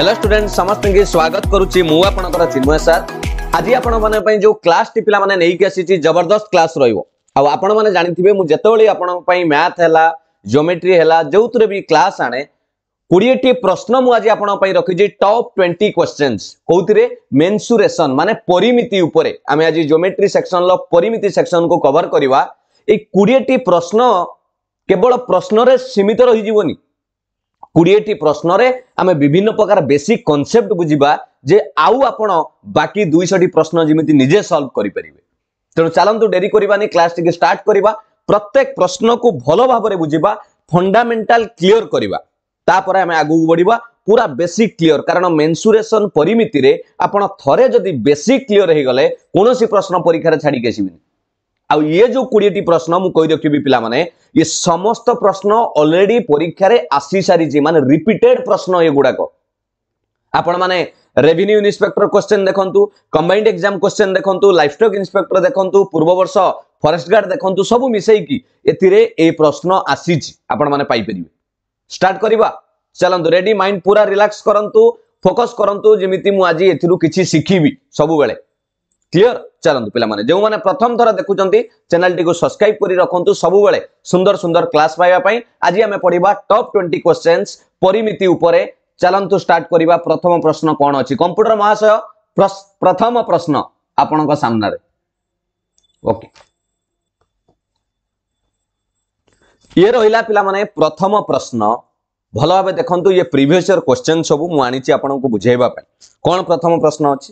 Hello student समस्त स्वागत करुच्ची मु चिन्मय सार आज आपण जो क्लास टी पाने नहीं जबरदस्त क्लास रोपण मैंने जानते मुझे जिते आपंपाई मैथ है जोमेट्री है जो थे भी क्लास आने कोड़े टी प्रश्न मुझे आपंपाई रखी टप ट्वेंटी क्वेश्चन कौन मेनसुरेसन मान परिमिति आम आज जोमेट्री सेक्शन परिमिति सेक्शन को कभर करवा ये कोड़े प्रश्न केवल प्रश्न सीमित रही কোড়িয়েটি প্রশ্নরে আমি বিভিন্ন প্রকার বেসিক কনসেপ্ট বুঝবা যে আউ আপনার বাকি দুইশটি প্রশ্ন যেমি নিজে সলভ করে পারিবে তেমন চালু ডেরি করবানি ক্লাসটিকে স্টার্ট করা প্রত্যেক প্রশ্নকু ভালো ভাবে বুঝবা ফন্ডামেন্টাল ক্লিয়র করা তাপরে আমি আগুক বড়া পুরা বেসিক ক্লিয়র কারণ মেনসুরেসন পরিমিতিরে আপনার থরে যদি বেসিক ক্লিয়র হয়ে গলে কোণী প্রশ্ন পরীক্ষার ছাড়িকি আসবে আউ ইয়ে যে কোড়িয়েটি প্রশ্ন মু কই রাখবি পিলা মানে ये समस्त प्रश्न अलरेडी परीक्षा आसी सारी मान रिपीटेड प्रश्न ये गुड़ाक आपण मैंने ରେଭିନ୍ୟୁ ଇନ୍ସପେକ୍ଟର କ୍ୱେଶ୍ଚେନ୍ ଦେଖନ୍ତୁ କମ୍ବାଇଣ୍ଡ ଏକ୍ଜାମ୍ କ୍ୱେଶ୍ଚେନ୍ ଦେଖନ୍ତୁ ଲାଇଫଷ୍ଟକ୍ ଇନ୍ସପେକ୍ଟର ଦେଖନ୍ତୁ ପୂର୍ବବର୍ଷ ଫରେଷ୍ଟ ଗାର୍ଡ ଦେଖନ୍ତୁ ସବୁ ମିଶେଇକି ଏଥିରେ ଏ ପ୍ରଶ୍ନ ଆସିଛି ଆପଣମାନେ ପାଇପାରିବେ ଷ୍ଟାର୍ଟ କରିବା ଚାଲନ୍ତୁ ରେଡି ମାଇଣ୍ଡ ପୁରା ରିଲାକ୍ସ କରନ୍ତୁ ଫୋକସ୍ କରନ୍ତୁ ଯେମିତି ମୁଁ ଆଜି ଏଥିରୁ କିଛି ଶିଖିବି ସବୁବେଳେ ক্লিয়ার ଚାଲନ୍ତୁ ପିଲାମାନେ ଯେଉଁମାନେ ପ୍ରଥମ ଥର ଦେଖୁଛନ୍ତି ଚ୍ୟାନେଲଟିକୁ ସବସ୍କ୍ରାଇବ୍ କରି ରଖନ୍ତୁ ସବୁବେଳେ ସୁନ୍ଦର ସୁନ୍ଦର କ୍ଲାସ୍ ପାଇବା ପାଇଁ ଆଜି ଆମେ ପଢ଼ିବା ଟପ୍ ଟ୍ୱେଣ୍ଟି କ୍ୱେଶ୍ଚେନ୍ସ ପରିମିତି ଉପରେ ଚାଲନ୍ତୁ ଷ୍ଟାର୍ଟ କରିବା ପ୍ରଥମ ପ୍ରଶ୍ନ କ'ଣ ଅଛି କମ୍ପ୍ୟୁଟର ମହାଶୟ ପ୍ରଥମ ପ୍ରଶ୍ନ ଆପଣଙ୍କ ସାମ୍ନାରେ ଓକେ ଇଏ ରହିଲା ପିଲାମାନେ ପ୍ରଥମ ପ୍ରଶ୍ନ ଭଲ ଭାବେ ଦେଖନ୍ତୁ ଇଏ ପ୍ରିଭିୟସ୍ ଇୟର କ୍ୱେଶ୍ଚେନ୍ ସବୁ ମୁଁ ଆଣିଛି ଆପଣଙ୍କୁ ବୁଝେଇବା ପାଇଁ କ'ଣ ପ୍ରଥମ ପ୍ରଶ୍ନ ଅଛି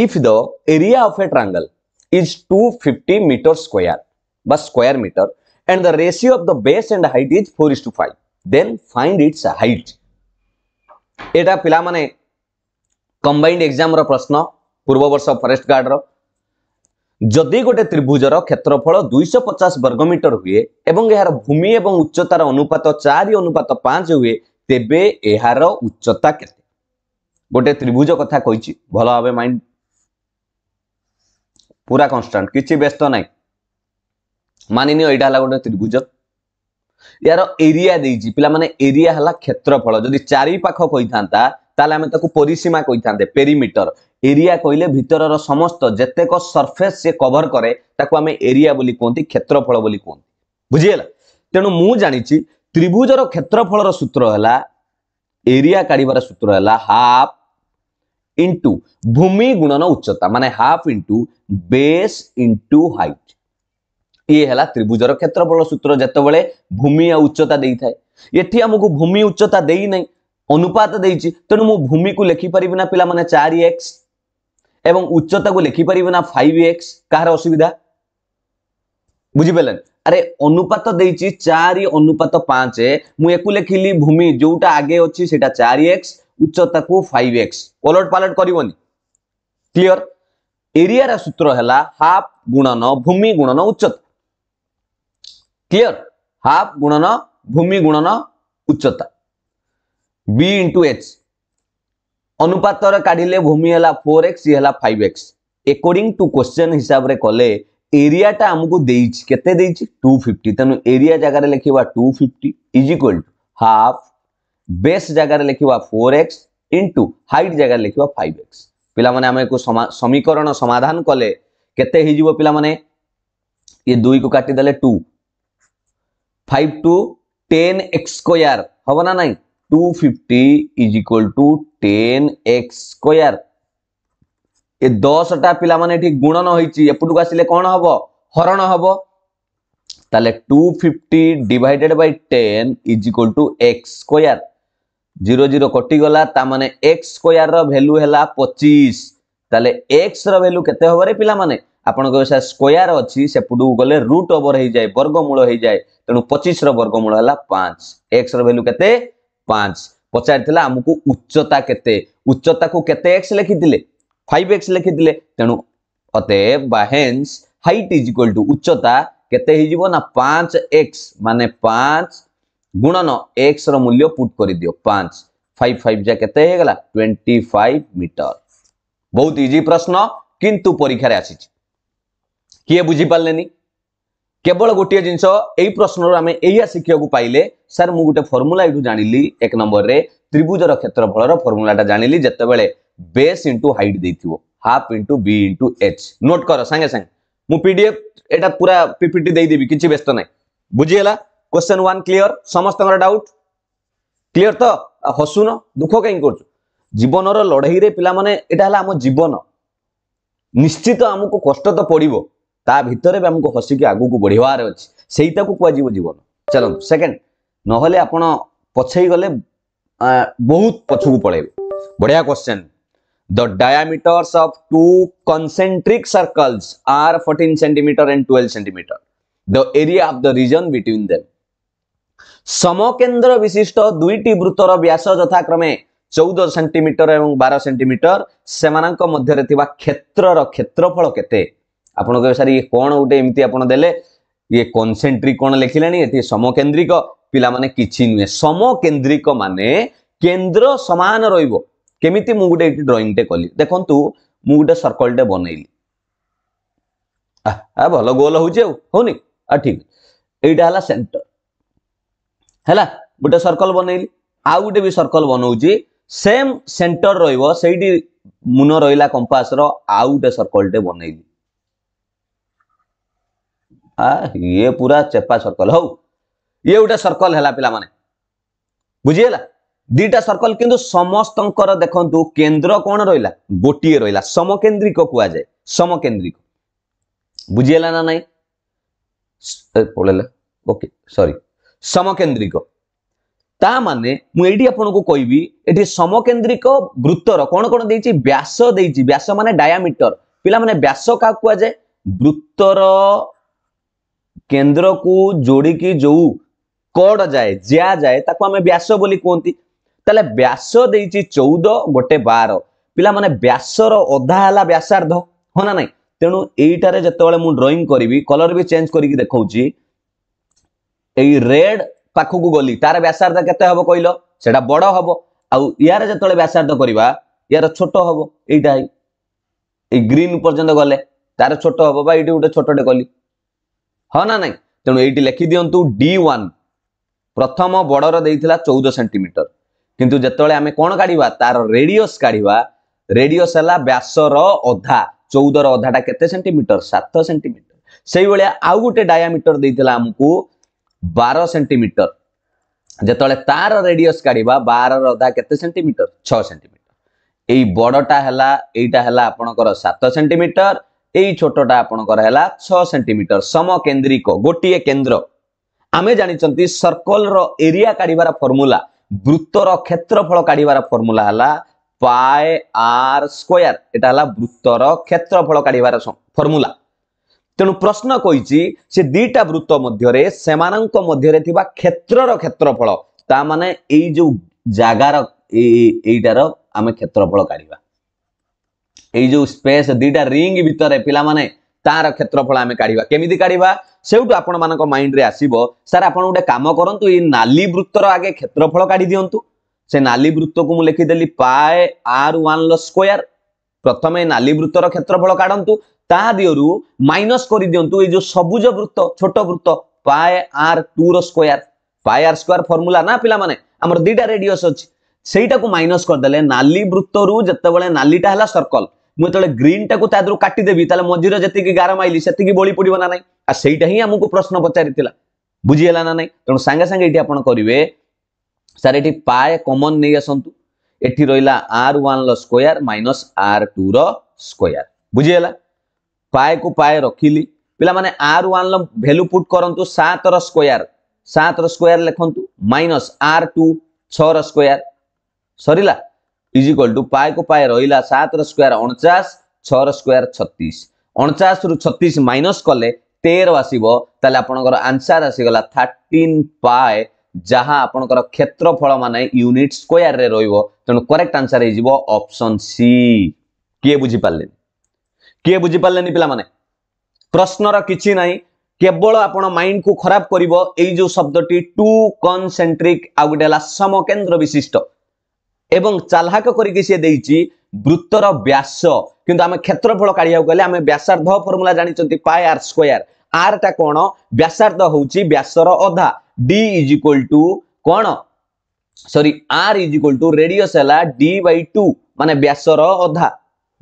if the area of a triangle is 250 meter square bus square meter and the ratio of the base and height is 4 is to 5 then find its height এটা ପିଲାମାନେ କମ୍ବାଇଣ୍ଡ ଏକ୍ଜାମର ପ୍ରଶ୍ନ ପୂର୍ବ ବର୍ଷ ଫରେଷ୍ଟ ଗାର୍ଡର ଯଦି ଗୋଟେ ତ୍ରିଭୁଜର କ୍ଷେତ୍ରଫଳ ଦୁଇଶହ ପଚାଶ ବର୍ଗମିଟର ହୁଏ ଏବଂ ଏହାର ଭୂମି ଏବଂ ଉଚ୍ଚତାର ଅନୁପାତ ଚାରି ଅନୁପାତ ପାଞ୍ଚ ହୁଏ ତେବେ ଏହାର ଉଚ୍ଚତା କେତେ ଗୋଟେ ତ୍ରିଭୁଜ କଥା କହିଛି ଭଲ ଭାବେ ମାଇଣ୍ଡ ପୁରା କନଷ୍ଟାଣ୍ଟ କିଛି ବ୍ୟସ୍ତ ନାହିଁ ମାନିନିଅ ଏଇଟା ହେଲା ଗୋଟେ ତ୍ରିଭୁଜ ୟାର ଏରିଆ ଦେଇଛି ପିଲାମାନେ ଏରିଆ ହେଲା କ୍ଷେତ୍ରଫଳ ଯଦି ଚାରି ପାଖ କହିଥାନ୍ତା ତାହେଲେ ଆମେ ତାକୁ ପରିସୀମା କହିଥାନ୍ତେ ପେରିମିଟର ଏରିଆ କହିଲେ ଭିତରର ସମସ୍ତ ଯେତେକ ସର୍ଫେସ୍ ସେ କଭର କରେ ତାକୁ ଆମେ ଏରିଆ ବୋଲି କୁହନ୍ତି କ୍ଷେତ୍ରଫଳ ବୋଲି କୁହନ୍ତି ବୁଝିହେଲା ତେଣୁ ମୁଁ ଜାଣିଛି ତ୍ରିଭୁଜର କ୍ଷେତ୍ରଫଳର ସୂତ୍ର ହେଲା ଏରିଆ କାଢିବାର ସୂତ୍ର ହେଲା ହାଫ୍ ইন্টু ভূমি গুণন উচ্চতা মানে half into base into height ইয়ে হল ত্রিভুজর ক্ষেত্রফল সূত্র যেতবে ভূমি আর উচ্চতা দিয়ে থাকে এটি আমি ভূমি উচ্চতা দিই না অনুপাত দিয়েছি তেমন মু ভূমি কু লেখিপারি না পিলা মানে চারি এক্স এবং উচ্চতা কু লেখিপারি না ফাইভ এক্স কাহার অসুবিধা বুঝিপারে আরে অনুপাত দিয়েছি চারি অনুপাত পাঁচ মু একু লেখিলি ভূমি যেটা আগে অছি সেটা চারি এক্স ଉଚ୍ଚତାକୁ ଫାଇଭ୍ ଏକ୍ସ ଓଲଟ ପାଲଟ କରିବନି କ୍ଲିଅର ଏରିଆର ସୂତ୍ର ହେଲା ହାଫ୍ ଗୁଣନ ଭୂମି ଗୁଣନ ଉଚ୍ଚତା କ୍ଲିଅର ହାଫ୍ ଗୁଣନ ଭୂମି ଗୁଣନ ଉଚ୍ଚତା বি ইন্টু এক্স অনুপাতরে কাঢ়িলে ভূমি হল ফোর এক্স ইয়ে হল five x according to question হিসাবে কলে এরিয়াটা আমি দিয়েছি কেতে দিয়েছি টু ফিফটি তেমন এরিয়া জায়গায় লেখা two fifty is equal to half base ଜାଗାରେ ଲେଖିବା ଫୋର୍ ଏକ୍ସ ଇଣ୍ଟୁ ହାଇଟ୍ ଜାଗାରେ ଲେଖିବା ଫାଇଭ୍ ଏକ୍ସ ପିଲାମାନେ ଆମେ ଏକୁ ସମୀକରଣ ସମାଧାନ କଲେ କେତେ ହେଇଯିବ ପିଲାମାନେ ଇଏ ଦୁଇକୁ କାଟିଦେଲେ two five two ten x square হব না নাই two fifty is equal to ten x square এ দশটা পিলা মানে এটি গুণন হয়েছি এপটুকু আসলে কোণ হব হরণ হব তাহলে two fifty divided by ten is equal to x square zero zero কটিগলা তা মানে এক্স স্কোয়ার ভ্যালু হল পঁচিশ তাহলে এক্স ভ্যালু কেতে হব রে পিলামানে ଆପଣଙ୍କର ସେ ସ୍କୋୟାର ଅଛି ସେପଟକୁ ଗଲେ ରୁଟ୍ ଓଭର ହେଇଯାଏ ବର୍ଗମୂଳ ହେଇଯାଏ ତେଣୁ ପଚିଶର ବର୍ଗମୂଳ ହେଲା ପାଞ୍ଚ ଏକ୍ସର ଭ୍ୟାଲୁ କେତେ ପାଞ୍ଚ ପଚାରିଥିଲା ଆମକୁ ଉଚ୍ଚତା କେତେ ଉଚ୍ଚତାକୁ କେତେ ଏକ୍ସ ଲେଖିଥିଲେ ଫାଇଭ ଏକ୍ସ ଲେଖିଥିଲେ ତେଣୁ ଅତେବ ବା hence height is equal to ଉଚ୍ଚତା କେତେ ହେଇଯିବ ନା ପାଞ୍ଚ ଏକ୍ସ ମାନେ ପାଞ୍ଚ ગુણન એક્સર મૂલ્ય પુટ કરી દો પાંચ ફાઇવ ફાઇવ જા કેતે ହେଇଗଲା 25 મીટર બહુત ઇઝી પ્રશ્ન કિંતુ પરીક્ષારે આસીଛି କିଏ ବୁଝିପାରିଲେନି କେବଳ ଗୋଟିଏ ଜିନିଷ ଏଇ ପ୍ରଶ୍ନରୁ ଆମେ ଏଇଆ ଶିଖିବାକୁ ପାଇଲେ ସାର୍ ମୁଁ ଗୋଟେ ଫର୍ମୁଲା ଏଇଠୁ ଜାଣିଲି ଏକ ନମ୍ବରରେ ତ୍ରିଭୁଜର କ୍ଷେତ୍ରଫଳର ଫର୍ମୁଲାଟା ଜାଣିଲି ଯେତେବେଳେ ବେସ୍ ଇଣ୍ଟୁ ହାଇଟ୍ ଦେଇଥିବ half into b into h note କର ସାଙ୍ଗେ ସାଙ୍ଗେ ମୁଁ ପିଡିଏଫ୍ ଏଇଟା ପୁରା ପିପିଟି ଦେଇଦେବି କିଛି ବ୍ୟସ୍ତ ନାହିଁ ବୁଝିହେଲା কোশ্চেন ওয়ান ক্লিয়র সমস্তর ডাউট ক্লিয়র তো হসুন দুঃখ কী করছু জীবনর লড়াইরে পিলা মানে এটা হল আমার জীবন নিশ্চিত আমি কষ্ট তো পড়ব তা ভিতরে আমি হসিকি আগুক বড়িবার অছি সেইটা কুহযিব জীবন চলুন সেকেন্ড নহলে আপনার পছাই গলে বহুত পছকু পড়াইবে বড়িয়া question The diameters of two concentric circles are 14 centimeter and 12 centimeter. The area of the region between them. সমকেন্দ্র বিশিষ্ট দুইটি বৃত্তর ব্যাস যথাক্রমে চৌদ সেটিমিটর এবং বার সেটিমিটর সেমানক মধ্যে থাকা ক্ষেত্রর ক্ষেত্রফল কেতে ଆପଣଙ୍କ ସାର୍ ଇଏ କ'ଣ ଗୋଟେ ଏମିତି ଆପଣ ଦେଲେ ଇଏ କନସେଣ୍ଟ୍ରିକ କ'ଣ ଲେଖିଲାଣି ଏଠି ସମକେନ୍ଦ୍ରିକ ପିଲାମାନେ କିଛି ନୁହେଁ ସମକେନ୍ଦ୍ରିକ ମାନେ କେନ୍ଦ୍ର ସମାନ ରହିବ କେମିତି ମୁଁ ଗୋଟେ ଏଠି ଡ୍ରଇଂଟେ କଲି ଦେଖନ୍ତୁ ମୁଁ ଗୋଟେ ସର୍କଲଟେ ବନେଇଲି ଭଲ ଗୋଲ ହେଉଛି ଆଉ ହଉନି ଠିକ୍ ଏଇଟା ହେଲା ସେଣ୍ଟର ହେଲା ଗୋଟେ ସର୍କଲ ବନେଇଲି ଆଉ ଗୋଟେ ବି ସର୍କଲ ବନଉଛି ସେମ୍ ସେଣ୍ଟର ରହିବ ସେଇଠି ମୁନ ରହିଲା କମ୍ପାସର ଆଉ ଗୋଟେ ସର୍କଲଟେ ବନେଇଲି ଆ ଇଏ ପୁରା ଚେପା ସର୍କଲ ହଉ ଇଏ ଗୋଟେ ସର୍କଲ ହେଲା ପିଲାମାନେ ବୁଝିହେଲା ଦୁଇଟା ସର୍କଲ କିନ୍ତୁ ସମସ୍ତଙ୍କର ଦେଖନ୍ତୁ କେନ୍ଦ୍ର କ'ଣ ରହିଲା ଗୋଟିଏ ରହିଲା ସମକେନ୍ଦ୍ରିକ କୁହାଯାଏ ସମକେନ୍ଦ୍ରିକ ବୁଝିହେଲା ନା ନାହିଁ ପଳେଇଲା ଓକେ ସରି ସମକେନ୍ଦ୍ରିକ ତା ମାନେ ମୁଁ ଏଇଠି ଆପଣଙ୍କୁ କହିବି ଏଠି ସମକେନ୍ଦ୍ରିକ ବୃତ୍ତର କ'ଣ କ'ଣ ଦେଇଛି ବ୍ୟାସ ଦେଇଛି ବ୍ୟାସ ମାନେ ଡାୟାମିଟର ପିଲାମାନେ ବ୍ୟାସ କାହାକୁ କୁହାଯାଏ ବୃତ୍ତର କେନ୍ଦ୍ରକୁ ଯୋଡ଼ିକି ଯୋଉ କଡ଼ ଯାଏ ଜିଆ ଯାଏ ତାକୁ ଆମେ ବ୍ୟାସ ବୋଲି କୁହନ୍ତି ତାହେଲେ ବ୍ୟାସ ଦେଇଛି ଚଉଦ ଗୋଟେ ବାର ପିଲାମାନେ ବ୍ୟାସର ଅଧା ହେଲା ବ୍ୟାସାର୍ଦ୍ଧ ହଁ ନା ନାହିଁ ତେଣୁ ଏଇଟାରେ ଯେତେବେଳେ ମୁଁ ଡ୍ରଇଂ କରିବି କଲର ବି ଚେଞ୍ଜ କରିକି ଦେଖଉଛି এই ରେଡ୍ ପାଖକୁ ଗଲି ତାର ବ୍ୟାସାର୍ଦ୍ଧ କେତେ ହବ କହିଲ ସେଟା ବଡ ହବ ଆଉ ୟାର ଯେତେବେଳେ ବ୍ୟାସାର୍ଦ୍ଧ କରିବା ୟାର ଛୋଟ ହବ ଏଇଟା ଏଇ ଗ୍ରୀନ୍ ପର୍ଯ୍ୟନ୍ତ ଗଲେ ତାର ଛୋଟ ହବ ବା ଏଇଠି ଗୋଟେ ଛୋଟଟେ କଲି ହଁ ନା ନାଇଁ ତେଣୁ ଏଇଠି ଲେଖି ଦିଅନ୍ତୁ ଡି ୱାନ୍ ପ୍ରଥମ ବଡର ଦେଇଥିଲା ଚଉଦ ସେଣ୍ଟିମିଟର କିନ୍ତୁ ଯେତେବେଳେ ଆମେ କ'ଣ କାଢିବା ତାର ରେଡିଅସ୍ କାଢିବା ରେଡିଅସ୍ ହେଲା ବ୍ୟାସର ଅଧା ଚଉଦର ଅଧାଟା କେତେ ସେଣ୍ଟିମିଟର ସାତ ସେଣ୍ଟିମିଟର ସେଇଭଳିଆ ଆଉ ଗୋଟେ ଡାୟାମିଟର ଦେଇଥିଲା ଆମକୁ ବାର ସେଣ୍ଟିମିଟର ଯେତେବେଳେ ତାର ରେଡିୟସ୍ କାଢିବା ବାରର ଅଧା କେତେ ସେଣ୍ଟିମିଟର ଛଅ ସେଣ୍ଟିମିଟର ଏଇ ବଡ଼ଟା ହେଲା ଏଇଟା ହେଲା ଆପଣଙ୍କର ସାତ ସେଣ୍ଟିମିଟର ଏଇ ଛୋଟଟା ଆପଣଙ୍କର ହେଲା ଛଅ ସେଣ୍ଟିମିଟର ସମକେନ୍ଦ୍ରିକ ଗୋଟିଏ କେନ୍ଦ୍ର ଆମେ ଜାଣିଛନ୍ତି ସର୍କଲର ଏରିଆ କାଢିବାର ଫର୍ମୁଲା ବୃତ୍ତର କ୍ଷେତ୍ରଫଳ କାଢିବାର ଫର୍ମୁଲା ହେଲା ପାଏ ଆର୍ ସ୍କୋୟାର এটা ହେଲା বৃত্তর ক্ষেত্রফল কাড়িবার ফর্মুলা ତେଣୁ ପ୍ରଶ୍ନ କହିଛି ସେ ଦୁଇଟା ବୃତ୍ତ ମଧ୍ୟରେ ସେମାନଙ୍କ ମଧ୍ୟରେ ଥିବା କ୍ଷେତ୍ରର କ୍ଷେତ୍ରଫଳ ତା ମାନେ ଏଇ ଯୋଉ ଜାଗାର ଏଇଟାର ଆମେ କ୍ଷେତ୍ରଫଳ କାଢିବା ଏଇ ଯୋଉ ସ୍ପେସ୍ ଦୁଇଟା ରିଙ୍ଗ ଭିତରେ ପିଲାମାନେ ତାର କ୍ଷେତ୍ରଫଳ ଆମେ କାଢିବା କେମିତି କାଢିବା ସେଇଠୁ ଆପଣମାନଙ୍କ ମାଇଣ୍ଡରେ ଆସିବ ସାର୍ ଆପଣ ଗୋଟେ କାମ କରନ୍ତୁ ଏଇ ନାଲି ବୃତ୍ତର ଆଗେ କ୍ଷେତ୍ରଫଳ କାଢି ଦିଅନ୍ତୁ ସେ ନାଲି ବୃତ୍ତକୁ ମୁଁ ଲେଖିଦେଲି ପାଏ ଆର୍ ୱାନ୍ର ସ୍କୋୟାର প্রথমে নালি বৃত্তর ক্ষেত্রফল কাড়ু তা দিহরু মাইনস করে দিও এই যে সবুজ বৃত্ত ছোট বৃত্ত পায়ে আর টু রোয়ার পায়ে আর স্কোয়ার ফর্মুলা না পিলা মানে আমার দুইটা রেডিওস অছি সেইটাকে মাইনস করেদেলে নালি বৃত্তরু যেতবে নালিটা হল সর্কল ମୁଁ ଯେତେବେଳେ ଗ୍ରୀନ୍ଟାକୁ ତା ଦେହରୁ କାଟିଦେବି ତାହେଲେ ମଝିରେ ଯେତିକି ଗାର ମାଇଲି ସେତିକି ବଳି ପଡ଼ିବ ନା ନାହିଁ ଆଉ ସେଇଟା ହିଁ ଆମକୁ ପ୍ରଶ୍ନ ପଚାରିଥିଲା ବୁଝିହେଲା ନା ନାହିଁ ତେଣୁ ସାଙ୍ଗେ ସାଙ୍ଗେ ଏଠି ଆପଣ କରିବେ ସାର୍ ଏଠି ପାଏ କମନ୍ ନେଇ ଆସନ୍ତୁ এটি রহিলা আর ওয়ান ল স্কোয়ার মাইনস আর টু র স্কোয়ার বুঝিগলা পায়ে কু পায়ে রখিলি পিলামানে আর ওয়ান ল ভ্যালু পুট করন্তু সাত র স্কোয়ার সাত র স্কোয়ার লেখন্তু মাইনস আর টু ছ র স্কোয়ার সরিলা ইজ ইকল টু পায়ে কু পায়ে রহিলা সাত র স্কোয়ার অণচাশ ছ র স্কোয়ার ছত্রিশ অণচাশ রু ছত্রিশ মাইনস কলে তের আসব তাহলে আপনার আনসার আসিগলা থার্টিন পায়ে ଯାହା ଆପଣଙ୍କର କ୍ଷେତ୍ରଫଳ ମାନେ ୟୁନିଟ ସ୍କୋୟାରରେ ରହିବ ତେଣୁ କରେକ୍ଟ ଆନ୍ସର ହେଇଯିବ ଅପସନ୍ ସି କିଏ ବୁଝିପାରିଲେନି କିଏ ବୁଝିପାରିଲେନି ପିଲାମାନେ ପ୍ରଶ୍ନର କିଛି ନାହିଁ କେବଳ ଆପଣ ମାଇଣ୍ଡକୁ ଖରାପ କରିବ ଏଇ ଯୋଉ ଶବ୍ଦଟି ଟୁ କନସେଣ୍ଟ୍ରିକ୍ ଆଉ ଗୋଟେ ହେଲା ସମକେନ୍ଦ୍ର ବିଶିଷ୍ଟ ଏବଂ ଚାଲାକ କରିକି ସିଏ ଦେଇଛି ବୃତ୍ତର ବ୍ୟାସ କିନ୍ତୁ ଆମେ କ୍ଷେତ୍ରଫଳ କାଢିବାକୁ ଗଲେ ଆମେ ବ୍ୟାସାର୍ଦ୍ଧ ଫର୍ମୁଲା ଜାଣିଛନ୍ତି ପାଏ ଆର୍ ସ୍କୋୟାର ଆର୍ଟା କ'ଣ ବ୍ୟାସାର୍ଦ୍ଧ ହେଉଛି ବ୍ୟାସର ଅଧା डी इज इक्वल टू କ'ଣ sorry r is equal to radius ହେଲା ଡି ବାଇ ଟୁ ମାନେ ବ୍ୟାସର ଅଧା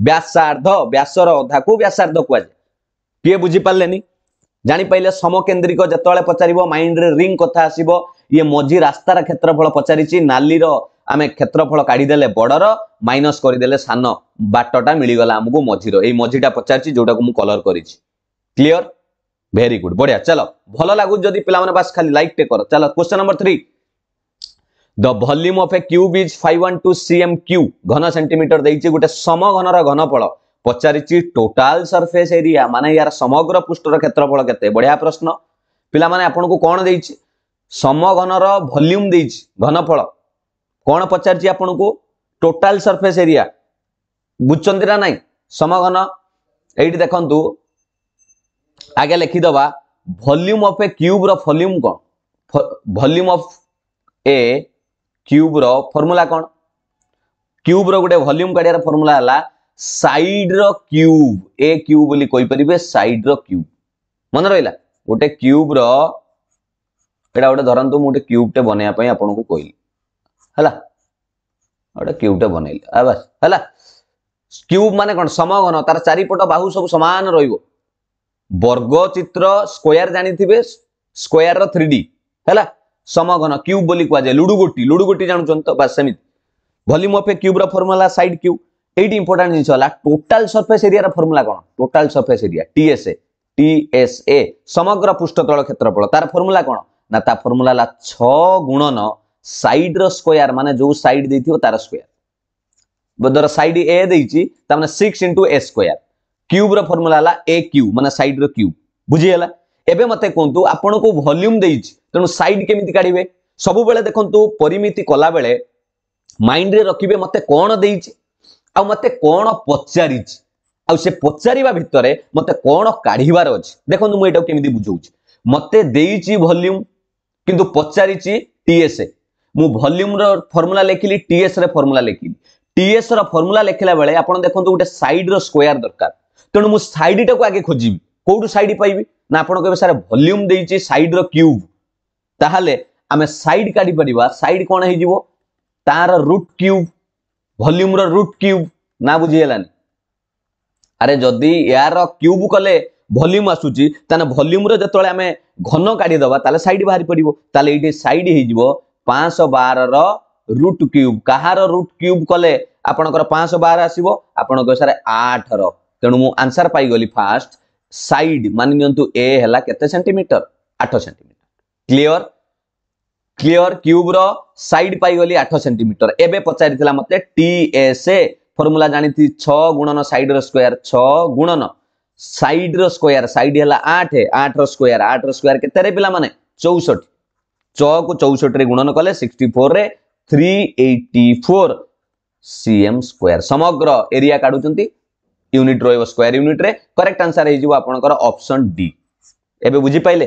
ବ୍ୟାସାର୍ଦ୍ଧ ବ୍ୟାସର ଅଧାକୁ ବ୍ୟାସାର୍ଦ୍ଧ କୁହାଯାଏ କିଏ ବୁଝିପାରିଲେନି ଜାଣିପାରିଲେ ସମକେନ୍ଦ୍ରିକ ଯେତେବେଳେ ପଚାରିବ ମାଇଣ୍ଡରେ ରିଙ୍ଗ କଥା ଆସିବ ଇଏ ମଝି ରାସ୍ତାର କ୍ଷେତ୍ରଫଳ ପଚାରିଛି ନାଲିର ଆମେ କ୍ଷେତ୍ରଫଳ କାଢିଦେଲେ ବଡର ମାଇନସ୍ କରିଦେଲେ ସାନ ବାଟଟା ମିଳିଗଲା ଆମକୁ ମଝିର ଏଇ ମଝିଟା ପଚାରିଛି ଯୋଉଟାକୁ ମୁଁ କଲର କରିଛି କ୍ଲିଅର ভেরি গুড বড়িয়া চলো ভালো লাগুছে যদি পিলামানে বাস খালি লাইক টে কর চলো question number 3 the volume of a cube is 512 CM cube ঘন সেন্টিমিটার দেইছি গোটে সমঘনর ঘনফল পচারিছি টোটাল সরফেস এরিয়া মানে ইয়ার সমগ্র পৃষ্ঠর ক্ষেত্রফল কেতে বড়িয়া প্রশ্ন পিলামানে আপনাকে কোন দেইছি সমঘনর ভলিউম দেইছি ঘনফল কোন পচারিছি আপনাকে টোটাল সরফেস এরিয়া বুঝছন্তি না নাই সমঘন এইটি দেখন্তু আগে লেখিদেবা ভଲ୍ୟୁମ୍ ଅଫ୍ ଏ କ୍ୟୁବ୍ର ଭଲ୍ୟୁମ୍ କ'ଣ ଭଲ୍ୟୁମ୍ ଅଫ୍ ଏ କ୍ୟୁବ୍ର ଫର୍ମୁଲା କ'ଣ କ୍ୟୁବ୍ର ଗୋଟେ ଭଲ୍ୟୁମ୍ କାଢ଼ିବାର ଫର୍ମୁଲା ହେଲା ସାଇଡ୍ର କ୍ୟୁବ୍ ଏ କ୍ୟୁବ୍ ବୋଲି କହିପାରିବେ ସାଇଡ୍ର କ୍ୟୁବ୍ ମନେ ରହିଲା ଗୋଟେ କ୍ୟୁବ୍ର ଏଇଟା ଗୋଟେ ଧରନ୍ତୁ ମୁଁ ଗୋଟେ କ୍ୟୁବ୍ଟେ ବନେଇବା ପାଇଁ ଆପଣଙ୍କୁ କହିଲି ହେଲା ଗୋଟେ କ୍ୟୁବ୍ଟେ ବନେଇଲି ବାସ୍ ହେଲା କ୍ୟୁବ୍ ମାନେ କ'ଣ ସମଘନ ତାର ଚାରିପଟ ବାହୁ ସବୁ ସମାନ ରହିବ বর্গচিত্র স্কোয়ার জাঁথিবে স্কোয়ার থ্রি ডি হল সমঘন କ୍ୟୁବ୍ ବୋଲି କୁହାଯାଏ ଲୁଡ଼ୁଗୋଟି ଲୁଡ଼ୁଗୋଟି ଜାଣୁଛନ୍ତି ତ ବାସ୍ ସେମିତି ଭଲ୍ୟୁମ୍ ଅଫ୍ ଏ କ୍ୟୁବ୍ର ଫର୍ମୁଲା ସାଇଡ୍ କ୍ୟୁବ୍ ଏଇଠି ଇମ୍ପୋର୍ଟାଣ୍ଟ ଜିନିଷ ହେଲା ଟୋଟାଲ ସର୍ଫେସ୍ ଏରିଆର ଫର୍ମୁଲା କ'ଣ total surface area TSA TSA ସମଗ୍ର ପୃଷ୍ଠତଳ କ୍ଷେତ୍ରଫଳ ତାର ଫର୍ମୁଲା କ'ଣ ନା ତା ଫର୍ମୁଲା ହେଲା ଛଅ ଗୁଣନ ସାଇଡ୍ର ସ୍କୋୟାର ମାନେ ଯୋଉ ସାଇଡ୍ ଦେଇଥିବ ତାର ସ୍କୋୟାର ଧର ସାଇଡ୍ ଏ ଦେଇଛି ତାମାନେ ସିକ୍ସ ଇଣ୍ଟୁ ଏ ସ୍କୋୟାର କ୍ୟୁବ୍ର ଫର୍ମୁଲା ହେଲା ଏ କ୍ୟୁ ମାନେ ସାଇଡ୍ର କ୍ୟୁବ୍ ବୁଝିଗଲା ଏବେ ମୋତେ କୁହନ୍ତୁ ଆପଣଙ୍କୁ ଭଲ୍ୟୁମ୍ ଦେଇଛି ତେଣୁ ସାଇଡ୍ କେମିତି କାଢ଼ିବେ ସବୁବେଳେ ଦେଖନ୍ତୁ ପରିମିତି କଲାବେଳେ ମାଇଣ୍ଡରେ ରଖିବେ ମୋତେ କ'ଣ ଦେଇଛି ଆଉ ମୋତେ କ'ଣ ପଚାରିଛି ଆଉ ସେ ପଚାରିବା ଭିତରେ ମୋତେ କ'ଣ କାଢ଼ିବାର ଅଛି ଦେଖନ୍ତୁ ମୁଁ ଏଇଟାକୁ କେମିତି ବୁଝଉଛି ମୋତେ ଦେଇଛି ଭଲ୍ୟୁମ୍ କିନ୍ତୁ ପଚାରିଛି ଟିଏସ୍ ମୁଁ ଭଲ୍ୟୁମ୍ର ଫର୍ମୁଲା ଲେଖିଲି ଟିଏସ୍ରେ ଫର୍ମୁଲା ଲେଖିଲି ଟିଏସ୍ର ଫର୍ମୁଲା ଲେଖିଲା ବେଳେ ଆପଣ ଦେଖନ୍ତୁ ଗୋଟେ ସାଇଡ୍ର ସ୍କୋୟାର ଦରକାର তেমন মু সাইডটা আগে খোঁজিবি কোটু সাইড পাইবি না আপনার কে স্যার ভলিউম দিয়েছি সাইড্র কিউব তাহলে আমি সাইড কাটি পারিবা সাইড কোণ হয়ে যাব তার রুট কিউব ভলিউমর রুট কিউব না বুঝি হেলানি আরে যদি এর কিউব কলে ভলিউম আসুচি তাহলে ভলিউমর যেতবে আমি ঘন কাটি দেবা তাহলে সাইড বাহারি পড়ব তাহলে এইটি সাইড হয়ে যাব পাঁচশহ বারর রুট কিউব কাহার রুট কিউব কলে আপনার পাঁচশহ বার আসব আপনার স্যার আঠর ତେଣୁ ମୁଁ ଆନ୍ସର ପାଇଗଲି ଫାଷ୍ଟ ସାଇଡ୍ ମାନି ନିଅନ୍ତୁ ଏ ହେଲା କେତେ ସେଣ୍ଟିମିଟର ଆଠ ସେଣ୍ଟିମିଟର କ୍ଲିଅର କ୍ଲିଅର କ୍ୟୁବ୍ର ସାଇଡ୍ ପାଇଗଲି ଆଠ ସେଣ୍ଟିମିଟର ଏବେ ପଚାରିଥିଲା ମୋତେ ଟି ଏସ୍ ଏ ଫର୍ମୁଲା ଜାଣିଛି ଛଅ ଗୁଣନ ସାଇଡ୍ର ସ୍କୋୟାର ଛଅ ଗୁଣନ ସାଇଡ୍ର ସ୍କୋୟାର ସାଇଡ୍ ହେଲା ଆଠ ଆଠର ସ୍କୋୟାର ଆଠର ସ୍କୋୟାର କେତେରେ ପିଲାମାନେ ଚଉଷଠି ଛଅକୁ ଚଉଷଠିରେ ଗୁଣନ କଲେ ସିକ୍ସଟି ଫୋର୍ରେ three eighty four cm square সমগ্র এরিয়া কাড়ুচ্ছেন ୟୁନିଟ୍ ରହିବ ସ୍କୋୟାର ୟୁନିଟ୍ରେ କରେକ୍ଟ ଆନ୍ସର ହେଇଯିବ ଆପଣଙ୍କର ଅପସନ୍ ଡି ଏବେ ବୁଝିପାରିଲେ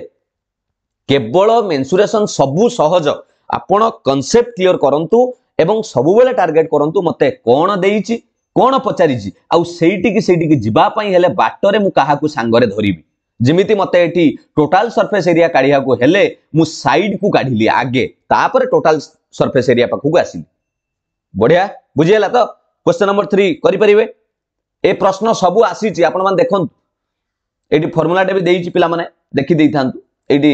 କେବଳ ମେନ୍ସୁରେସନ୍ ସବୁ ସହଜ ଆପଣ କନସେପ୍ଟ କ୍ଲିଅର କରନ୍ତୁ ଏବଂ ସବୁବେଳେ ଟାର୍ଗେଟ କରନ୍ତୁ ମୋତେ କ'ଣ ଦେଇଛି କ'ଣ ପଚାରିଛି ଆଉ ସେଇଠିକି ସେଇଠିକି ଯିବା ପାଇଁ ହେଲେ ବାଟରେ ମୁଁ କାହାକୁ ସାଙ୍ଗରେ ଧରିବି ଯେମିତି ମୋତେ ଏଠି ଟୋଟାଲ ସର୍ଫେସ୍ ଏରିଆ କାଢ଼ିବାକୁ ହେଲେ ମୁଁ ସାଇଡ୍କୁ କାଢ଼ିଲି ଆଗେ ତାପରେ ଟୋଟାଲ ସର୍ଫେସ୍ ଏରିଆ ପାଖକୁ ଆସିଲି ବଢ଼ିଆ ବୁଝିହେଲା ତ କ୍ୱେଶ୍ଚନ୍ ନମ୍ବର ଥ୍ରୀ କରିପାରିବେ ଏ ପ୍ରଶ୍ନ ସବୁ ଆସିଛି ଆପଣମାନେ ଦେଖନ୍ତୁ ଏଇଠି ଫର୍ମୁଲାଟେ ବି ଦେଇଛି ପିଲାମାନେ ଦେଖିଦେଇଥାନ୍ତୁ ଏଇଠି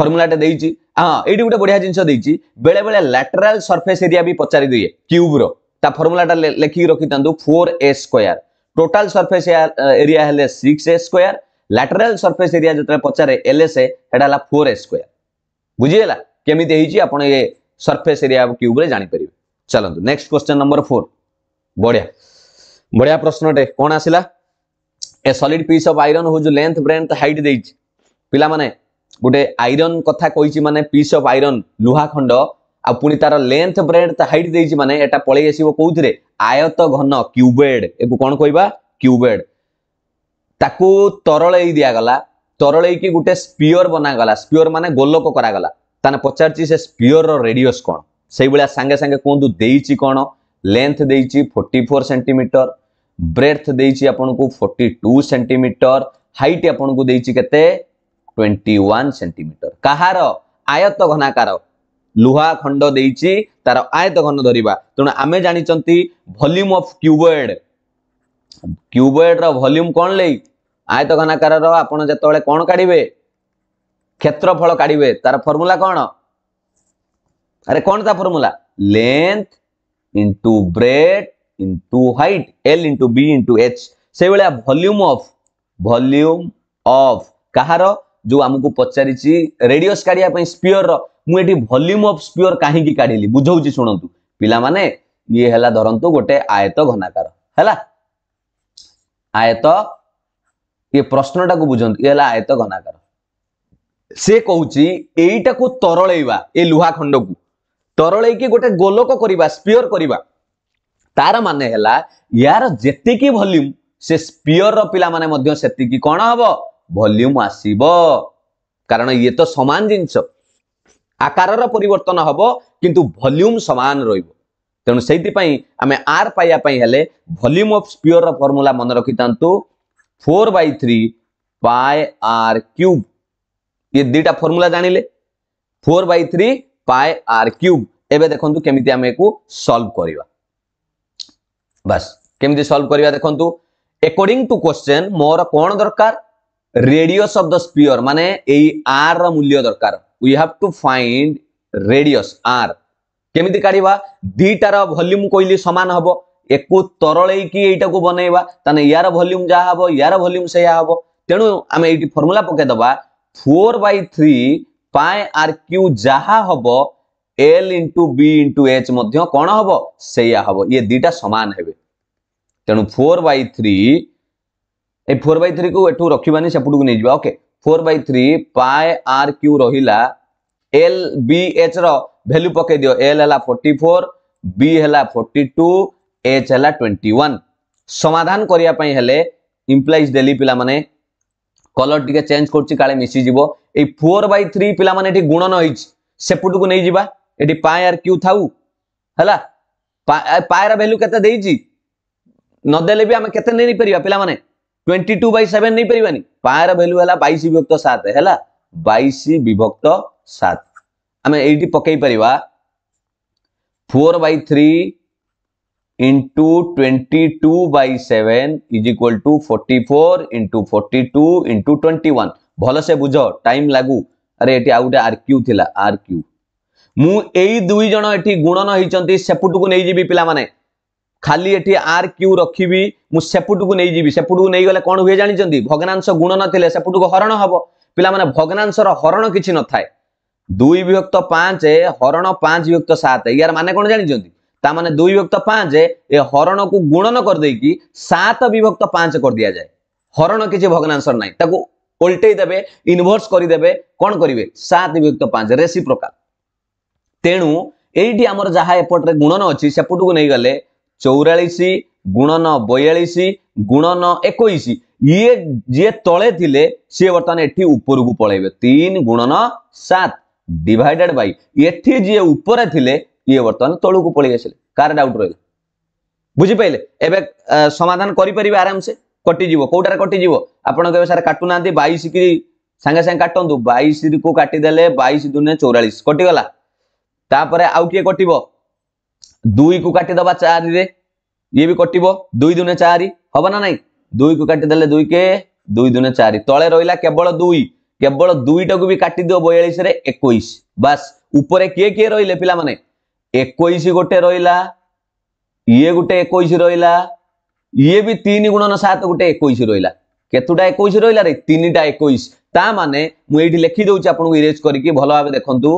ଫର୍ମୁଲାଟେ ଦେଇଛି ହଁ ଏଇଠି ଗୋଟେ ବଢିଆ ଜିନିଷ ଦେଇଛି ବେଳେବେଳେ ଲାଟେରାଲ ସର୍ଫେସ୍ ଏରିଆ ବି ପଚାରି ଦିଏ କ୍ୟୁବ୍ର ତା ଫର୍ମୁଲାଟା ଲେଖିକି ରଖିଥାନ୍ତୁ four a square total surface area ହେଲେ six a square lateral surface area ଯେତେବେଳେ ପଚାରେ ଏଲ୍ଏସ୍ଏ ସେଇଟା ହେଲା ଫୋର୍ ଏ ସ୍କୋୟାର ବୁଝିଗଲା କେମିତି ହେଇଛି ଆପଣ ଏ ସର୍ଫେସ୍ ଏରିଆ କ୍ୟୁବ୍ରେ ଜାଣିପାରିବେ ଚାଲନ୍ତୁ ନେକ୍ସଟ କ୍ୱେଶ୍ଚନ୍ ନମ୍ବର ଫୋର୍ ବଢିଆ বড়িয়া প্রশ্নটে কোণ আসিলা a solid piece of iron whose length breadth height ଦେଇଛି ପିଲାମାନେ ଗୋଟେ ଆଇରନ୍ କଥା କହିଛି ମାନେ ପିସ୍ ଅଫ୍ ଆଇରନ୍ ଲୁହା ଖଣ୍ଡ ଆଉ ପୁଣି ତାର ଲେନ୍ଥ ବ୍ରେଡ୍ ହାଇଟ୍ ଦେଇଛି ମାନେ ଏଟା ପଳେଇ ଆସିବ କୋଉଥିରେ ଆୟତ ଘନ କ୍ୟୁବେଡ୍ ଏକୁ କ'ଣ କହିବା କ୍ୟୁବେଡ୍ ତାକୁ ତରଳେଇ ଦିଆଗଲା ତରଳେଇକି ଗୋଟେ ସ୍ପିଓର ବନାଗଲା ସ୍ପିଓର ମାନେ ଗୋଲକ କରାଗଲା ତାହେଲେ ପଚାରିଛି ସେ ସ୍ପିଓରର ରେଡିଅସ୍ କ'ଣ ସେଇଭଳିଆ ସାଙ୍ଗେ ସାଙ୍ଗେ କୁହନ୍ତୁ ଦେଇଛି କ'ଣ ଲେନ୍ଥ ଦେଇଛି ଫୋର୍ଟି ଫୋର୍ ସେଣ୍ଟିମିଟର ବ୍ରେଥ୍ ଦେଇଛି ଆପଣଙ୍କୁ ଫୋର୍ଟି ଟୁ ସେଣ୍ଟିମିଟର ହାଇଟ୍ ଆପଣଙ୍କୁ ଦେଇଛି କେତେ ଟ୍ୱେଣ୍ଟି ୱାନ୍ ସେଣ୍ଟିମିଟର କାହାର ଆୟତ ଘନାକାର ଲୁହା ଖଣ୍ଡ ଦେଇଛି ତାର ଆୟତ ଘନ ଧରିବା ତେଣୁ ଆମେ ଜାଣିଛନ୍ତି ଭଲ୍ୟୁମ୍ ଅଫ୍ କ୍ୟୁବଏଡ୍ କ୍ୟୁବଏଡ୍ର ଭଲ୍ୟୁମ୍ କ'ଣ ଲେଇ ଆୟତ ଘନାକାରର ଆପଣ ଯେତେବେଳେ କ'ଣ କାଢିବେ କ୍ଷେତ୍ରଫଳ କାଢିବେ ତାର ଫର୍ମୁଲା କ'ଣ ଆରେ କ'ଣ ତା formula length into breadth into height L into B into H से भाया भल्यूम ऑफ भल्यूम ऑफ कहार जो आमको पचारिची रेडियस काढ़िया पई स्फीयर रो मु एठी वॉल्यूम ऑफ स्फीयर काहे ये धरतु गोटे आयत घनाकार हला आयत ये प्रश्न को बुझंतु आयत घनाकार से कहउची एटा को तरलैवा ए लुहा खंड को তরলেইকি গোটে গোলক করা স্পিওর করা তার মানে হল ইয়ার যেতিকি ভଲ୍ୟୁম সে স্পিওর পিলামানে মানে সেতিকি কোণ হব ভଲ୍ୟୁম আসব কারণ ইয়ে তো সমান জিনিস আকারর পরিবর্তন হব কিন্তু ভଲ୍ୟୁম সমান রইব তেমন সেইপাই আমি আর পাই হলে ভଲ୍ୟୁম অফ স্পিওর ফর্মুলা মনে রাখি থাকতু four by three pi r cube ইয়ে দুইটা ফর্মুলা জাঁলে four by three pi r cube एवं देखु केमी आम सल्व करवा बस केमी सल्व करवा देखु एकॉर्डिंग टू क्वेश्चन मोर कौन दरकार रेडियस ऑफ द स्पीयर माने आर रो मूल्य दरकार we have to find radius r केमिति काढिबा दीटार वॉल्यूम कोइली समान हबो एकु तरलै की एटाकू बनैबा यार वॉल्यूम जा हबो यार वॉल्यूम से या हबो तेनु आमे एटी फार्मूला पके दबा 4 পাই আর কিউ যাহা হব l into b into h মধ্যে কোণ হব সেইয়া হব ইয়ে দুইটা সমান হবে তেমন ফোর বাই থ্রি এই ফোর বাই থ্রি কু এটু রখবানি সেপটকু নিয়ে যা okay four by three pi r cube রহিলা এল বি এচ র ভ্যালু পকাই দিও এল হেলা ফোর্টি ফোর বি হেলা ফোর্টি টু এচ হেলা টোয়েন্টি ওয়ান সমাধান করা হলে ইমপ্লাইজ ডেলি পিলা মানে কলর টিকে চেঞ্জ করছি কালে মিশিযোগ ए फोर बै थ्री पिला गुणन होपट को नहीं जा आर क्यू था हला? पा, पायर भैल्यू के नदे भी आम के नहीं पार पाने ट्वेंटी टू बै सेवेन नहीं पार्वानी पायर भैल्यू है बैश विभक्त सात है विभक्त सात आम ये पकई पार four by three into twenty two by seven is equal to forty four into forty two into twenty one ଭଲସେ ବୁଝ ଟାଇମ୍ ଲାଗୁ ଆରେ ଏଠି ଆଉ ଗୋଟେ ଆର୍ କ୍ୟୁ ଥିଲା ଆର୍ କ୍ୟୁ ମୁଁ ଏଇ ଦୁଇ ଜଣ ଏଠି ଗୁଣନ ହେଇଛନ୍ତି ସେପଟକୁ ନେଇଯିବି ପିଲାମାନେ ଖାଲି ଏଠି ଆର୍ କ୍ୟୁ ରଖିବି ମୁଁ ସେପଟକୁ ନେଇଯିବି ସେପଟକୁ ନେଇଗଲେ କ'ଣ ହୁଏ ଜାଣିଛନ୍ତି ଭଗ୍ନାଂଶ ଗୁଣନ ଥିଲେ ସେପଟକୁ ହରଣ ହବ ପିଲାମାନେ ଭଗ୍ନାଂଶର ହରଣ କିଛି ନଥାଏ ଦୁଇ ବିଭକ୍ତ ପାଞ୍ଚ ହରଣ ପାଞ୍ଚ ବିଭକ୍ତ ସାତ ୟାର ମାନେ କ'ଣ ଜାଣିଛନ୍ତି ତା ମାନେ ଦୁଇ ବିଭକ୍ତ ପାଞ୍ଚ ଏ ହରଣକୁ ଗୁଣନ କରିଦେଇକି ସାତ ବିଭକ୍ତ ପାଞ୍ଚ କରିଦିଆଯାଏ ହରଣ କିଛି ଭଗ୍ନାଂଶ ନାହିଁ ତାକୁ ଓଲଟେଇ ଦେବେ ଇନଭର୍ସ କରିଦେବେ କ'ଣ କରିବେ ସାତ ବିଭକ୍ତ ପାଞ୍ଚ ରେସି ପ୍ରକାର ତେଣୁ ଏଇଠି ଆମର ଯାହା ଏପଟରେ ଗୁଣନ ଅଛି ସେପଟକୁ ନେଇଗଲେ ଚଉରାଳିଶ ଗୁଣନ ବୟାଳିଶ ଗୁଣନ ଏକୋଇଶ ଇଏ ଯିଏ ତଳେ ଥିଲେ ସିଏ ବର୍ତ୍ତମାନ ଏଠି ଉପରକୁ ପଳେଇବେ ତିନି ଗୁଣନ ସାତ ଡିଭାଇଡେଡ୍ ବାଇ ଏଠି ଯିଏ ଉପରେ ଥିଲେ ଇଏ ବର୍ତ୍ତମାନ ତଳକୁ ପଳେଇ ଆସିଲେ କାହାର ଡାଉଟ୍ ରହିଲା ବୁଝିପାରିଲେ ଏବେ ସମାଧାନ କରିପାରିବେ ଆରାମସେ কটিযোগ কোটার কটিযোগ আপনার কেবে স্যার কাটু না বাইশ কি সাংে সাংে কাটতু বাইশ কু কাটিদেলে বাইশ দুনে চৌরাশ কটিগলা তাপরে আউ কি কটিব দুই কু কাটিদবা চারিরে ইয়ে বি কটিব দুই দুনে চারি হব না নাই দুই কু কাটিদেলে দুই কে দুই দুনে চারি তলে রহিলা কেবল দুই কেবল দুইটাকু বি কাটি দিও বয়ালিশে একুশ বাস উপরে কি কি রহলে পিলা মানে একুশ গোটে রহিলা ইয়ে গোটে একুশ রহিলা ଇଏ ବି ତିନି ଗୁଣନ ସାତ ଗୋଟେ ଏକୋଇଶ ରହିଲା କେତୁଟା ଏକୋଇଶ ରହିଲା ରେ ତିନିଟା ଏକୋଇଶ ତା ମାନେ ମୁଁ ଏଇଠି ଲେଖି ଦଉଛି ଆପଣଙ୍କୁ ଇରେଜ୍ କରିକି ଭଲ ଭାବେ ଦେଖନ୍ତୁ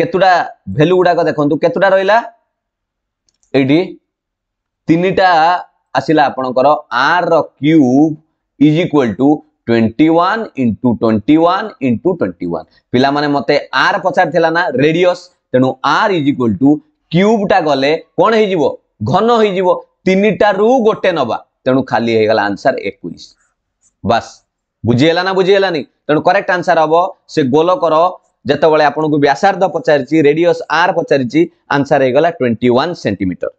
କେତୁଟା ଭ୍ୟାଲୁ ଗୁଡାକ ଦେଖନ୍ତୁ କେତୁଟା ରହିଲା ଏଇଠି ତିନିଟା ଆସିଲା ଆପଣଙ୍କର ଆର୍ ର cube is equal to twenty one into twenty one into twenty one ପିଲାମାନେ ମତେ ଆର୍ ପଚାରିଥିଲା ନା ରେଡିୟସ୍ ତେଣୁ ଆର୍ ଇଜ୍ ଇକ୍ୱାଲ ଟୁ କ୍ୟୁବ୍ଟା ଗଲେ କ'ଣ ହେଇଯିବ ଘନ ହେଇଯିବ তিনটারু গোটে নবা তেণু খালি হয়ে গেল আনসার একুশ বাস বুঝি বুঝিগলা না বুঝি বুঝিগলানি তেণু করেক্ট আনসার হব সে গোলকর যেতবে আপনার ব্যাসার্ধ পচারিছি রেডিওস আর পচারিছি আনসার হয়ে গেল টোয়েন্টি ওয়ান সেটিমিটর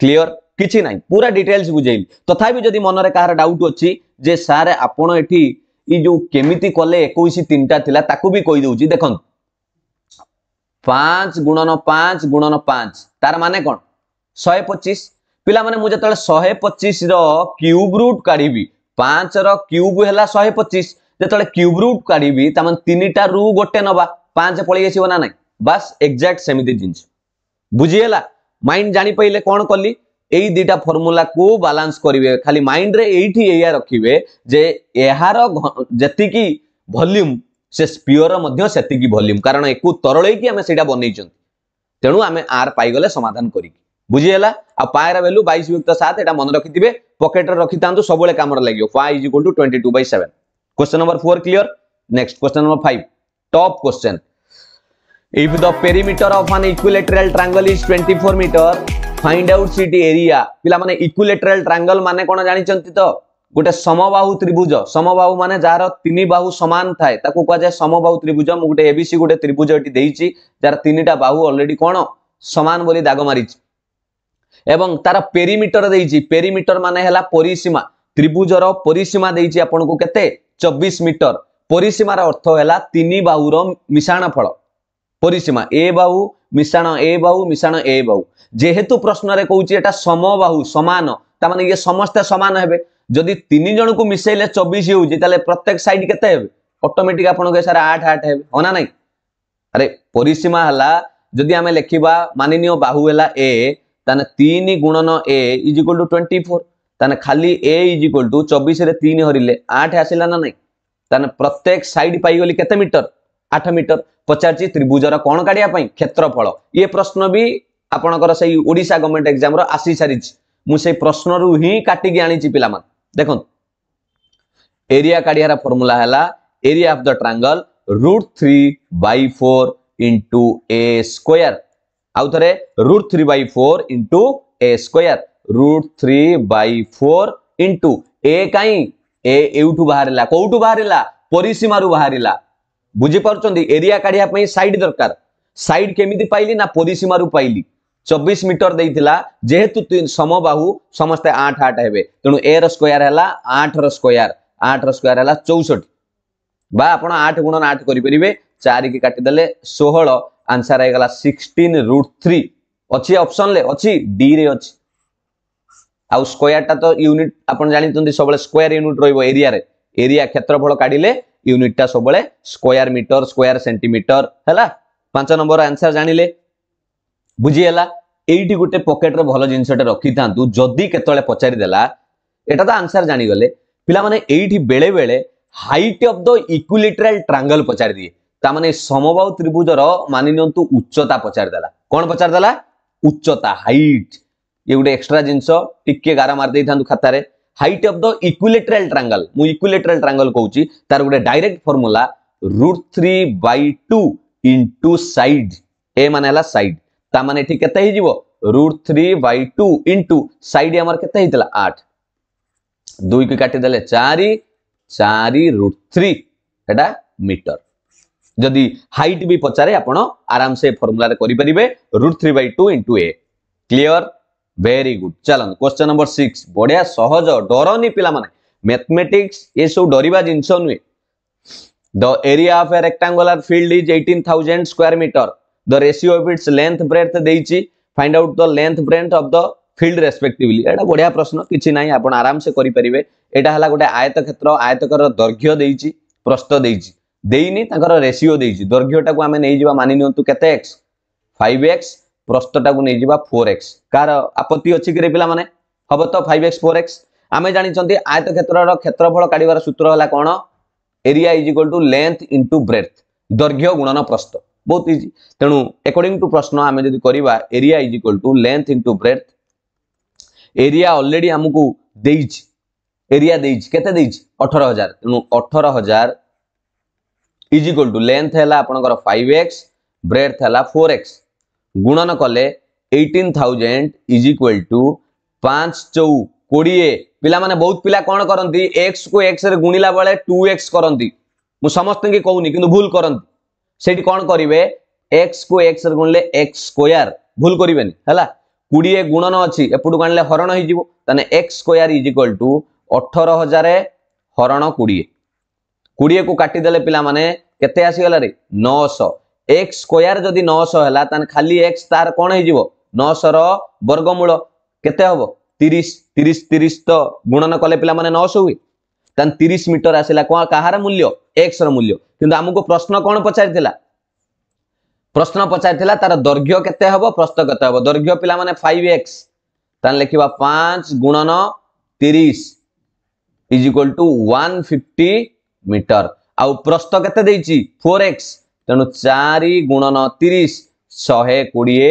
ক্লিয়র কিছু না পুরা ডিটেলস বুঝাইলি তথাপি যদি মনরে কাহার ডাউট অছি যে স্যার আপনার এটি ই যে কমিটি কলে একুশ তিনটা লা তাকে কইদি দেখ পাঁচ গুণন পাঁচ গুণন পাঁচ তার মানে কন শহে পঁচিশ ପିଲାମାନେ ମୁଁ ଯେତେବେଳେ ଶହେ ପଚିଶର କ୍ୟୁବ୍ ରୁଟ୍ କାଢିବି ପାଞ୍ଚର କ୍ୟୁବ୍ ହେଲା ଶହେ ପଚିଶ ଯେତେବେଳେ କ୍ୟୁବ୍ ରୁଟ୍ କାଢିବି ତାମାନେ ତିନିଟା ରୁ ଗୋଟେ ନବା ପାଞ୍ଚ ପଳେଇ ଆସିବ ନା ନାହିଁ ବାସ୍ ଏକ୍ଜାକ୍ଟ ସେମିତି ଜିନିଷ ବୁଝିହେଲା ମାଇଣ୍ଡ ଜାଣିପାରିଲେ କ'ଣ କଲି ଏଇ ଦୁଇଟା ଫର୍ମୁଲାକୁ ବାଲାନ୍ସ କରିବେ ଖାଲି ମାଇଣ୍ଡରେ ଏଇଠି ଏଇଆ ରଖିବେ ଯେ ଏହାର ଯେତିକି ଭଲ୍ୟୁମ୍ ସେ ସ୍ପିଓର ମଧ୍ୟ ସେତିକି ଭଲ୍ୟୁମ୍ କାରଣ ଏକୁ ତରଳେଇକି ଆମେ ସେଇଟା ବନେଇଛନ୍ତି ତେଣୁ ଆମେ ଆର୍ ପାଇଗଲେ ସମାଧାନ କରିକି বুঝিগলা আর পায়ের ভ্যালু বাইশ যুক্ত সাত এটা মনে রাখিবে পকেটরে রাখিথান্তু সবুলে কামরে লাগিব pi is equal to twenty two by seven question number four clear next question number five টপ question If the perimeter of an equilateral triangle is 24 meter, find out city area. পিলামানে equilateral triangle মানে কোন জানিছন্তি তো গোটে সমবাহু ত্রিভুজ সমবাহু মানে যার তিন বাহু সমান থাকে তাকে কুযায় সমবাহু ত্রিভুজ মু গোটে এবিসি গোটে ত্রিভুজ এটি দেইছি যার তিনটা বাহু অলরেডি কোন সমান বলি দাগ মারিছি এবং তার পেরিমিটর দিয়েছি পেরিমিটর মানে হল পরিসীমা ত্রিভুজর পরিসীমা দিয়েছি আপনার কেতে চব্বিশ মিটর পরিসীমার অর্থ হল তিন বাহুর মিশাণ ফল পরিসীমা এ বাহু মিশাণ এ বাহু মিশাণ এ বাহু যেহেতু প্রশ্নরে কৌছি এটা সমবাহু সমান তার মানে ইয়ে সমস্ত সমান হবে যদি তিন জনক মিশাইলে চব্বিশ হচ্ছে তাহলে প্রত্যেক সাইড কেতে হবে অটোমেটিক আপনার সার আট আট হবে হ না আরে পরিসীমা হল যদি আমি লেখা মাননীয় বাহু হল এ तीन गुणन a is equal to twenty four तेज़े खाली ए इजिक्वल टू चबीश तीन हरिले आठ आसला ना नहीं प्रत्येक सैड पाईगली के मीटर आठ मीटर पचार त्रिभुजर कौन काढ़ क्षेत्रफल ये प्रश्न भी आपणकर गवर्नमेंट एक्जाम आसी सारी मुझे प्रश्न रु ही काटिकी आनी पा देख एरिया काढ़ फर्मूला है area of the triangle root three by four into a square थे root three by four into a square root three by four into a कहीं ए बाहर कौटू बाहर परिसीमारू बाहर बुझीपार एरिया काढ़ापी सैड दरकार सैड केमी पाइली ना परिसीमारू पाइली চবিশ মিটর দেইছিলা যেহেতু সমবাহু সমস্তে आठ আট হবে তেমন এ রকোয়ার হল আটর স্কোয়ার আটর স্কোয়ার হল চৌষঠি বা আপনার আট গুণন আট করে চারি কাটিদেলে ষোহল आंसर गला 16 रूट थ्री अच्छी ऑप्शन ले अच्छी डी रे अच्छी आउ स्क्वयरटा तो यूनिट आप जानते सबले स्क्वायर यूनिट ररिया एरिया रे एरिया क्षेत्रफल यूनिट यूनिटा सबले स्क्वायर मीटर स्क्वायर सेंटीमीटर हैला पांच नंबर आंसर जानिले बुझियला एटी जाने बुझीगला এইটি গোটে পকেটর ভালো জিনিসটা जदी केतले पचारी देला एटा এটা आंसर আনসার गले पिला माने एटी বেড়ে বেড়ে height of the equilateral triangle पचारी दिए ତାମାନେ ସମବାହୁ ତ୍ରିଭୁଜର ମାନି ନିଅନ୍ତୁ ଉଚ୍ଚତା ପଚାରିଦେଲା କ'ଣ ପଚାରିଦେଲା ଉଚ୍ଚତା ହାଇଟ୍ ଇଏ ଗୋଟେ ଏକ୍ସଟ୍ରା ଜିନିଷ ଟିକେ ଗାର ମାରିଦେଇଥାନ୍ତୁ ଖାତାରେ height of the equilateral triangle ମୁଁ ଇକ୍ୟୁଲେଟ୍ରାଲ ଟ୍ରାଙ୍ଗଲ କହୁଛି ତାର ଗୋଟେ direct formula root three by two into side a ମାନେ ହେଲା ସାଇଡ୍ ତା ମାନେ ଏଠି କେତେ ହେଇଯିବ root three by two into side ଆମର କେତେ ହେଇଥିଲା ଆଠ ଦୁଇକୁ କାଟିଦେଲେ ଚାରି ଚାରି ରୁଟ୍ ଥ୍ରୀ ଏଟା ମିଟର ଯଦି ହାଇଟ୍ ବି ପଚାରେ ଆପଣ ଆରାମସେ ଫର୍ମୁଲାରେ କରିପାରିବେ root three by two into a clear very good ଚାଲନ୍ତୁ କ୍ୱେଶ୍ଚନ୍ ନମ୍ବର ସିକ୍ସ ବଢିଆ ସହଜ ଡରନି ପିଲାମାନେ ମ୍ୟାଥମେଟିକ୍ସ ଏସବୁ ଡରିବା ଜିନିଷ ନୁହେଁ the area of a rectangular field is eighteen thousand square metre the ratio of its length breadth ଦେଇଛି find out the length breadth of the field respectively ଏଇଟା ବଢିଆ ପ୍ରଶ୍ନ କିଛି ନାହିଁ ଆପଣ ଆରାମସେ କରିପାରିବେ ଏଇଟା ହେଲା ଗୋଟେ ଆୟତ କ୍ଷେତ୍ର ଆୟତକର ଦୈର୍ଘ୍ୟ ଦେଇଛି ପ୍ରସ୍ତ ଦେଇଛି ଦେଇନି ତାଙ୍କର ରେସିଓ ଦେଇଛି ଦୈର୍ଘ୍ୟଟାକୁ ଆମେ ନେଇଯିବା ମାନି ନିଅନ୍ତୁ କେତେ ଏକ୍ସ ଫାଇଭ୍ ଏକ୍ସ ପ୍ରସ୍ତଟାକୁ ନେଇଯିବା ଫୋର୍ ଏକ୍ସ କାହାର ଆପତ୍ତି ଅଛି କିରେ ପିଲାମାନେ ହବ ତ ଫାଇଭ୍ ଏକ୍ସ ଫୋର୍ ଏକ୍ସ ଆମେ ଜାଣିଛନ୍ତି ଆୟତ କ୍ଷେତ୍ରର କ୍ଷେତ୍ରଫଳ କାଢ଼ିବାର ସୂତ୍ର ହେଲା କ'ଣ area is equal to length into breadth ଦୈର୍ଘ୍ୟ ଗୁଣନ ପ୍ରସ୍ତ ବହୁତ ଇଜି ତେଣୁ ଏକର୍ଡିଂ ଟୁ ପ୍ରଶ୍ନ ଆମେ ଯଦି କରିବା area is equal to length into breadth area already ଆମକୁ ଦେଇଛି ଏରିଆ ଦେଇଛି କେତେ ଦେଇଛି ଅଠର ହଜାର ତେଣୁ ଅଠର ହଜାର इज इक्वल टू लेंथ है आपंकर फाइव एक्स ब्रेथ है फोर एक्स गुणन कले eighteen thousand is equal to पाँच चौ কোড়িয়ে পিলামানে বহুত পিলা কোণ করতে এক্স কু এক্স রে গুণিলা বেড়ে টু এক্স করতে মু সমস্ত কৌনি কিন্তু ভুল করতে সেইটি কোণ করবে এক্স কু এক্স রে গুণলে এক্স স্কোয়ার ভুল করবে হল কোড়িয়ে গুণন অছি এপটু আনলে হরণ হয়ে যাব তাহলে x square is equal to অঠর হাজার হরণ কোড়িয়ে কোড়িয়ে কু কাটিদেলে পিলা মানে কেতে আসিগলারি নশ এক্স স্কোয়ার যদি নশ হল তাহলে খালি এক্স তার কণ হয়ে যাব নশর বর্গমূল কেতে হব তিরিশ তিরিশ তিরিশ তো গুণন কলে পিলা মানে নশ হুয়ে তাহলে তিরিশ মিটর আসিলা কাহার মূল্য এক্স রূল্য কিন্তু আমি প্রশ্ন কণ পচারি প্রশ্ন পচারি তার দৈর্ঘ্য কেতে হব প্রস্ত কেতে হব দৈর্ঘ্য পিলা মানে ফাইভ এক্স তাহলে লিখবা পাঁচ গুণন তিরিশ is equal to one fifty metre ଆଉ ପ୍ରସ୍ତ କେତେ ଦେଇଛି ଫୋର ଏକ୍ସ ତେଣୁ ଚାରି ଗୁଣନ ତିରିଶ ଶହେ କୋଡ଼ିଏ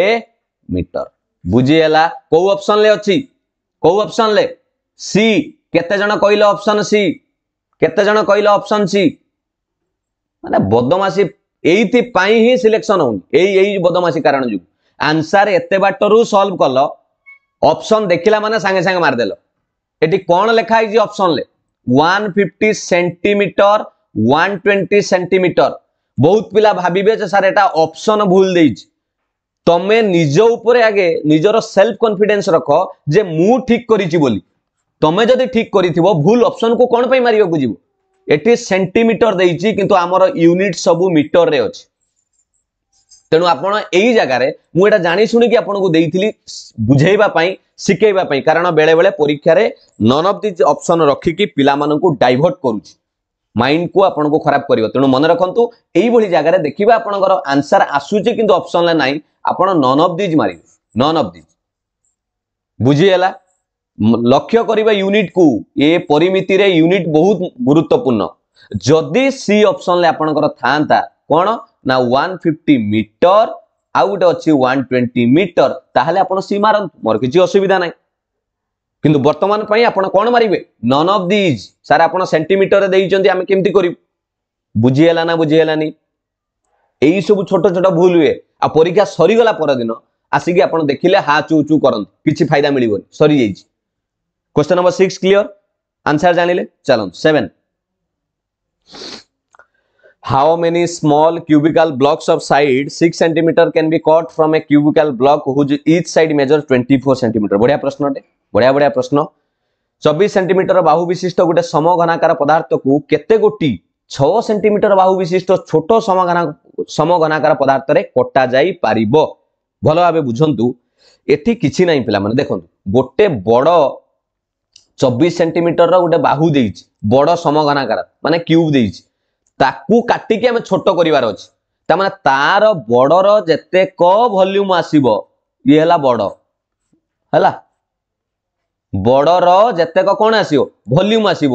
ମିଟର ବୁଝିହେଲା କୋଉ ଅପସନରେ ଅଛି କୋଉ ଅପସନରେ ସି କେତେ ଜଣ କହିଲ ଅପସନ ସି କେତେ ଜଣ କହିଲ ଅପସନ ସି ମାନେ ବଦମାସି ଏଇଥିପାଇଁ ହିଁ ସିଲେକ୍ସନ ହଉନି ଏଇ ଏଇ ବଦମାସି କାରଣ ଯୋଗୁଁ ଆନ୍ସର ଏତେ ବାଟରୁ ସଲ୍ଭ କଲ ଅପସନ ଦେଖିଲା ମାନେ ସାଙ୍ଗେ ସାଙ୍ଗେ ମାରିଦେଲ ଏଠି କ'ଣ ଲେଖା ହେଇଛି ଅପସନରେ 150 सेंटीमीटर 120 सेंटीमीटर ବହୁତ ପିଲା ଭାବିବେ ଯେ ସାର୍ ଏଟା ଅପସନ୍ ଭୁଲ ଦେଇଛି ତମେ ନିଜ ଉପରେ ଆଗେ ନିଜର ସେଲ୍ଫ କନଫିଡେନ୍ସ ରଖ ଯେ ମୁଁ ଠିକ୍ କରିଛି ବୋଲି ତମେ ଯଦି ଠିକ୍ କରିଥିବ ଭୁଲ ଅପସନ୍କୁ କ'ଣ ପାଇଁ ମାରିବାକୁ ଯିବ ଏଠି ସେଣ୍ଟିମିଟର ଦେଇଛି କିନ୍ତୁ ଆମର ୟୁନିଟ୍ ସବୁ ମିଟରରେ ଅଛି ତେଣୁ ଆପଣ ଏଇ ଜାଗାରେ ମୁଁ ଏଇଟା ଜାଣି ଶୁଣିକି ଆପଣଙ୍କୁ ଦେଇଥିଲି ବୁଝେଇବା ପାଇଁ ଶିଖେଇବା ପାଇଁ କାରଣ ବେଳେବେଳେ ପରୀକ୍ଷାରେ ନନ୍ ଅଫ୍ ଦିଜ୍ ଅପସନ୍ ରଖିକି ପିଲାମାନଙ୍କୁ ଡାଇଭର୍ଟ କରୁଛି ମାଇଣ୍ଡକୁ ଆପଣଙ୍କୁ ଖରାପ କରିବ ତେଣୁ ମନେ ରଖନ୍ତୁ ଏଇଭଳି ଜାଗାରେ ଦେଖିବା ଆପଣଙ୍କର ଆନ୍ସର ଆସୁଛି କିନ୍ତୁ ଅପସନରେ ନାହିଁ ଆପଣ ନନ୍ ଅଫ୍ ଦିଜ୍ ମାରିବେ ନନ୍ ଅଫ୍ ଦିଜ୍ ବୁଝିହେଲା ଲକ୍ଷ୍ୟ କରିବା ୟୁନିଟ୍କୁ ଏ ପରିମିତିରେ ୟୁନିଟ୍ ବହୁତ ଗୁରୁତ୍ୱପୂର୍ଣ୍ଣ ଯଦି ସି ଅପସନରେ ଆପଣଙ୍କର ଥାଆନ୍ତା କ'ଣ ନା ୱାନ୍ ଫିଫ୍ଟି ମିଟର ଆଉ ଗୋଟେ ଅଛି ୱାନ୍ ଟ୍ୱେଣ୍ଟି ମିଟର ତାହେଲେ ଆପଣ ସି ମାରନ୍ତୁ ମୋର କିଛି ଅସୁବିଧା ନାହିଁ କିନ୍ତୁ ବର୍ତ୍ତମାନ ପାଇଁ ଆପଣ କ'ଣ ମାରିବେ ନନ୍ ଅଫ୍ ଦିଜ୍ ସାର୍ ଆପଣ ସେଣ୍ଟିମିଟରରେ ଦେଇଛନ୍ତି ଆମେ କେମିତି କରିବୁ ବୁଝିହେଲା ନା ବୁଝିହେଲାନି ଏଇସବୁ ଛୋଟ ଛୋଟ ଭୁଲ ହୁଏ ଆଉ ପରୀକ୍ଷା ସରିଗଲା ପରଦିନ ଆସିକି ଆପଣ ଦେଖିଲେ ହା ଚୁ ଚୁ କରନ୍ତି କିଛି ଫାଇଦା ମିଳିବନି ସରିଯାଇଛି question number six clear answer जान लें चलो seven how many small cubical blocks of side 6 centimeter can be cut from a cubical block whose each side measures 24 centimeter बढ़िया प्रश्न अटे बढ़िया बढ़िया प्रश्न 24 सेंटीमीटर बाहु विशिष्ट गोटे समघनाकार पदार्थ को केते गोटी 6 सेंटीमीटर बाहु विशिष्ट छोट समघना समघनाकार पदार्थ रे कटा जाई पारिबो भलो भाबे बुझंतु एथि किछि नै पिला माने देखंतु गोटे बडो 24 सेंटीमीटर रो गोटे बाहु देइछि बडो समघनाकार माने क्यूब देइछि ତାକୁ କାଟିକି ଆମେ ଛୋଟ କରିବାର ଅଛି ତାମାନେ ତାର ବଡ଼ର ଯେତେକ ଭଲ୍ୟୁମ୍ ଆସିବ ଇଏ ହେଲା ବଡ଼ ହେଲା ବଡ଼ର ଯେତେକ କ'ଣ ଆସିବ ଭଲ୍ୟୁମ୍ ଆସିବ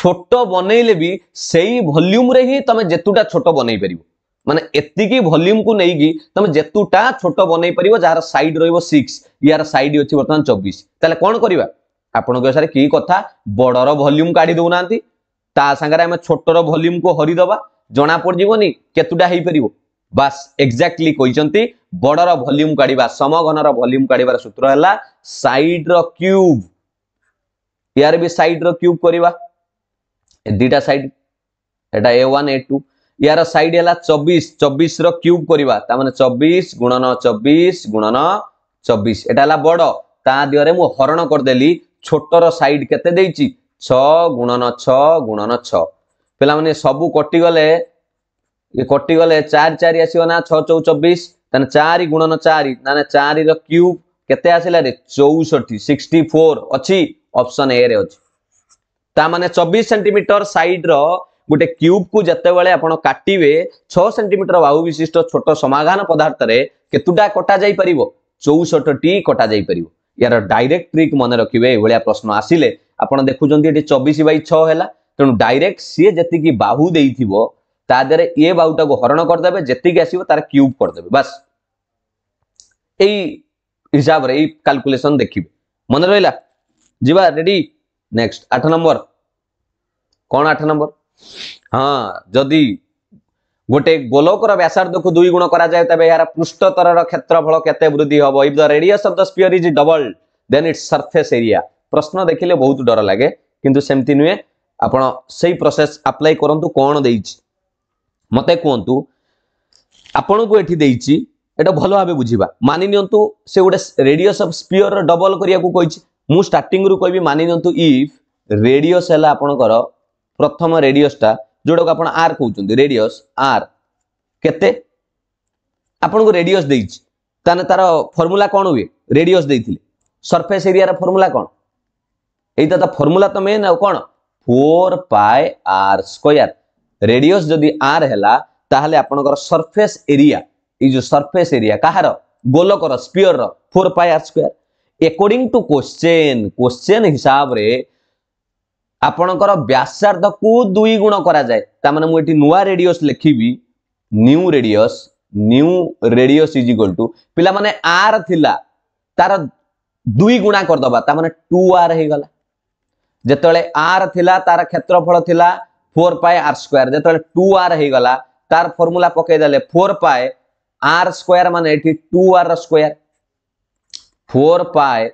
ଛୋଟ ବନେଇଲେ ବି ସେଇ ଭଲ୍ୟୁମ୍ରେ ହିଁ ତମେ ଯେତୁଟା ଛୋଟ ବନେଇ ପାରିବ ମାନେ ଏତିକି ଭଲ୍ୟୁମ୍କୁ ନେଇକି ତମେ ଯେତୁଟା ଛୋଟ ବନେଇ ପାରିବ ଯାହାର ସାଇଡ୍ ରହିବ ସିକ୍ସ ୟାର ସାଇଡ୍ ଅଛି ବର୍ତ୍ତମାନ ଚବିଶ ତାହେଲେ କ'ଣ କରିବା ଆପଣଙ୍କ ସାର୍ କି କଥା ବଡ଼ର ଭଲ୍ୟୁମ୍ କାଢି ଦେଉନାହାନ୍ତି তা ସାଙ୍ଗରେ ଆମେ ଛୋଟର ଭଲ୍ୟୁମ୍କୁ ହରିଦେବା ଜଣା ପଡ଼ିଯିବନି କେତୁଟା ହେଇପାରିବ ବାସ୍ ଏକ୍ଜାକ୍ଟଲି କହିଛନ୍ତି ବଡ଼ର ଭଲ୍ୟୁମ୍ କାଢ଼ିବା ସମଘନର ଭଲ୍ୟୁମ୍ କାଢ଼ିବାର ସୂତ୍ର ହେଲା ସାଇଡ୍ର କ୍ୟୁବ୍ ইয়ার বি সাইড্র কিউব করা দুইটা সাইড এটা এ ওয়ান এ টু ইয়ার সাইড হল চবিশ চবিশ রুব করা তার মানে চবিশ গুণন চবিশ গুণন চবিশ এটা হল বড় তা দিহরে মু হরণ করেদেলি ছোটর সাইড কেতে দিয়েছি छुणन छुणन छ ପିଲାମାନେ ସବୁ କଟିଗଲେ ଇଏ କଟିଗଲେ ଚାରି ଚାରି ଆସିବ ନା ଛଅ ଚଉ ଚବିଶ ତାହେଲେ ଚାରି ଗୁଣନ ଚାରି ତାହେଲେ ଚାରିର କ୍ୟୁବ୍ କେତେ ଆସିଲା ରେ ଚଉଷଠି ସିକ୍ସଟି ଫୋର୍ ଅଛି ଅପସନ୍ ଏ ରେ ଅଛି ତା ମାନେ ଚବିଶ ସେଣ୍ଟିମିଟର ସାଇଡ୍ର ଗୋଟେ କ୍ୟୁବ୍କୁ ଯେତେବେଳେ ଆପଣ କାଟିବେ ଛଅ ସେଣ୍ଟିମିଟର ବାହୁ ବିଶିଷ୍ଟ ଛୋଟ ସମାଧାନ ପଦାର୍ଥରେ କେତେଟା କଟା ଯାଇପାରିବ ଚଉଷଠଟି କଟା ଯାଇପାରିବ ଏହାର ଡାଇରେକ୍ଟ ଟ୍ରିକ୍ ମନେ ରଖିବେ ଏଭଳିଆ ପ୍ରଶ୍ନ ଆସିଲେ ଆପଣ ଦେଖୁଛନ୍ତି ଏଠି ଚବିଶ ବାଇ ଛଅ ହେଲା ତେଣୁ ଡାଇରେକ୍ଟ ସିଏ ଯେତିକି ବାହୁ ଦେଇଥିବ ତା ଦେହରେ ଇଏ ବାହୁଟାକୁ ହରଣ କରିଦେବେ ଯେତିକି ଆସିବ ତାର କ୍ୟୁବ୍ କରିଦେବେ ବାସ୍ ଏଇ ହିସାବରେ ଏଇ କାଲକୁଲେସନ୍ ଦେଖିବେ ମନେ ରହିଲା ଯିବା ରେଡି ନେକ୍ସଟ ଆଠ ନମ୍ବର କ'ଣ ଆଠ ନମ୍ବର ହଁ ଯଦି ଗୋଟେ ଗୋଲକର ବ୍ୟାସାର୍ଦ୍ଧକୁ ଦୁଇ ଗୁଣ କରାଯାଏ ତେବେ ଏହାର ପୃଷ୍ଠତରର କ୍ଷେତ୍ରଫଳ କେତେ ବୃଦ୍ଧି ହେବ if the radius of the sphere is double then its surface area প্রশ্ন দেখিলে বহুত ডর লাগে কিন্তু সেমতি নুহে ଆପଣ ସେଇ ପ୍ରୋସେସ୍ ଆପ୍ଲାଏ କରନ୍ତୁ କ'ଣ ଦେଇଛି ମୋତେ କୁହନ୍ତୁ ଆପଣଙ୍କୁ ଏଠି ଦେଇଛି ଏଇଟା ଭଲ ଭାବେ ବୁଝିବା ମାନି ନିଅନ୍ତୁ ସେ ଗୋଟେ ରେଡିଅସ୍ ଅଫ୍ ସ୍ପିୟର ଡବଲ କରିବାକୁ କହିଛି ମୁଁ ଷ୍ଟାର୍ଟିଂରୁ କହିବି ମାନି ନିଅନ୍ତୁ ଇଫ୍ ରେଡିଅସ୍ ହେଲା ଆପଣଙ୍କର ପ୍ରଥମ ରେଡିଅସ୍ଟା ଯେଉଁଟାକୁ ଆପଣ ଆର୍ କହୁଛନ୍ତି ରେଡିଅସ୍ ଆର୍ କେତେ ଆପଣଙ୍କୁ ରେଡିଅସ୍ ଦେଇଛି ତାହେଲେ ତାର ଫର୍ମୁଲା କ'ଣ ହୁଏ ରେଡିଅସ୍ ଦେଇଥିଲେ ସର୍ଫେସ୍ ଏରିଆର ଫର୍ମୁଲା କ'ଣ ଏଇଟା ତା ଫର୍ମୁଲା ତ ମେନ୍ ଆଉ କ'ଣ four pi r square radius ଯଦି ଆର୍ ହେଲା ତାହେଲେ ଆପଣଙ୍କର ସର୍ଫେସ୍ ଏରିଆ ଏଇ ଯେଉଁ ସର୍ଫେସ୍ ଏରିଆ କାହାର ଗୋଲକର ସ୍ପିୟରର four pi r square according to question question ହିସାବରେ ଆପଣଙ୍କର ବ୍ୟାସାର୍ଦ୍ଧକୁ ଦୁଇ ଗୁଣ କରାଯାଏ ତାମାନେ ମୁଁ ଏଠି ନୂଆ ରେଡିୟସ୍ ଲେଖିବି new radius new radius is equal to ପିଲାମାନେ ଆର୍ ଥିଲା ତାର ଦୁଇ ଗୁଣା କରିଦେବା ତାମାନେ ଟୁ ଆର୍ ହେଇଗଲା যেতবে আর লা তার ক্ষেত্রফল লা ফোর পায়ে আর স্কোয়ার যেত টু আর হয়ে গলা তার ফর্মুলা পকাই দেলে ফোর পায়ে আর স্কোয়ার মানে এটি two r square four pi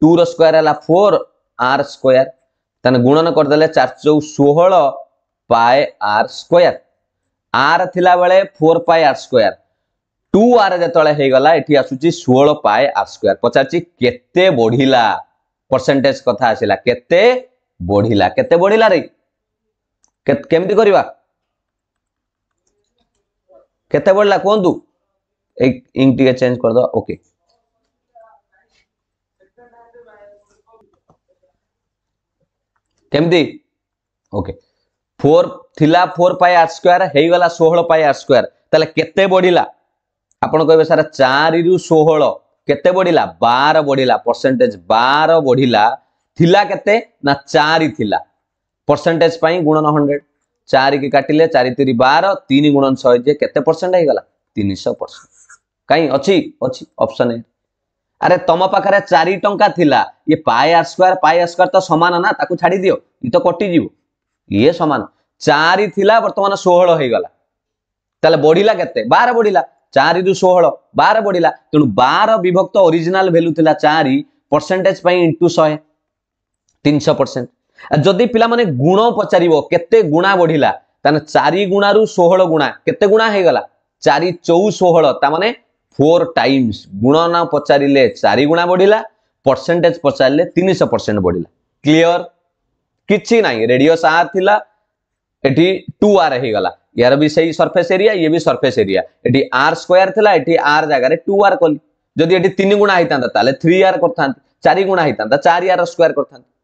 two র স্কোয়ার হল ফোর আর স্কোয়ার তাহলে গুণন করেদেলে চার চৌ ষোহল পায়ে আর স্কোয়ার আর লা বেড়ে ফোর পায়ে আর স্কোয়ার টু আর যেতবে হয়ে গলা এটি আসুচি ষোহল পায়ে আর স্কোয়ার পচারছি কেতে বড়া পরসেন্টেজ কথা আসিলা কেতে বড়িলা কেতে বড়িলা রে কেমতি করিবা কেতে বড়িলা কুহতু এই ইঙ্ক টিকে চেঞ্জ করিদেবা ওকে কেমতি ওকে ফোর লা ফোর পাই আর স্কোয়ার হয়ে গলা ষোহল পাই আর স্কোয়ার তাহলে কেতে বড়িলা ଆପଣ କହିବେ ସାର୍ ଚାରିରୁ ଷୋହଳ କେତେ ବଢିଲା ବାର ବଢିଲା ପରସେଣ୍ଟେଜ ବାର ବଢିଲା ଥିଲା କେତେ ନା ଚାରି ଥିଲା ପରସେଣ୍ଟେଜ ପାଇଁ ଗୁଣନ ହଣ୍ଡ୍ରେଡ ଚାରିକି କାଟିଲେ ଚାରି ତିରି ବାର ତିନି ଗୁଣନ ଶହେ କେତେ ପରସେଣ୍ଟ ହେଇଗଲା ତିନିଶହ ପରସେଣ୍ଟ କାହିଁ ଅଛି ଅଛି ଅପସନ ଏ ଆରେ ତମ ପାଖରେ ଚାରି ଟଙ୍କା ଥିଲା ଇଏ ପାଏ ଆର ସ୍କୋୟାର ପାଏ ଆର ସ୍କୋୟାର ତ ସମାନ ନା ତାକୁ ଛାଡି ଦିଅ ଇଏ ତ କଟିଯିବ ଇଏ ସମାନ ଚାରି ଥିଲା ବର୍ତ୍ତମାନ ଷୋହଳ ହେଇଗଲା ତାହେଲେ ବଢିଲା କେତେ ବାର ବଢିଲା ଚାରିରୁ ଷୋହଳ ବାର ବଢିଲା ତେଣୁ ବାର ବିଭକ୍ତ ଅରିଜିନାଲ ଭ୍ୟାଲୁ ଥିଲା ଚାରି ପରସେଣ୍ଟେଜ ପାଇଁ ଇଣ୍ଟୁ ଶହେ 300% जदि पे गुण पचार गुणा बढ़ला चार गुण रु षोह गुणा के गुणा हो गला चार चौ षोह मानते फोर टाइम्स गुण न पचारे चार गुणा बढ़ला परसेंटेज पचारे तीन शह परसेंट बढ़ला क्लीअर कि ना रेडियो आर थी टू आर हो गला यार भी सही सरफेस एरिया ये भी सरफेस एरिया एटी आर स्क्वयर था आर जगार टू आर कल जदि तीन गुणा होता थ्री आर कर चार गुणा होता चार आर स्क्वयर कर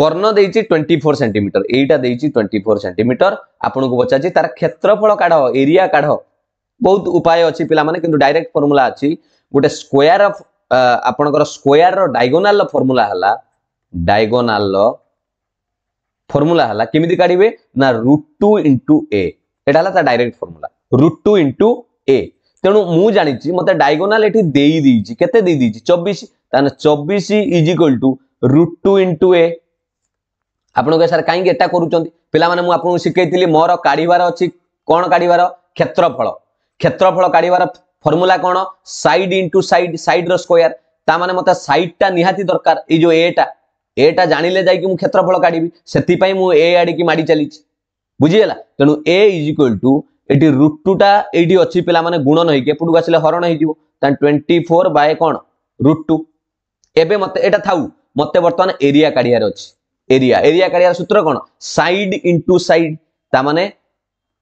কর্ণ দিয়েছি টোয়েন্টি ফোর সেটিমিটর এইটা দিয়েছি টোয়েন্টি ফোর সেটিমিটর আপনার পচারছি তার ক্ষেত্রফল কাঢ় এরিয়া কাঢ় ବହୁତ ଉପାୟ ଅଛି ପିଲାମାନେ କିନ୍ତୁ ଡାଇରେକ୍ଟ ଫର୍ମୁଲା ଅଛି ଗୋଟେ ସ୍କୋୟାର ଅଫ୍ ଆପଣଙ୍କର ସ୍କୋୟାରର ଡାଇଗୋନାଲର ଫର୍ମୁଲା ହେଲା ଡାଇଗୋନାଲର ଫର୍ମୁଲା ହେଲା କେମିତି କାଢିବେ ନା ରୁଟ୍ ଟୁ ଇଣ୍ଟୁ ଏ ଏଟା ହେଲା ତା direct formula root two into a ତେଣୁ ମୁଁ ଜାଣିଛି ମୋତେ ଡାଇଗୋନାଲ ଏଠି ଦେଇଦେଇଛି କେତେ ଦେଇଦେଇଛି ଚବିଶ ତାହେଲେ ଚବିଶ is equal to root two into a ଆପଣଙ୍କ ସାର୍ କାହିଁକି ଏଟା କରୁଛନ୍ତି ପିଲାମାନେ ମୁଁ ଆପଣଙ୍କୁ ଶିଖେଇଥିଲି ମୋର କାଢ଼ିବାର ଅଛି କ'ଣ କାଢ଼ିବାର କ୍ଷେତ୍ରଫଳ କ୍ଷେତ୍ରଫଳ କାଢ଼ିବାର ଫର୍ମୁଲା କ'ଣ ସାଇଡ୍ ଇଣ୍ଟୁ ସାଇଡ୍ ସାଇଡ୍ର ସ୍କୋୟାର ତା ମାନେ ମୋତେ ସାଇଡ୍ଟା ନିହାତି ଦରକାର ଏଇ ଯେଉଁ ଏଟା ଏଟା ଜାଣିଲେ ଯାଇକି ମୁଁ କ୍ଷେତ୍ରଫଳ କାଢ଼ିବି ସେଥିପାଇଁ ମୁଁ ଏ ଆଡ଼ିକି ମାଡ଼ି ଚାଲିଛି ବୁଝିଗଲା ତେଣୁ ଏ ଇଜ୍ ଇକ୍ୱାଲ୍ ଟୁ ଏଠି ରୁଟ୍ ଟୁଟା ଏଇଠି ଅଛି ପିଲାମାନେ ଗୁଣନ ହେଇକି ଏପଟକୁ ଆସିଲେ ହରଣ ହେଇଯିବ ତାହେଲେ ଟ୍ୱେଣ୍ଟି ଫୋର୍ ବାଏ କ'ଣ ରୁଟ୍ ଟୁ ଏବେ ମୋତେ ଏଟା ଥାଉ ମୋତେ ବର୍ତ୍ତମାନ ଏରିଆ କାଢ଼ିବାର ଅଛି एरिया एरिया काढ़ सूत्र कौन सैड इंटु सैड ताने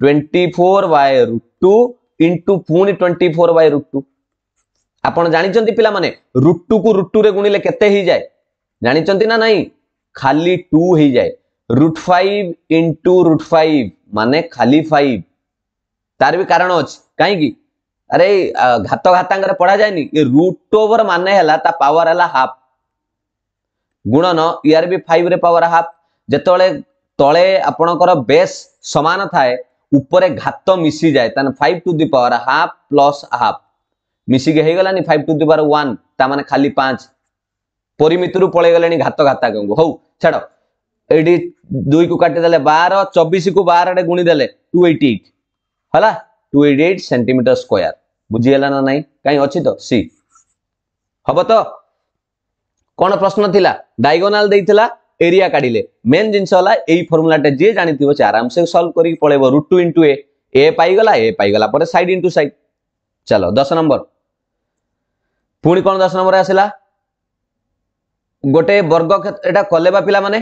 twenty four by root two into पुणी twenty four by root two ଆପଣ ଜାଣିଛନ୍ତି ପିଲାମାନେ ରୁଟୁକୁ ରୁଟୁରେ ଗୁଣିଲେ କେତେ ହେଇଯାଏ ଜାଣିଛନ୍ତି ନା ନାହିଁ ଖାଲି ଟୁ ହେଇଯାଏ root five into root five ମାନେ ଖାଲି ଫାଇଭ ତାର ବି କାରଣ ଅଛି କାହିଁକି ଆରେ ଘାତ ଘାତାଙ୍କରେ ପଢାଯାଏନି ଏ ରୁଟ୍ ଓଭର ମାନେ ହେଲା ତା ପାୱାର ହେଲା ହାଫ গুণন ইয়ার বি ফাইভরে পাওয়ার হাফ যেতবে তলে আপনার বেস সমান থাকে উপরে ঘাত মিশি যায় তাহলে five to the power half plus half মিশিকি হয়ে গলানি five to the power one তা মানে খালি পাঁচ পরিমিতির পড়ে গলে ঘাত ঘাতাঙ্কু হো ছাড় এইটি দুই কু কাটিদেলে বার চবিশ কু বার আড়ে গুণিদেলে টু এইটি এইট হল two eighty eight centimetre square বুঝিগাল না নাই কাই অছি তো সি হব তো কোণ প্রশ্ন লা ডাইগোনাল দিয়েছিলা এরিয়া কাড়লে মেন জিনিস হল এই ফর্মুলাটা যে জাঁথিব সে আরামসে সলভ করি পড়াইব root two into a a পাইগলা এ পাইগলা পরে সাইড ইন্টু সাইড চলো দশ নম্বর পুঁ কোণ দশ নম্বর আসলা গোটে বর্গ এটা কলে বা পিলা মানে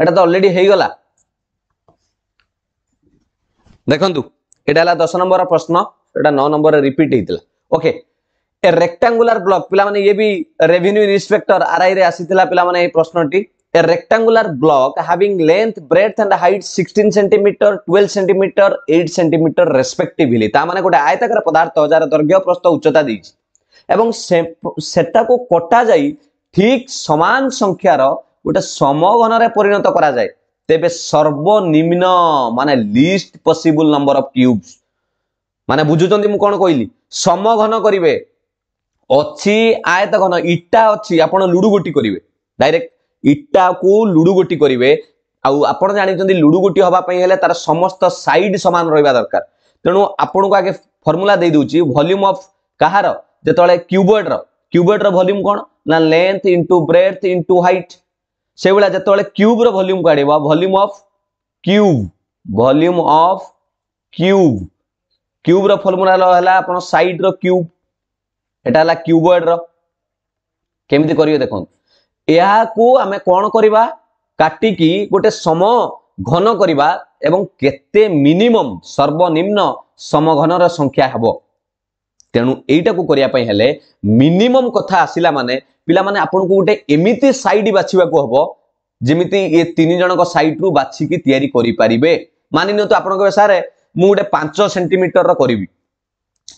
এটা তো অলরেডি হয়েগলা দেখুন এটা হল দশ নম্বর প্রশ্ন এটা ন নম্বর রিপিট হয়েছিল ওকে ଏ ରେକ୍ଟାଙ୍ଗୁଲାର ବ୍ଲକ ପିଲାମାନେ ଇଏ ବି ରେଭିନ୍ୟୁ ଇନ୍ସପେକ୍ଟର ଆର୍ଆଇରେ ଆସିଥିଲା ପିଲାମାନେ ଏଇ ପ୍ରଶ୍ନଟି A rectangular block having length, breadth and height 16 cm, 12 cm, 8 cm respectively. ତା ମାନେ ଗୋଟେ ଆୟତାକାର ପଦାର୍ଥ ଯାହାର ଦୈର୍ଘ୍ୟ ପ୍ରସ୍ଥ ଉଚ୍ଚତା ଦେଇଛି ଏବଂ ସେଟାକୁ କଟାଯାଇ ଠିକ୍ ସମାନ ସଂଖ୍ୟାର ଗୋଟେ ସମଘନରେ ପରିଣତ କରାଯାଏ ତେବେ ସର୍ବନିମ୍ନ ମାନେ least possible number of cubes ମାନେ ବୁଝୁଛନ୍ତି ମୁଁ କ'ଣ କହିଲି ସମଘନ କରିବେ ଅଛି ଆୟତଘନ ଇଟା ଅଛି ଆପଣ ଲୁଡୁ ଗୋଟି କରିବେ ଡାଇରେକ୍ଟ ଇଟାକୁ ଲୁଡୁ ଗୋଟି କରିବେ ଆଉ ଆପଣ ଜାଣିଛନ୍ତି ଲୁଡୁ ଗୋଟି ହେବା ପାଇଁ ହେଲେ ତାର ସମସ୍ତ ସାଇଡ୍ ସମାନ ରହିବା ଦରକାର ତେଣୁ ଆପଣଙ୍କୁ ଆଗେ ଫର୍ମୁଲା ଦେଇଦେଉଛି ଭଲ୍ୟୁମ୍ ଅଫ୍ କାହାର ଯେତେବେଳେ କ୍ୟୁବର୍ଡର କ୍ୟୁବର୍ଡର ଭଲ୍ୟୁମ୍ କ'ଣ ନା length into breadth into height ସେଇଭଳିଆ ଯେତେବେଳେ କ୍ୟୁବ୍ର ଭଲ୍ୟୁମ୍ କାଢ଼ିବ volume of cube volume of cube କ୍ୟୁବ୍ର ଫର୍ମୁଲା ହେଲା ଆପଣ ସାଇଡ୍ର କ୍ୟୁବ୍ এটা ହେଲା କ୍ୟୁବଏଡ୍ର କେମିତି କରିବେ ଦେଖନ୍ତୁ ଏହାକୁ ଆମେ କ'ଣ କରିବା କାଟିକି ଗୋଟେ ସମ ଘନ କରିବା ଏବଂ କେତେ ମିନିମମ୍ ସର୍ବନିମ୍ନ ସମଘନର ସଂଖ୍ୟା ହେବ ତେଣୁ ଏଇଟାକୁ କରିବା ପାଇଁ ହେଲେ ମିନିମମ୍ କଥା ଆସିଲା ମାନେ ପିଲାମାନେ ଆପଣଙ୍କୁ ଗୋଟେ ଏମିତି ସାଇଡ୍ ବାଛିବାକୁ ହେବ ଯେମିତି ଏ ତିନି ଜଣଙ୍କ ସାଇଡ୍ରୁ ବାଛିକି ତିଆରି କରିପାରିବେ ମାନି ନିଅନ୍ତୁ ଆପଣ କହିବେ ସାର୍ ମୁଁ ଗୋଟେ ପାଞ୍ଚ ସେଣ୍ଟିମିଟରର କରିବି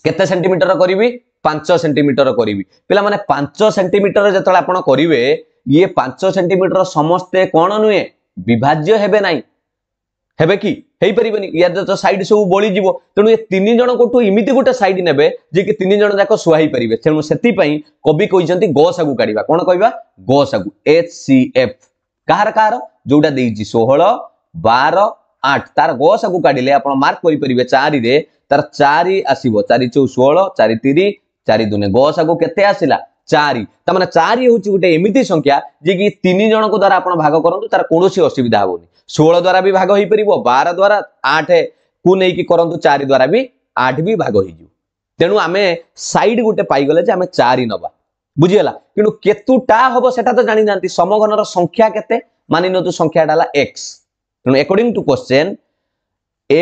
କେତେ ସେଣ୍ଟିମିଟର କରିବି ପାଞ୍ଚ ସେଣ୍ଟିମିଟର କରିବି ପିଲାମାନେ ପାଞ୍ଚ ସେଣ୍ଟିମିଟର ଯେତେବେଳେ ଆପଣ କରିବେ ଇଏ ପାଞ୍ଚ ସେଣ୍ଟିମିଟର ସମସ୍ତେ କ'ଣ ନୁହେଁ ବିଭାଜ୍ୟ ହେବେ ନାହିଁ ହେବେ କି ହେଇପାରିବେନି ୟାର ତ ସାଇଡ୍ ସବୁ ବଳିଯିବ ତେଣୁ ଏ ତିନି ଜଣଙ୍କଠୁ ଏମିତି ଗୋଟେ ସାଇଡ୍ ନେବେ ଯେ କି ତିନି ଜଣ ଯାକ ସୁହାଇ ପାରିବେ ତେଣୁ ସେଥିପାଇଁ କବି କହିଛନ୍ତି ଗସାକୁ କାଢିବା କ'ଣ କହିବା ଗସାକୁ ଏଚ୍ ସି ଏଫ୍ କାହାର କାହାର ଯୋଉଟା ଦେଇଛି ଷୋହଳ ବାର ଆଠ ତାର ଗସାକୁ କାଢିଲେ ଆପଣ ମାର୍କ କରିପାରିବେ ଚାରିରେ ତାର ଚାରି ଆସିବ ଚାରି ଚଉ ଷୋହଳ ଚାରି ତିରି ଚାରି ଦୁନେ ଗ ସାଗୁ କେତେ ଆସିଲା ଚାରି ତା ମାନେ ଚାରି ହେଉଛି ଗୋଟେ ଏମିତି ସଂଖ୍ୟା ଯିଏକି ତିନି ଜଣଙ୍କ ଦ୍ୱାରା ଆପଣ ଭାଗ କରନ୍ତୁ ତାର କୌଣସି ଅସୁବିଧା ହେବନି ଷୋହଳ ଦ୍ୱାରା ବି ଭାଗ ହେଇପାରିବ ବାର ଦ୍ୱାରା ଆଠକୁ ନେଇକି କରନ୍ତୁ ଚାରି ଦ୍ୱାରା ବି ଆଠ ବି ଭାଗ ହେଇଯିବ ତେଣୁ ଆମେ ସାଇଡ୍ ଗୋଟେ ପାଇଗଲେ ଯେ ଆମେ ଚାରି ନବା ବୁଝିଗଲା କିନ୍ତୁ କେତୁଟା ହବ ସେଟା ତ ଜାଣିନାହାନ୍ତି ସମଘନର ସଂଖ୍ୟା କେତେ ମାନି ନିଅନ୍ତୁ ସଂଖ୍ୟାଟା ହେଲା ଏକ୍ସ ତେଣୁ ଏକର୍ଡିଂ ଟୁ କ୍ୱେଶ୍ଚେନ୍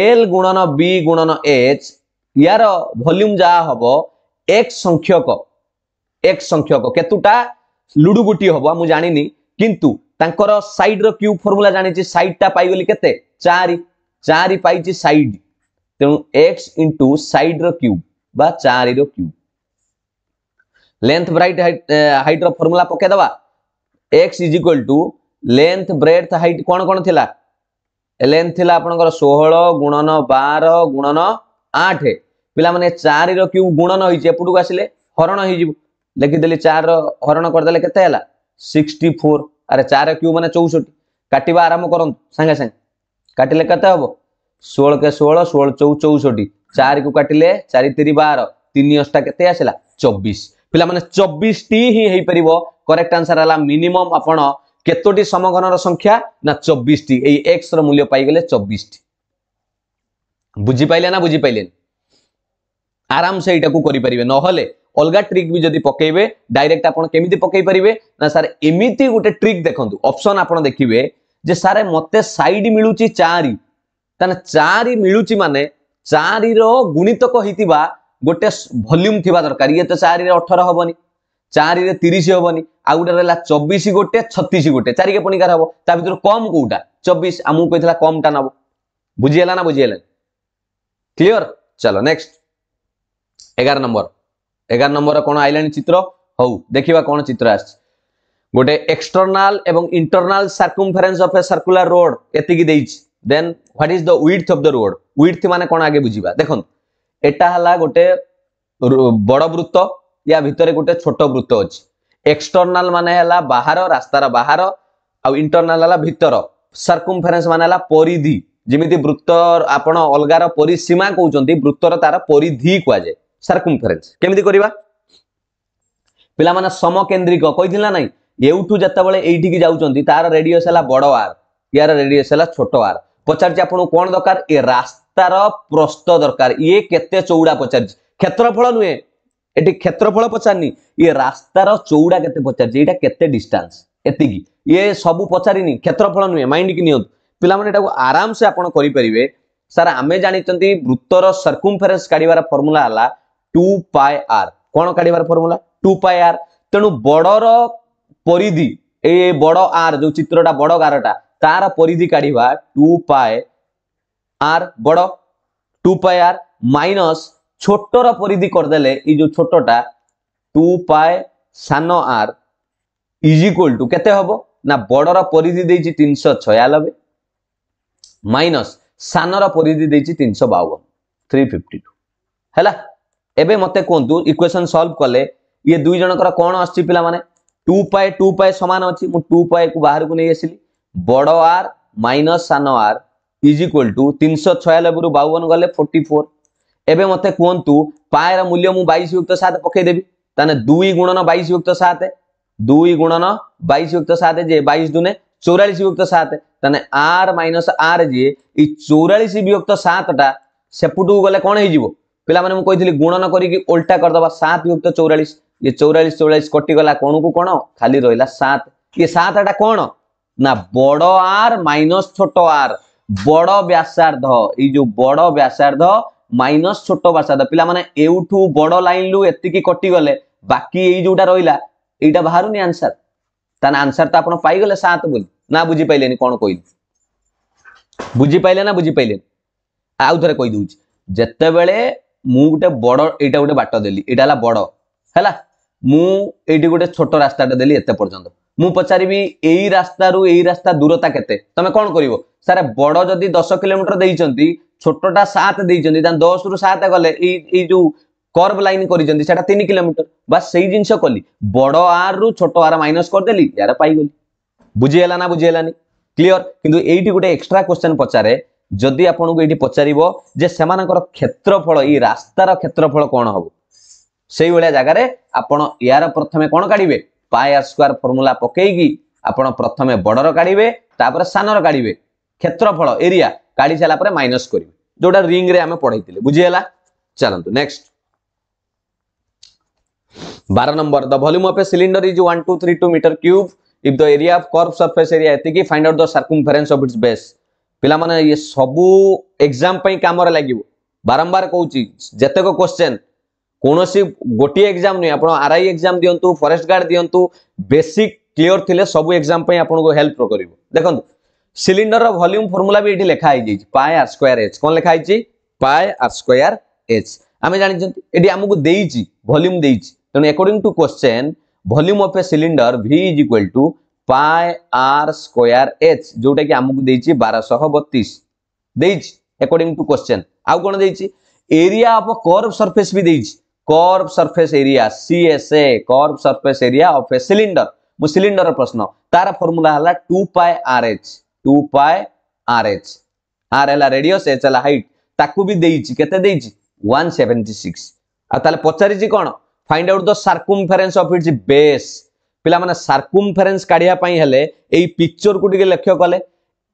ଏଲ୍ ଗୁଣନ ବି ଗୁଣନ ଏଚ୍ ୟାର ଭଲ୍ୟୁମ୍ ଯାହା ହବ এক সংখ্যক এক সংখ্যক কেতুটা লুডু গোটিয়ে হব মু জানিনি কিন্তু তাঙ্কর সাইড র কিউব ফর্মুলা জানিছি সাইডটা পাইগলি কেতে 4 4 পাইছি সাইড তেণু x ইনটু সাইড র কিউব বা 4 র কিউব লেন্থ ব্রাইট হাইট র ফর্মুলা পকে দেবা x is equal to length breadth height কোন কোন থিলা লেন্থ থিলা আপনকৰ 16 গুণন 12 গুণন 8 ପିଲାମାନେ ଚାରିର କ୍ୟୁ ଗୁଣନ ହେଇଛି ଏପଟକୁ ଆସିଲେ ହରଣ ହେଇଯିବ ଲେଖିଦେଲି ଚାରିର ହରଣ କରିଦେଲେ କେତେ ହେଲା ସିକ୍ସଟି ଫୋର୍ ଆରେ ଚାର କ୍ୟୁ ମାନେ ଚଉଷଠି କାଟିବା ଆରମ୍ଭ କରନ୍ତୁ ସାଙ୍ଗେ ସାଙ୍ଗେ କାଟିଲେ କେତେ ହବ ଷୋହଳ କେ ଷୋହଳ ଷୋହଳ ଚଉ ଚଉଷଠି ଚାରିକୁ କାଟିଲେ ଚାରି ତିରି ବାର ତିନି ଅଷ୍ଟା କେତେ ଆସିଲା ଚବିଶ ପିଲାମାନେ ଚବିଶଟି ହିଁ ହେଇପାରିବ କରେକ୍ଟ ଆନ୍ସର ହେଲା ମିନିମମ୍ ଆପଣ କେତୋଟି ସମଘନର ସଂଖ୍ୟା ନା ଚବିଶଟି ଏଇ ଏକ୍ସର ମୂଲ୍ୟ ପାଇଗଲେ ଚବିଶଟି ବୁଝିପାଇଲେ ନା ବୁଝିପାଇଲେନି ଆରାମସେ ଏଇଟାକୁ କରିପାରିବେ ନହେଲେ ଅଲଗା ଟ୍ରିକ୍ ବି ଯଦି ପକେଇବେ ଡାଇରେକ୍ଟ ଆପଣ କେମିତି ପକେଇ ପାରିବେ ନା ସାର୍ ଏମିତି ଗୋଟେ ଟ୍ରିକ୍ ଦେଖନ୍ତୁ ଅପସନ୍ ଆପଣ ଦେଖିବେ ଯେ ସାର୍ ମୋତେ ସାଇଡ୍ ମିଳୁଛି ଚାରି ତାହେଲେ ଚାରି ମିଳୁଛି ମାନେ ଚାରିର ଗୁଣିତକ ହେଇଥିବା ଗୋଟେ ଭଲ୍ୟୁମ୍ ଥିବା ଦରକାର ଇଏ ତ ଚାରିରେ ଅଠର ହବନି ଚାରିରେ ତିରିଶ ହବନି ଆଉ ଗୋଟେ ରହିଲା ଚବିଶ ଗୋଟେ ଛତିଶ ଗୋଟେ ଚାରିକେ ପୁଣି କାର ହବ ତା ଭିତରୁ କମ୍ କୋଉଟା ଚବିଶ ଆମକୁ କହିଥିଲା କମ୍ଟା ନବ ବୁଝିହେଲା ନା ବୁଝିହେଲାନି କ୍ଲିଅର ଚାଲ ନେକ୍ସଟ এগার নম্বর এগার নম্বর কোণ আইলানি চিত্র হଉ ଦେଖିବା কোন চিত্র আসছে ଗୋଟେ এক্সটর্নাল এবং internal circumference of a circular road এতিকি দেইছি then what is the width of the road width মানে কোন আগে বুঝিবা দেখুন এটা হলা গোটে বড় বৃত্ত ইয়া ভিতরে গোটে ছোট বৃত্ত আছে এক্সটর্নাল মানে হলা বাহার রাস্তার বাহার আউ ইন্টরনাল হলা ভিতর সার্কুমফারেন্স মানে হলা পরিধি যেমিতি বৃত্ত আপন অলগার পরিসীমা কৌছন্তি বৃত্তর তার পরিধি কুয়া যায় ସାର୍କୁମଫରେନ୍ସ କେମିତି କରିବା ପିଲାମାନେ ସମକେନ୍ଦ୍ରିକ କହିଥିଲି ନା ନାଇଁ ଏଉଠୁ ଯେତେବେଳେ ଏଇଠିକି ଯାଉଛନ୍ତି ତାର ରେଡିୟସ୍ ହେଲା ବଡ଼ ଆର୍ ୟାର ରେଡିୟସ୍ ହେଲା ଛୋଟ ଆର୍ ପଚାରିଛି ଆପଣଙ୍କୁ କ'ଣ ଦରକାର ଏ ରାସ୍ତାର ପ୍ରସ୍ତ ଦରକାର ଇଏ କେତେ ଚଉଡ଼ା ପଚାରିଛି କ୍ଷେତ୍ରଫଳ ନୁହେଁ ଏଠି କ୍ଷେତ୍ରଫଳ ପଚାରିନି ଇଏ ରାସ୍ତାର ଚଉଡ଼ା କେତେ ପଚାରିଛି ଏଇଟା କେତେ ଡିଷ୍ଟାନ୍ସ ଏତିକି ଇଏ ସବୁ ପଚାରିନି କ୍ଷେତ୍ରଫଳ ନୁହେଁ ମାଇଣ୍ଡକି ନିଅନ୍ତୁ ପିଲାମାନେ ଏଟାକୁ ଆରାମସେ ଆପଣ କରିପାରିବେ ସାର୍ ଆମେ ଜାଣିଛନ୍ତି ବୃତ୍ତର ସର୍କୁମଫେରେନ୍ସ କାଢ଼ିବାର ଫର୍ମୁଲା ହେଲା ଟୁ ପାଏ ଆର୍ କ'ଣ କାଢିବାର ଫର୍ମୁଲା ଟୁ ପାଏ ଆର୍ ତେଣୁ ବଡ଼ର ପରିଧି ଏ ବଡ଼ ଆର୍ ଯୋଉ ଚିତ୍ରଟା ବଡ଼ ଗାରଟା ତାର ପରିଧି କାଢିବା ଟୁ ପାଏ ଆର୍ ବଡ଼ ଟୁ ପାଏ ଆର୍ ମାଇନସ୍ ছোটর পরিধি করদেলে এই যে ছোটটা টু পায়ে সান আর ইজ ইকুয়াল টু কেতে হব না বড়র পরিধি দিয়েছি তিনশো ছয়ানবে মাইনস সানর পরিধি দিয়েছি তিনশো বাউন থ্রি ফিফটি টু হ্যাঁ এবে মতো কুহতু ইকুয়েসন সলভ কলে ইয়ে দুই জনকর কোণ আসছে পিলা মানে টু পাই টু পাই সমান অছি মু টু পাই কু বাহারকু নিয়ে আসিলি বড় আর মাইনস সান আর ইজ ইকুয়াল টু তিনশো ছয়ানবে রু বাউন গলে ফোর্টি ফোর এবে মতো কুহতু পায়ের মূল্য মু বাইশ যুক্ত সাত পকাই দেবি তাহলে দুই গুণন বাইশ যুক্ত সাত দুই গুণন বাইশ যুক্ত সাত যে বাইশ দুনে চৌরাশ বিভক্ত সাত তাহলে আর মাইনস আর যে এই চৌরাশ বিভক্ত সাতটা সেপটু গলে কোণ হয়ে ପିଲାମାନେ ମୁଁ କହିଥିଲି ଗୁଣନ କରିକି ଓଲଟା କରିଦେବା ସାତ ବିଭକ୍ତ ଚଉରାଳିଶ ଇଏ ଚଉରାଳିଶ ଚଉରାଳିଶ କଟିଗଲା କୋଣକୁ କ'ଣ ଖାଲି ରହିଲା ସାତ ଇଏ ସାତଟା କ'ଣ ନା ବଡ଼ ଆର୍ ମାଇନସ ଛୋଟ ଆର୍ ବଡ଼ ବ୍ୟାସାର୍ଦ୍ଧ ଏଇ ଯୋଉ ବଡ଼ ବ୍ୟାସାର୍ଦ୍ଧ ମାଇନସ ଛୋଟ ବ୍ୟାସାର୍ଦ୍ଧ ପିଲାମାନେ ଏଉଠୁ ବଡ଼ ଲାଇନ୍ରୁ ଏତିକି କଟିଗଲେ ବାକି ଏଇ ଯୋଉଟା ରହିଲା ଏଇଟା ବାହାରୁନି ଆନ୍ସର ତାହେଲେ ଆନ୍ସର ତ ଆପଣ ପାଇଗଲେ ସାତ ବୋଲି ନା ବୁଝିପାଇଲେନି କ'ଣ କହିଲି ବୁଝିପାଇଲେ ନା ବୁଝିପାଇଲେନି ଆଉ ଥରେ କହିଦେଉଛି ଯେତେବେଳେ ମୁଁ ଗୋଟେ ବଡ଼ ଏଇଟା ଗୋଟେ ବାଟ ଦେଲି ଏଇଟା ହେଲା ବଡ଼ ହେଲା ମୁଁ ଏଇଠି ଗୋଟେ ଛୋଟ ରାସ୍ତାଟା ଦେଲି ଏତେ ପର୍ଯ୍ୟନ୍ତ ମୁଁ ପଚାରିବି ଏଇ ରାସ୍ତାରୁ ଏଇ ରାସ୍ତା ଦୂରତା କେତେ ତମେ କ'ଣ କରିବ ସାର୍ ବଡ଼ ଯଦି ଦଶ କିଲୋମିଟର ଦେଇଛନ୍ତି ଛୋଟଟା ସାତ ଦେଇଛନ୍ତି ତାହେଲେ ଦଶରୁ ସାତ ଗଲେ ଏଇ ଏଇ ଯୋଉ କର୍ଭ ଲାଇନ୍ କରିଛନ୍ତି ସେଟା ତିନି କିଲୋମିଟର ବାସ୍ ସେଇ ଜିନିଷ କଲି ବଡ଼ ଆର୍ ରୁ ଛୋଟ ଆର୍ ମାଇନସ୍ କରିଦେଲି ୟାର ପାଇଗଲି ବୁଝିହେଲା ନା ବୁଝିହେଲାନି କ୍ଲିଅର କିନ୍ତୁ ଏଇଠି ଗୋଟେ ଏକ୍ସଟ୍ରା କ୍ୱେଶ୍ଚନ୍ ପଚାରେ ଯଦି ଆପଣଙ୍କୁ ଏଇଠି ପଚାରିବ ଯେ ସେମାନଙ୍କର କ୍ଷେତ୍ରଫଳ ଏଇ ରାସ୍ତାର କ୍ଷେତ୍ରଫଳ କ'ଣ ହବ ସେଇଭଳିଆ ଜାଗାରେ ଆପଣ ଏହାର ପ୍ରଥମେ କ'ଣ କାଢିବେ ପାଏ ଆର୍ ସ୍କୋୟାର ଫର୍ମୁଲା ପକେଇକି ଆପଣ ପ୍ରଥମେ ବଡ଼ର କାଢିବେ ତାପରେ ସାନର କାଢିବେ କ୍ଷେତ୍ରଫଳ ଏରିଆ କାଢି ସାରିଲା ପରେ ମାଇନସ୍ କରିବେ ଯୋଉଟା ରିଙ୍ଗରେ ଆମେ ପଢେଇଥିଲେ ବୁଝିହେଲା ଚାଲନ୍ତୁ ନେକ୍ସଟ ବାର number the volume of a cylinder is one two three two metre cube if the area of curve surface area ଏତିକି find out the circumference of its base ପିଲାମାନେ ଇଏ ସବୁ ଏକ୍ଜାମ୍ ପାଇଁ କାମରେ ଲାଗିବ ବାରମ୍ବାର କହୁଛି ଯେତେକ କୋଶ୍ଚେନ୍ କୌଣସି ଗୋଟିଏ ଏକ୍ଜାମ୍ ନୁହେଁ ଆପଣ ଆର୍ ଆଇ ଏକ୍ଜାମ୍ ଦିଅନ୍ତୁ ଫରେଷ୍ଟ ଗାର୍ଡ ଦିଅନ୍ତୁ ବେସିକ୍ କ୍ଲିଅର ଥିଲେ ସବୁ ଏକ୍ଜାମ୍ ପାଇଁ ଆପଣଙ୍କୁ ହେଲ୍ପ କରିବ ଦେଖନ୍ତୁ ସିଲିଣ୍ଡରର ଭଲ୍ୟୁମ୍ ଫର୍ମୁଲା ବି ଏଠି ଲେଖା ହେଇଯାଇଛି ପାଏ ଆର୍ ସ୍କୋୟାର ଏଚ୍ କ'ଣ ଲେଖା ହେଇଛି ପାଏ ଆର୍ ସ୍କୋୟାର ଏଚ୍ ଆମେ ଜାଣିଛନ୍ତି ଏଠି ଆମକୁ ଦେଇଛି ଭଲ୍ୟୁମ୍ ଦେଇଛି ତେଣୁ according to question volume of a cylinder v is equal to pi r square h যেটাকি আমাকে দিয়েছি বারশহ বতিশ দিয়েছি একর্ডিং টু কোশ্চেন আউ কোণ দিয়েছি এরিয়া অফ কর্ভ সরফেস বি দিয়েছি curve surface area CSA curve surface area of a cylinder মু সিলিন্ডর প্রশ্ন তার ফর্মুলা হল two pi r h two pi r h r হল রেডিয়স এচ হল হাইট তাকে বি দিয়েছি কেতে দিয়েছি ওয়ান সেভেন্টি সিক্স আর তাহলে পচারিছি কোণ find out the circumference of its base ପିଲାମାନେ ସାର୍କୁମଫେରେନ୍ସ କାଢ଼ିବା ପାଇଁ ହେଲେ ଏଇ ପିକ୍ଚରକୁ ଟିକେ ଲକ୍ଷ୍ୟ କଲେ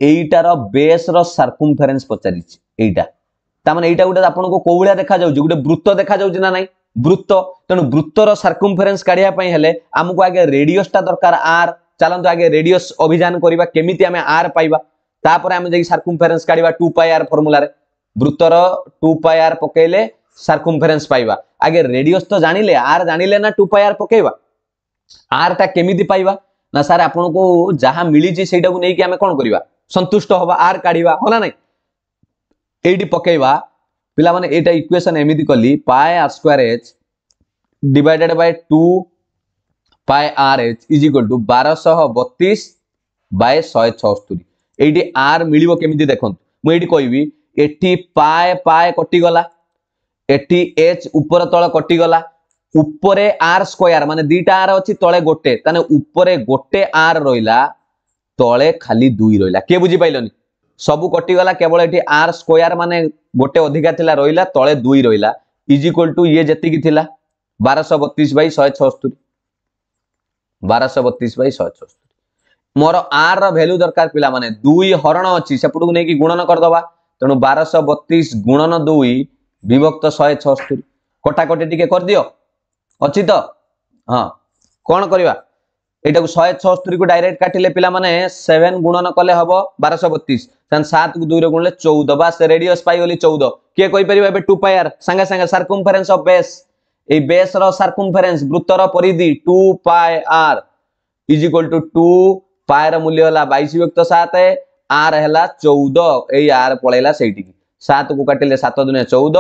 ଏଇଟାର ବେସ୍ର ସାର୍କୁମଫେରେନ୍ସ ପଚାରିଛି ଏଇଟା ତାମାନେ ଏଇଟା ଗୋଟେ ଆପଣଙ୍କୁ କୋଉ ଭଳିଆ ଦେଖାଯାଉଛି ଗୋଟେ ବୃତ୍ତ ଦେଖାଯାଉଛି ନା ନାହିଁ ବୃତ୍ତ ତେଣୁ ବୃତ୍ତର ସାର୍କୁମଫେରେନ୍ସ କାଢ଼ିବା ପାଇଁ ହେଲେ ଆମକୁ ଆଗେ ରେଡିୟସଟା ଦରକାର ଆର୍ ଚାଲନ୍ତୁ ଆଗେ ରେଡିୟସ ଅଭିଯାନ କରିବା କେମିତି ଆମେ ଆର୍ ପାଇବା ତାପରେ ଆମେ ଯାଇକି ସାର୍କୁମଫେରେନ୍ସ କାଢ଼ିବା ଟୁ ପାଇ ଆର୍ ଫର୍ମୁଲାରେ ବୃତ୍ତର ଟୁ ପାଇ ଆର୍ ପକେଇଲେ ସାର୍କୁମଫେରେନ୍ସ ପାଇବା ଆଗେ ରେଡିୟସ ତ ଜାଣିଲେ ଆର୍ ଜାଣିଲେ ନା ଟୁ ପାଇ ଆର୍ ପକେଇବା ଆର୍ଟା କେମିତି ପାଇବା ନା ସାର୍ ଆପଣଙ୍କୁ ଯାହା ମିଳିଛି ସେଇଟାକୁ ନେଇକି ଆମେ କ'ଣ କରିବା ସନ୍ତୁଷ୍ଟ ହବା ଆର୍ କାଢ଼ିବା ହଁ ନା ନାଇଁ ଏଇଠି ପକେଇବା ପିଲାମାନେ ଏଇଟା ଇକ୍ୱେସନ୍ ଏମିତି କଲି pi r square h divided by two pi r h is equal to ବାରଶହ ବତିଶ ବାଏ ଶହେ ଛଅସ୍ତରୀ ଏଇଠି ଆର୍ ମିଳିବ କେମିତି ଦେଖନ୍ତୁ ମୁଁ ଏଇଠି କହିବି ଏଠି ପାଏ ପାଏ କଟିଗଲା ଏଠି ଏଚ୍ ଉପର ତଳ କଟିଗଲା উপরে আর স্কোয়ার মানে দুইটা আর অছি তলে গোটে তাহলে উপরে গোটে আর রইলা তলে খালি দুই রইলা কে বুঝি পাইলনি সবু কটিগলা কেবল এটি আর স্কোয়ার মানে গোটে অধিকা লা রইলা তলে দুই রইলা ইজ ইকুয়াল টু ইয়ে যেতিকি লা বারোশো বত্রিশ বাই শহে ছস্তরি বাই ମୋର ଆର୍ ଭ୍ୟାଲ୍ୟୁ ଦରକାର ପିଲାମାନେ ଦୁଇ ହରଣ ଅଛି ସେପଟକୁ ନେଇକି ଗୁଣନ କରିଦବା ତେଣୁ ବାରଶହ ବତିଶ ଗୁଣନ ଦୁଇ ବିଭକ୍ତ ଶହେ ଛଅସ୍ତରୀ କଟାକଟି ଟିକେ କରିଦିଅ ଅଛି ତ ହଁ କ'ଣ କରିବା ଏଇଟାକୁ ଶହେ ଛଅସ୍ତରୀକୁ ଡାଇରେକ୍ଟ କାଟିଲେ ପିଲାମାନେ ସେଭେନ୍ ଗୁଣନ କଲେ ହବ ବାରଶହ ବତିଶ ତାହେଲେ ସାତକୁ ଦୁଇରେ ଗୁଣିଲେ ଚଉଦ ବା ସେ ରେଡିୟସ୍ ପାଇଗଲି ଚଉଦ କିଏ କହିପାରିବ ଏବେ ଟୁ ପାୟାର ସାଙ୍ଗେ ସାଙ୍ଗେ ସାର୍କୁମଫେରେନ୍ସ ଅଫ୍ ବେସ୍ এই বেসর সার্কুমফেরেন্স বৃত্তর পরিধি two pi r is equal to two পায়ের মূল্য হল বাইশ ব্যক্ত সাত আর হল চৌদ এই আর পলাইলা সেইটিকি সাত কু কাটিলে সাত দিনে চৌদ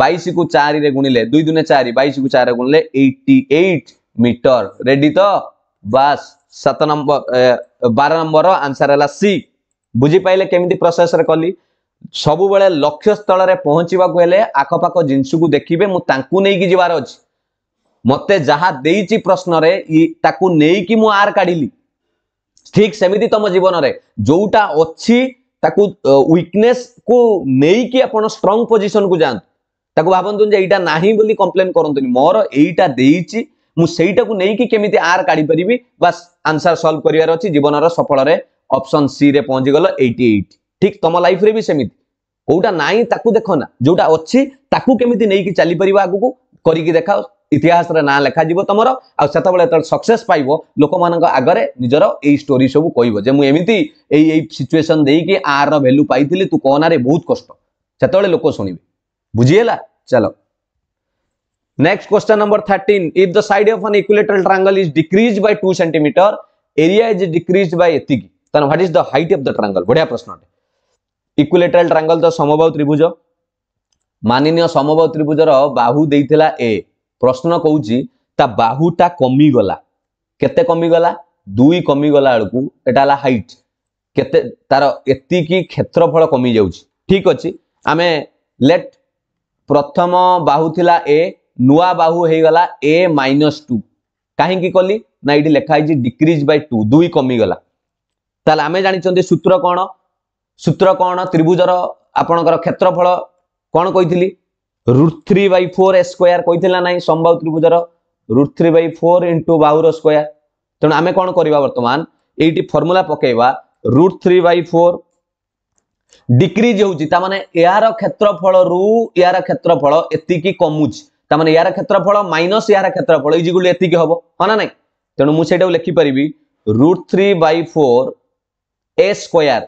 বাইশକୁ ଚାରିରେ ଗୁଣିଲେ ଦୁଇ ଦୁନେ ଚାରି ବାଇଶକୁ ଚାରିରେ ଗୁଣିଲେ ଏଇଟି ଏଇଟ୍ ମିଟର ରେଡି ତ ବାସ୍ ସାତ ନମ୍ବର ବାର ନମ୍ବର ଆନ୍ସର ହେଲା ସି ବୁଝିପାରିଲେ କେମିତି ପ୍ରୋସେସରେ କଲି ସବୁବେଳେ ଲକ୍ଷ୍ୟ ସ୍ଥଳରେ ପହଞ୍ଚିବାକୁ ହେଲେ ଆଖପାଖ ଜିନିଷକୁ ଦେଖିବେ ମୁଁ ତାଙ୍କୁ ନେଇକି ଯିବାର ଅଛି ମୋତେ ଯାହା ଦେଇଛି ପ୍ରଶ୍ନରେ ତାକୁ ନେଇକି ମୁଁ ଆର୍ କାଢିଲି ଠିକ୍ ସେମିତି ତମ ଜୀବନରେ ଯୋଉଟା ଅଛି ତାକୁ ୱିକନେସ୍ କୁ ନେଇକି ଆପଣ ଷ୍ଟ୍ରଙ୍ଗ ପୋଜିସନକୁ ଯାଆନ୍ତୁ ତାକୁ ଭାବନ୍ତୁନି ଯେ ଏଇଟା ନାହିଁ ବୋଲି କମ୍ପ୍ଲେନ୍ କରନ୍ତୁନି ମୋର ଏଇଟା ଦେଇଛି ମୁଁ ସେଇଟାକୁ ନେଇକି କେମିତି ଆର୍ କାଢ଼ିପାରିବି ବାସ୍ ଆନ୍ସର ସଲ୍ଭ କରିବାର ଅଛି ଜୀବନର ସଫଳରେ ଅପସନ୍ ସିରେ ପହଞ୍ଚିଗଲ ଏଇଟି ଏଇଟ୍ ଠିକ୍ ତମ ଲାଇଫରେ ବି ସେମିତି କୋଉଟା ନାହିଁ ତାକୁ ଦେଖ ନା ଯୋଉଟା ଅଛି ତାକୁ କେମିତି ନେଇକି ଚାଲିପାରିବ ଆଗକୁ କରିକି ଦେଖାଅ ଇତିହାସରେ ନାଁ ଲେଖାଯିବ ତମର ଆଉ ସେତେବେଳେ ଯେତେବେଳେ ସକ୍ସେସ୍ ପାଇବ ଲୋକମାନଙ୍କ ଆଗରେ ନିଜର ଏଇ ଷ୍ଟୋରି ସବୁ କହିବ ଯେ ମୁଁ ଏମିତି ଏଇ ଏଇ ସିଚୁଏସନ୍ ଦେଇକି ଆର୍ର ଭ୍ୟାଲ୍ୟୁ ପାଇଥିଲି ତୁ କହନାରେ ବହୁତ କଷ୍ଟ ସେତେବେଳେ ଲୋକ ଶୁଣିବେ बुझिएला चलो next question number thirteen if the side of an equilateral triangle is decrease by two centimetre area is decrease by एतिकी then what is the height of the triangle বঢ়িয়া প্রশ্নটে ইকুইলেটারাল ট্রাঙ্গল তো সমবাহু ত্রিভুজ মাননীয় সমবাহু ত্রিভুজর বাহু দেইথিলা এ প্রশ্ন কৌচি তা বাহুটা কমিগলা কেতে কমিগলা দুই কমিগলা বেড়ে এটা হল হাইট কেতে তার এতিকি ক্ষেত্রফল কমি যাচ্ছে ঠিক আছে আমি লেট ପ୍ରଥମ ବାହୁ ଥିଲା ଏ ନୂଆ ବାହୁ ହେଇଗଲା ଏ ମାଇନସ୍ ଟୁ କାହିଁକି କଲି ନା ଏଇଠି ଲେଖା ହେଇଛି ଡିକ୍ରିଜ୍ ବାଇ ଟୁ ଦୁଇ କମିଗଲା ତାହେଲେ ଆମେ ଜାଣିଛନ୍ତି ସୂତ୍ର କ'ଣ ସୂତ୍ର କ'ଣ ତ୍ରିଭୁଜର ଆପଣଙ୍କର କ୍ଷେତ୍ରଫଳ କ'ଣ କହିଥିଲି root three by four a square କହିଥିଲା ନାହିଁ ସମ୍ବାହୁ ତ୍ରିଭୁଜର root three by four into ବାହୁର ସ୍କୋୟାର ତେଣୁ ଆମେ କ'ଣ କରିବା ବର୍ତ୍ତମାନ ଏଇଠି ଫର୍ମୁଲା ପକେଇବା root three by four decrease হচ্ছে তা মানে এর ক্ষেত্রফল রু এর ক্ষেত্রফল এতিকি কমুছি তা মানে এর ক্ষেত্রফল মাইনস এর ক্ষেত্রফল ইজিকুল এতিকি হব হ্যাঁ না নাই তেমন মু সেটা লেখিপারি root three by four a square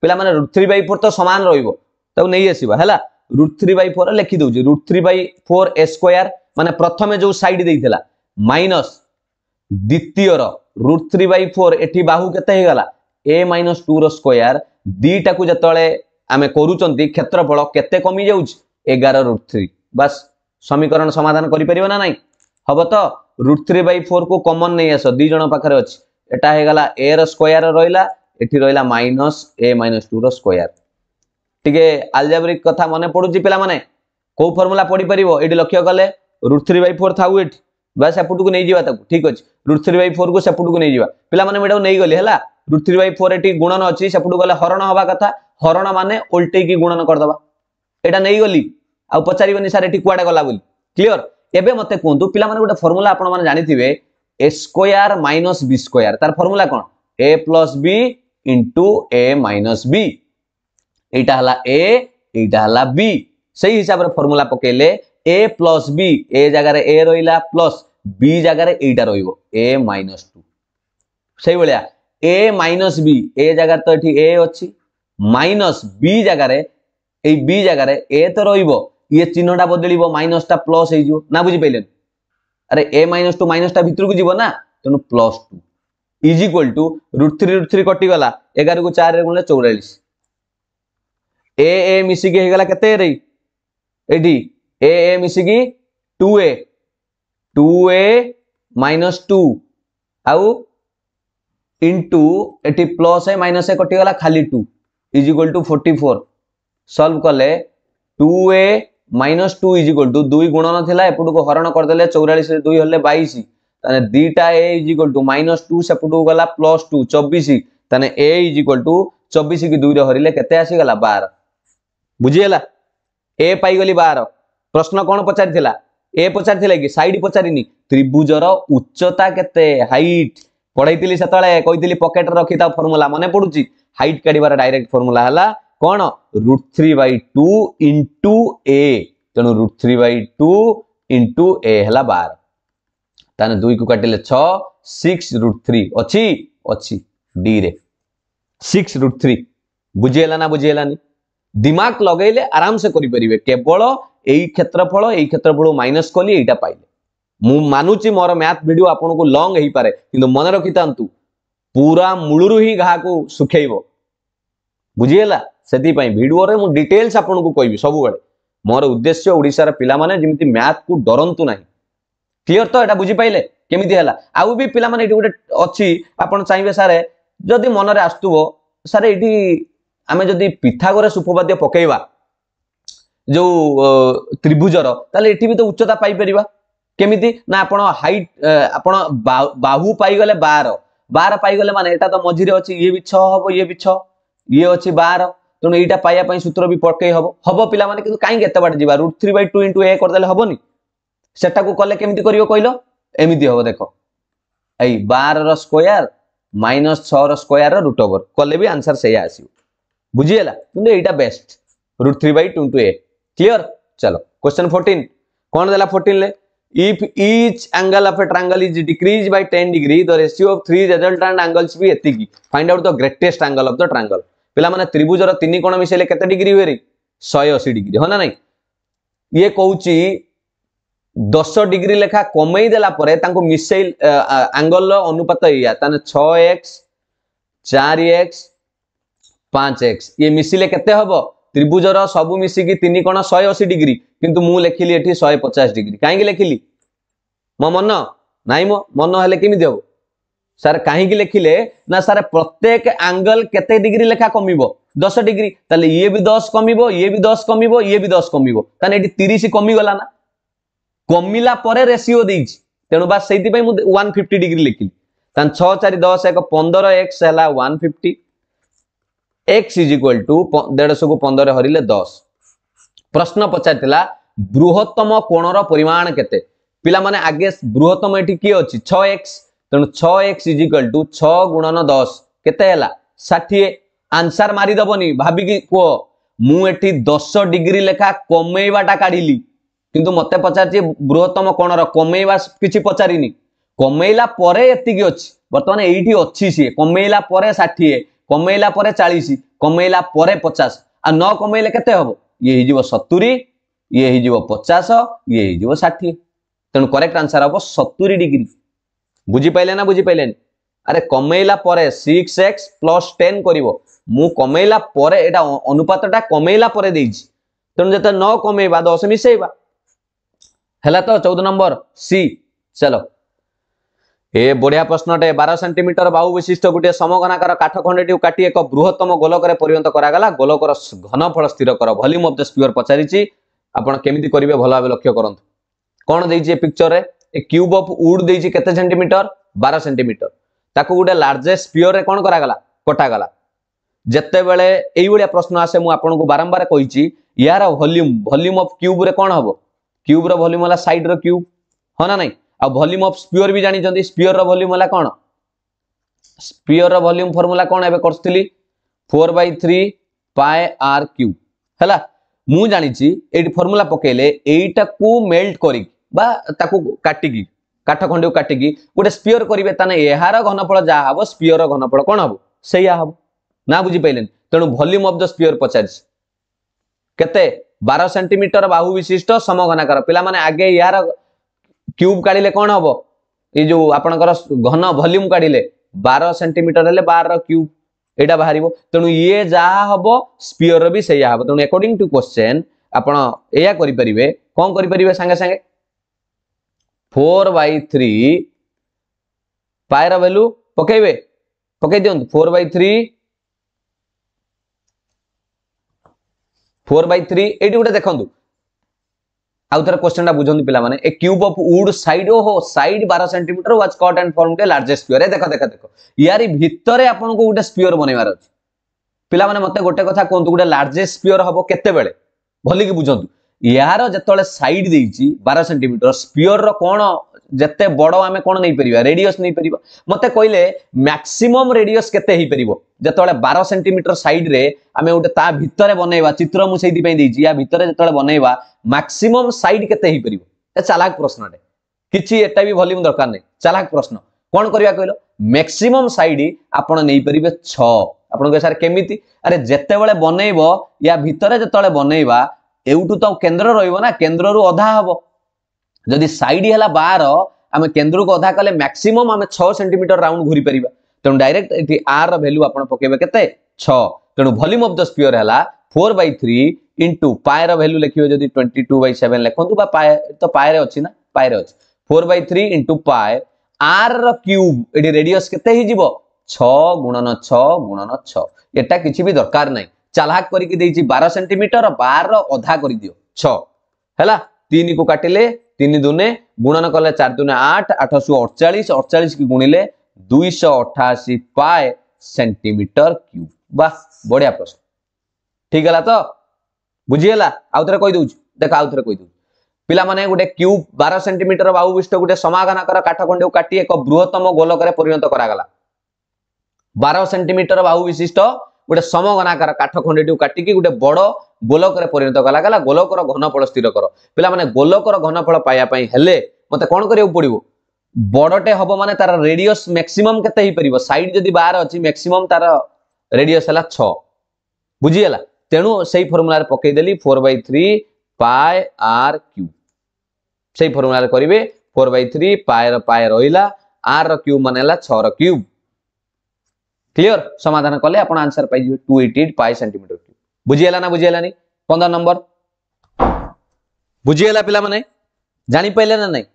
পিলা মানে রুট থ্রি বাই ফোর তো সমান রহব তাকে নিয়ে আসবা হল রুট থ্রি বাই ফোর লেখি দেছি root three by four a square মানে প্রথমে যে সাইড দিয়েছিল মাইনস দ্বিতীয়র রুট থ্রি বাই ফোর এটি বাহু কেতে হয়ে গলা এ মাইনস টু র স্কোয়ার ଦୁଇଟାକୁ ଯେତେବେଳେ ଆମେ କରୁଛନ୍ତି କ୍ଷେତ୍ରଫଳ କେତେ କମିଯାଉଛି ଏଗାର ରୁଟ୍ ଥ୍ରୀ ବାସ୍ ସମୀକରଣ ସମାଧାନ କରିପାରିବ ନା ନାହିଁ ହବ ତ ରୁଟ୍ ଥ୍ରୀ ବାଇ ଫୋର୍କୁ କମନ୍ ନେଇ ଆସ ଦୁଇ ଜଣ ପାଖରେ ଅଛି ଏଟା ହେଇଗଲା ଏ ର ସ୍କୋୟାର ରହିଲା ଏଠି ରହିଲା ମାଇନସ୍ ଏ ମାଇନସ୍ ଟୁର ସ୍କୋୟାର ଟିକେ ଆଲଜାବ୍ରିକ କଥା ମନେ ପଡ଼ୁଛି ପିଲାମାନେ କେଉଁ ଫର୍ମୁଲା ପଢ଼ିପାରିବ ଏଇଠି ଲକ୍ଷ୍ୟ କଲେ ରୁଟ୍ ଥ୍ରୀ ବାଇ ଫୋର୍ ଥାଉ ଏଠି ବା ସେପଟକୁ ନେଇଯିବା ତାକୁ ଠିକ୍ ଅଛି ରୁଟ୍ ଥ୍ରୀ ବାଇ ଫୋର୍କୁ ସେପଟକୁ ନେଇଯିବା ପିଲାମାନେ ମୁଁ ଏଇଟାକୁ ନେଇଗଲି ହେଲା রুট থ্রি বাই ফোর এটি গুণন অছি সেপটু গলে হরণ হওয়া কথা হরণ মানে ওল্টেইকি গুণন করদবা এটা নেইগলি আউ পচারিবনি স্যার এটি কুয়াড়ে গলা বলি ক্লিয়র এবে মতে কুহতু পিলা মানে গোটে ফর্মুলা আপন মানে জানিথিবে a square minus b square তার ফর্মুলা কোন a plus b into a minus b এইটা হলা এ এইটা হলা বি সেই হিসাবে ফর্মুলা পকাইলে এ প্লস বি এ জায়গার এ রইলা প্লস বি জায়গার এইটা রইব এ মাইনস টু সেইভাবে ଏ ମାଇନସ୍ ବି ଏ ଜାଗାରେ ତ ଏଠି ଏ ଅଛି ମାଇନସ୍ ବି ଜାଗାରେ ଏଇ ବି ଜାଗାରେ ଏ ତ ରହିବ ଇଏ ଚିହ୍ନଟା ବଦଳିବ ମାଇନସ୍ଟା ପ୍ଲସ୍ ହେଇଯିବ ନା ବୁଝିପାରିଲେନି ଆରେ ଏ ମାଇନସ୍ ଟୁ ମାଇନସ୍ଟା ଭିତରକୁ ଯିବ ନା ତେଣୁ plus two is equal to root three root three କଟିଗଲା ଏଗାରକୁ ଚାରିରେ ଗୁଣିଲେ ଚଉରାଳିଶ ଏ ଏ ମିଶିକି ହେଇଗଲା କେତେ ଏରେ ଏଠି ଏ ଏ ମିଶିକି two a two a minus two ଆଉ ইন্টু এটি প্লস এ মাইনস এ কটিগলা খালি two is equal to forty four solve কলে two a minus two is equal to দুই গুণন লা এপটু হরণ করেদেলে চৌরাশ দুই হলে বাইশ তাহলে দুইটা a is equal to minus two সেপটু গলা প্লস টু চবিশ তাহলে এ ইজ ইকুয়াল টু চবিশ কি দুইরে হরিলে কেতে আসিগলা বার বুঝিগলা এ পাইগলি বার প্রশ্ন কোণ পচারি এ পচারি কি সাইড পচারিনি ত্রিভুজর উচ্চতা কেতে হাইট পড়াইলি সেতবে কইলি পকেটে রক্ষি তা ফর্মুলা মনে পড়ুছি হাইট কাড়িবার ডাইরেক্ট ফর্মুলা হল কোণ root three by two into a তেমন root three by two into a হল বার তাহলে দুই কু কাটিলে ছ সিক্স রুট থ্রি অছি অছি ডি রে সিক্স রুট থ্রি বুঝি হল না বুঝি হলানি দিমাগ লগাইলে আরামসে করে পারিবে কেবল এই ক্ষেত্রফল এই ক্ষেত্রফল মাইনাস কলি এইটা পাইলে ମୁଁ ମାନୁଛି ମୋର ମ୍ୟାଥ୍ ଭିଡ଼ିଓ ଆପଣଙ୍କୁ ଲଙ୍ଗ୍ ହେଇପାରେ କିନ୍ତୁ ମନେ ରଖିଥାନ୍ତୁ ପୁରା ମୂଳରୁ ହିଁ ଘାକୁ ଶୁଖେଇବ ବୁଝିହେଲା ସେଥିପାଇଁ ଭିଡ଼ିଓରେ ମୁଁ ଡିଟେଲ୍ସ ଆପଣଙ୍କୁ କହିବି ସବୁବେଳେ ମୋର ଉଦ୍ଦେଶ୍ୟ ଓଡ଼ିଶାର ପିଲାମାନେ ଯେମିତି ମ୍ୟାଥ୍କୁ ଡରନ୍ତୁ ନାହିଁ କ୍ଲିଅର୍ ତ ଏଇଟା ବୁଝିପାରିଲେ କେମିତି ହେଲା ଆଉ ବି ପିଲାମାନେ ଏଠି ଗୋଟେ ଅଛି ଆପଣ ଚାହିଁବେ ସାରେ ଯଦି ମନରେ ଆସୁଥିବ ସାରେ ଏଠି ଆମେ ଯଦି ପିଥାଗୋରା ସୁପବାଦ୍ୟ ପକେଇବା ଯୋଉ ତ୍ରିଭୁଜର ତାହେଲେ ଏଠି ବି ତ ଉଚ୍ଚତା ପାଇପାରିବା কেমিতি না আপনার হাইট আপনার বাহু পাইগলে বার বার পাইগলে মানে এটা তো মঝিরে অছি ইয়ে বি ছ হব ইয়ে বি ছ ইয়ে অছি বার তেমন এইটা পাইয়া পাই সূত্র বি পটকাই হব হব পিলা মানে কিন্তু কাই এত বাট যা root three by two into a করেদেলে হবনি সেটা কলে কেমিতি করিও কইল এমিতি হব দেখ এই বার র স্কোয়ার মাইনস ছ র স্কোয়ার রুট ওভার কলে বি আনসার সেইয়া আসব বুঝিগলা কিন্তু এইটা best root three by two into a clear চলো কোশ্চেন ফোর্টিন কোণ দেলা ফোর্টিন লে if each angle of a triangle is decreased by 10 degree the ratio of three resultant angles be etiki find out the greatest angle of the triangle pila mane tribhuj ra tini kona misaile kete degree huere 180 degree ho na nai ye kahuchi 10 degree lekha komei dela pare tanku misail angle lo anupat eya tane 6x 4x 5x ye misile kete hobo ত্রিভুজর সবু মিশিকি তিন কোণ শহে অশী degree কিন্তু মু লেখিলি এটি শহে পচাশ degree কাইকি লেখিলি মো মন নাই মো মন হলে কেমিতি হব স্যার কাহিকি লেখিলে না স্যার প্রত্যেক আঙ্গল কেতে ডিগ্রি লেখা কমিব দশ ডিগ্রি তাহলে ইয়ে বি দশ কমিব ইয়ে বি দশ কমিব ইয়ে বি দশ কমিব কারণ এটি তিরিশ কমিগলা না কমিলা পরে রেসিও দিয়েছি তেমন বা সেইপাই ওয়ান ফিফটি ডিগ্রি লেখিলি তাহলে ছ চারি দশ এক পনেরো এক্স হল one fifty x is equal to দেড়শকু পনেরো হরিলে দশ প্রশ্ন পচারিলা বৃহত্তম কোণর পরিমাণ কেতে পিলামানে আগে বৃহত্তম এটি কি অছি ছ এক্স তেমন ছ এক্স ইজ ইকুয়াল টু ছ গুণন দশ কেতে হেলা ষাঠিয়ে আনসার মারিদবনি ভাবিকি কুহ মু এটি দশ ডিগ্রি লেখা কমেইবাটা কাঢ়িলি কিন্তু মতে পচারছি বৃহত্তম কোণর কমেইবা কিছু পচারিনি কমেইলা পরে এতিকি অছি বর্তমানে এইটি অছি সি কমেইলা পরে ষাঠিয়ে কমাইলা পরে চাশ কমাইলা পরে পচাশ আর ন কমাইলে কেতে হব ইয়ে হয়ে সতুরি ইয়ে হয়ে পচাশ ইয়ে হয়ে ষাঠিয়ে তেমন করেক্ট আনসার হব সতুরি ডিগ্রি বুঝিপাইলে না বুঝিপাইলে আরে কমাইলা পরে সিক্স এক্স প্লস টেন করব মু কমাইলা পরে এটা অনুপাতটা কমাইলা পরে দিয়েছি তেমন যেতে ন কমাইবা দশ মিশাইবা হল তো চৌদ নম্বর সি চলো ଏ ବଢିଆ ପ୍ରଶ୍ନଟେ ବାର ସେଣ୍ଟିମିଟର ବାହୁ ବିଶିଷ୍ଟ ଗୋଟିଏ ସମଘନାକାର କାଠ ଖଣ୍ଡଟିକୁ କାଟି ଏକ ବୃହତ୍ତମ ଗୋଲକରେ ପରିଣତ କରାଗଲା ଗୋଲକର ଘନଫଳ ସ୍ଥିର କର ଭଲ୍ୟୁମ୍ ଅଫ୍ ଦ ସ୍ପିୟର ପଚାରିଛି ଆପଣ କେମିତି କରିବେ ଭଲ ଭାବେ ଲକ୍ଷ୍ୟ କରନ୍ତୁ କ'ଣ ଦେଇଛି ଏ ପିକ୍ଚରରେ ଏ କ୍ୟୁବ୍ ଅଫ୍ ଉଡ୍ ଦେଇଛି କେତେ ସେଣ୍ଟିମିଟର ବାର ସେଣ୍ଟିମିଟର ତାକୁ ଗୋଟେ ଲାର୍ଜେଷ୍ଟ ସ୍ପିୟରରେ କ'ଣ କରାଗଲା କଟାଗଲା ଯେତେବେଳେ ଏଇଭଳିଆ ପ୍ରଶ୍ନ ଆସେ ମୁଁ ଆପଣଙ୍କୁ ବାରମ୍ବାର କହିଛି ଏହାର ଭଲ୍ୟୁମ୍ ଭଲ୍ୟୁମ୍ ଅଫ୍ କ୍ୟୁବ୍ରେ କ'ଣ ହେବ କ୍ୟୁବ୍ର ଭଲ୍ୟୁମ୍ ହେଲା ସାଇଡ୍ର କ୍ୟୁବ୍ ହଁ ନା ନାହିଁ ଆଉ ଭଲ୍ୟୁମ୍ ଅଫ୍ ସ୍ପିଓର ବି ଜାଣିଛନ୍ତି ସ୍ପିଓରର ଭଲ୍ୟୁମ୍ ହେଲା କ'ଣ ସ୍ପିଓରର ଭଲ୍ୟୁମ୍ ଫର୍ମୁଲା କ'ଣ ଏବେ କରିଥିଲି ଫୋର୍ ବାଇ ଥ୍ରୀ ପାଏ ଆର୍ କ୍ୟୁ ହେଲା ମୁଁ ଜାଣିଛି ଏଇଠି ଫର୍ମୁଲା ପକେଇଲେ ଏଇଟାକୁ ମେଲ୍ଟ କରିକି ବା ତାକୁ କାଟିକି କାଠ ଖଣ୍ଡିକୁ କାଟିକି ଗୋଟେ ସ୍ପିଓର କରିବେ ତାହେଲେ ଏହାର ଘନଫଳ ଯାହା ହବ ସ୍ପିଓର ଘନଫଳ କ'ଣ ହବ ସେଇଆ ହବ ନା ବୁଝିପାରିଲେନି ତେଣୁ ଭଲ୍ୟୁମ୍ ଅଫ୍ ଦ ସ୍ପିଓର ପଚାରିଛି କେତେ ବାର ସେଣ୍ଟିମିଟର ବାହୁ ବିଶିଷ୍ଟ ସମଘନାକାର ପିଲାମାନେ ଆଗେ ଏହାର क्यूब काढ़ले कौन हम ये जो आपण घन भल्यूम काढ़ले बार सेमिटर हेल्ले बार क्यूब यहाँ बाहर तेणु ये जहाँ हम स्पीयर भी से हम तेणु अकॉर्डिंग टू क्वेश्चन ଆପଣ ଏହା କରିପାରିବେ କ'ଣ କରିପାରିବେ ସାଙ୍ଗେ ସାଙ୍ଗେ ଫୋର୍ ବାଇ ଥ୍ରୀ ପାଏର ଭାଲ୍ୟୁ ପକେଇବେ ପକେଇ ଦିଅନ୍ତୁ four by three four by three ଏଇଠି ଆଉ ଥରେ କ୍ୱେଶ୍ଚନଟା ବୁଝନ୍ତୁ ପିଲାମାନେ a cube of wood side ଓହୋ ସାଇଡ୍ ବାର centimetre was cut and form ଗୋଟେ ଲାର୍ଜେଷ୍ଟ ସ୍ପିୟର ଦେଖ ଦେଖ ଦେଖ ୟାରି ଭିତରେ ଆପଣଙ୍କୁ ଗୋଟେ ସ୍ପିୟର ବନେଇବାର ଅଛି ପିଲାମାନେ ମୋତେ ଗୋଟେ କଥା କୁହନ୍ତୁ ଗୋଟେ ଲାର୍ଜେଷ୍ଟ ସ୍ପିୟର ହବ କେତେବେଳେ ଭଲିକି ବୁଝନ୍ତୁ ଏହାର ଯେତେବେଳେ ସାଇଡ୍ ଦେଇଛି ବାର ସେଣ୍ଟିମିଟର ସ୍ପିୟରର କ'ଣ ଯେତେ ବଡ଼ ଆମେ କ'ଣ ନେଇପାରିବା ରେଡିୟସ୍ ନେଇପାରିବା ମୋତେ କହିଲେ ମ୍ୟାକ୍ସିମମ୍ ରେଡିୟସ୍ କେତେ ହେଇପାରିବ ଯେତେବେଳେ ବାର ସେଣ୍ଟିମିଟର ସାଇଡ଼୍ରେ ଆମେ ଗୋଟେ ତା ଭିତରେ ବନେଇବା ଚିତ୍ର ମୁଁ ସେଇଥିପାଇଁ ଦେଇଛି ୟା ଭିତରେ ଯେତେବେଳେ ବନେଇବା ମ୍ୟାକ୍ସିମମ୍ ସାଇଡ୍ କେତେ ହେଇପାରିବ ଏ ଚାଲାକ ପ୍ରଶ୍ନଟେ କିଛି ଏଟା ବି ଭଲ୍ୟୁମ୍ ଦରକାର ନାହିଁ ଚାଲାକ ପ୍ରଶ୍ନ କ'ଣ କରିବା କହିଲ ମ୍ୟାକ୍ସିମମ୍ ସାଇଡ୍ ଆପଣ ନେଇପାରିବେ ଛଅ ଆପଣଙ୍କ ସାର୍ କେମିତି ଆରେ ଯେତେବେଳେ ବନେଇବ ୟା ଭିତରେ ଯେତେବେଳେ ବନେଇବା ଏଉଠୁ ତ କେନ୍ଦ୍ର ରହିବ ନା କେନ୍ଦ୍ରରୁ ଅଧା ହବ ଯଦି ସାଇଡ୍ ହେଲା ବାର ଆମେ କେନ୍ଦ୍ରକୁ ଅଧା କଲେ ମ୍ୟାକ୍ସିମମ୍ ଆମେ ଛଅ ସେଣ୍ଟିମିଟର ରାଉଣ୍ଡ ଘୁରି ପାରିବା ତେଣୁ ଡାଇରେକ୍ଟ ଏଠି ଆର୍ ର ଭ୍ୟାଲ୍ୟୁ ଆପଣ ପକେଇବେ କେତେ ଛଅ ତେଣୁ ଭଲ୍ୟୁମ୍ ଅଫ୍ ଦ ସ୍ପିୟର ହେଲା ଫୋର୍ ବାଇ ଥ୍ରୀ ଇଣ୍ଟୁ ପାଏର ଭ୍ୟାଲ୍ୟୁ ଲେଖିବେ ଯଦି ଟ୍ୱେଣ୍ଟି ଟୁ ବାଇ ସେଭେନ୍ ଲେଖନ୍ତୁ ବା ପାଏ ତ ପାଏରେ ଅଛି ନା ପାଏରେ ଅଛି ଫୋର୍ ବାଇ ଥ୍ରୀ ଇଣ୍ଟୁ ପାଏ ଆର୍ ର କ୍ୟୁବ୍ ଏଠି ରେଡିୟସ୍ କେତେ ହେଇଯିବ ଛଅ ଗୁଣନ ଛଅ ଗୁଣନ ଛଅ ଏଟା କିଛି ବି ଦରକାର ନାହିଁ ଚାଲାକ କରିକି ଦେଇଛି ବାର ସେଣ୍ଟିମିଟର ବାର ଅଧା କରିଦିଅ ଛଅ ହେଲା तीन को काटिले तीन दुने गुणन कले चार दुने आठ आठ सौ अड़चाश अड़चाश की गुणिले दुईश अठाशी पाए सेंटीमीटर क्यूब बास बढ़िया प्रश्न ठीक है तो बुझीगला आउे कहीदे देख आउे कहीदे ପିଲାମାନେ ଗୋଟେ କ୍ୟୁବ୍ ବାର ସେଣ୍ଟିମିଟର ବାହୁବିଷ୍ଟ ଗୋଟେ ସମାଘନାକର କାଠଖଣ୍ଡିକୁ କାଟି ଏକ ବୃହତ୍ତମ ଗୋଲକରେ ପରିଣତ କରାଗଲା ବାର ସେଣ୍ଟିମିଟର ବାହୁ ବିଶିଷ୍ଟ ଗୋଟେ ସମଘନାକାର କାଠଖଣ୍ଡିଟିକୁ କାଟିକି ଗୋଟେ ବଡ଼ ଗୋଲକରେ ପରିଣତ କଲା ଗଲା ଗୋଲକର ଘନଫଳ ସ୍ଥିର କର ପିଲାମାନେ ଗୋଲକର ଘନଫଳ ପାଇବା ପାଇଁ ହେଲେ ମୋତେ କ'ଣ କରିବାକୁ ପଡ଼ିବ ବଡ଼ଟେ ହବ ମାନେ ତାର ରେଡିୟସ୍ ମ୍ୟାକ୍ସିମମ୍ କେତେ ହେଇପାରିବ ସାଇଡ୍ ଯଦି ବାର ଅଛି ମ୍ୟାକ୍ସିମମ୍ ତାର ରେଡିୟସ୍ ହେଲା ଛଅ ବୁଝିଗଲା ତେଣୁ ସେଇ ଫର୍ମୁଲାରେ ପକେଇଦେଲି ଫୋର୍ ବାଇ ଥ୍ରୀ ପାଏ ଆର୍ କ୍ୟୁ ସେଇ ଫର୍ମୁଲାରେ କରିବେ ଫୋର୍ ବାଇ ଥ୍ରୀ ପାଏର ପାଏ ରହିଲା ଆର୍ର କ୍ୟୁବ୍ ମାନେ ହେଲା ଛଅର କ୍ୟୁବ୍ କ୍ଲିଅର ସମାଧାନ କଲେ ଆପଣ ଆନ୍ସର ପାଇଯିବେ two eighty eight pi centimetre ବୁଝିହେଲା ନା ବୁଝିହେଲାନି ପନ୍ଦର ନମ୍ବର ବୁଝିଗଲା ପିଲାମାନେ ଜାଣିପାରିଲେ ନା ନାହିଁ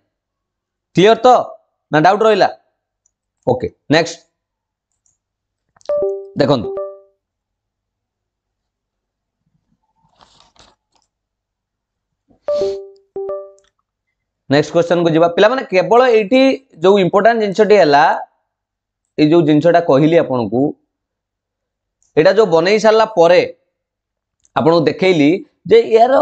କ୍ଲିଅର ତ ନା ଡାଉଟ୍ ରହିଲା ଓକେ ନେକ୍ସଟ ଦେଖନ୍ତୁ ନେକ୍ସଟ କ୍ୱେଶ୍ଚନ କୁ ଯିବା ପିଲାମାନେ କେବଳ ଏଇଠି ଯୋଉ ଇମ୍ପୋର୍ଟାଣ୍ଟ ଜିନିଷଟି ହେଲା ଏଇ ଯୋଉ ଜିନିଷଟା କହିଲି ଆପଣଙ୍କୁ ଏଇଟା ଯୋଉ ବନେଇ ସାରିଲା ପରେ ଆପଣଙ୍କୁ ଦେଖେଇଲି ଯେ ଏହାର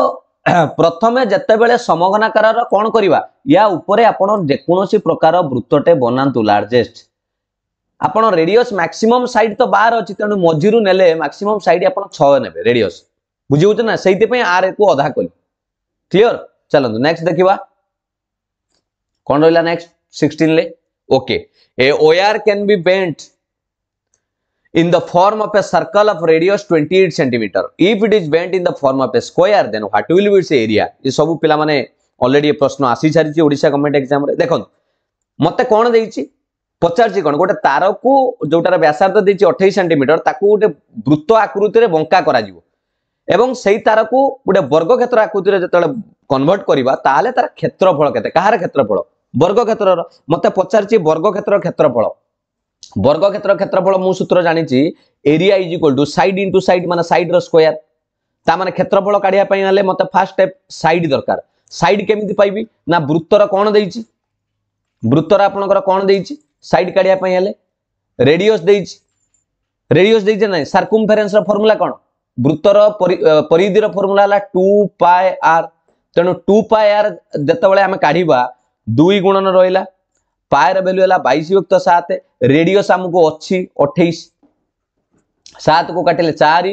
ପ୍ରଥମେ ଯେତେବେଳେ ସମଘନାକାରର କ'ଣ କରିବା ୟା ଉପରେ ଆପଣ ଯେକୌଣସି ପ୍ରକାର ବୃତ୍ତଟେ ବନାନ୍ତୁ ଲାର୍ଜେଷ୍ଟ ଆପଣ ରେଡିୟସ୍ ମ୍ୟାକ୍ସିମମ୍ ସାଇଡ୍ ତ ବାର ଅଛି ତେଣୁ ମଝିରୁ ନେଲେ ମ୍ୟାକ୍ସିମମ୍ ସାଇଡ୍ ଆପଣ ଛଅ ନେବେ ରେଡିୟସ୍ ବୁଝି ହଉଛି ନା ସେଇଥିପାଇଁ ଆର୍କୁ ଅଧା କଲି କ୍ଲିଅର ଚାଲନ୍ତୁ ନେକ୍ସଟ ଦେଖିବା କ'ଣ ରହିଲା ନେକ୍ସଟ ସିକ୍ସଟିନ୍ରେ okay a wire can be bent in the form of a circle of radius 28 centimeter. If it is bent in the form of a square, then what will be its area? ये सब पिला माने already ये प्रश्न आसी सारी Odisha government exam रे देखो मते कोन देइछि ପଚାରିଛି କ'ଣ ଗୋଟେ ତାରକୁ ଯୋଉଟାର ବ୍ୟାସାର୍ଦ୍ଧ ଦେଇଛି ଅଠେଇଶ ସେଣ୍ଟିମିଟର ତାକୁ ଗୋଟେ ବୃତ୍ତ ଆକୃତିରେ ବଙ୍କା କରାଯିବ ଏବଂ ସେଇ ତାରକୁ ଗୋଟେ ବର୍ଗକ୍ଷେତ୍ର ଆକୃତିରେ ଯେତେବେଳେ କନଭର୍ଟ କରିବା ତାହେଲେ ତାର କ୍ଷେତ୍ରଫଳ କେତେ କାହାର କ୍ଷେତ୍ରଫଳ ବର୍ଗକ୍ଷେତ୍ରର ମତେ ପଚାରିଛି ବର୍ଗକ୍ଷେତ୍ରର କ୍ଷେତ୍ରଫଳ বর্গক্ষেত্র ক্ষেত্রফল মু সূত্র জানিছি area is equal to side into side মানে সাইডর স্কোয়ার তা মানে ক্ষেত্রফল কাঢ়িয়া পাই হলে মতে ফার্স্ট স্টেপ সাইড দরকার সাইড কেমিতি পাইবি না বৃত্তর কোণ দেইছি বৃত্তর আপনার কোণ দেইছি সাইড কাঢ়িয়া পাই হলে রেডিয়স দেইছি রেডিয়স দেইছে না সার্কুমফেরেন্সর ফর্মুলা কোণ বৃত্তর পরিধির ফর্মুলা হল টু পাই আর তেণু টু পাই আর যেতবে আমি কাঢ়িবা দুই গুণন রহিলা फायर वैल्यू है बैश युक्त सात रेडियस आमको अच्छी अठाईस सात को काटिले चार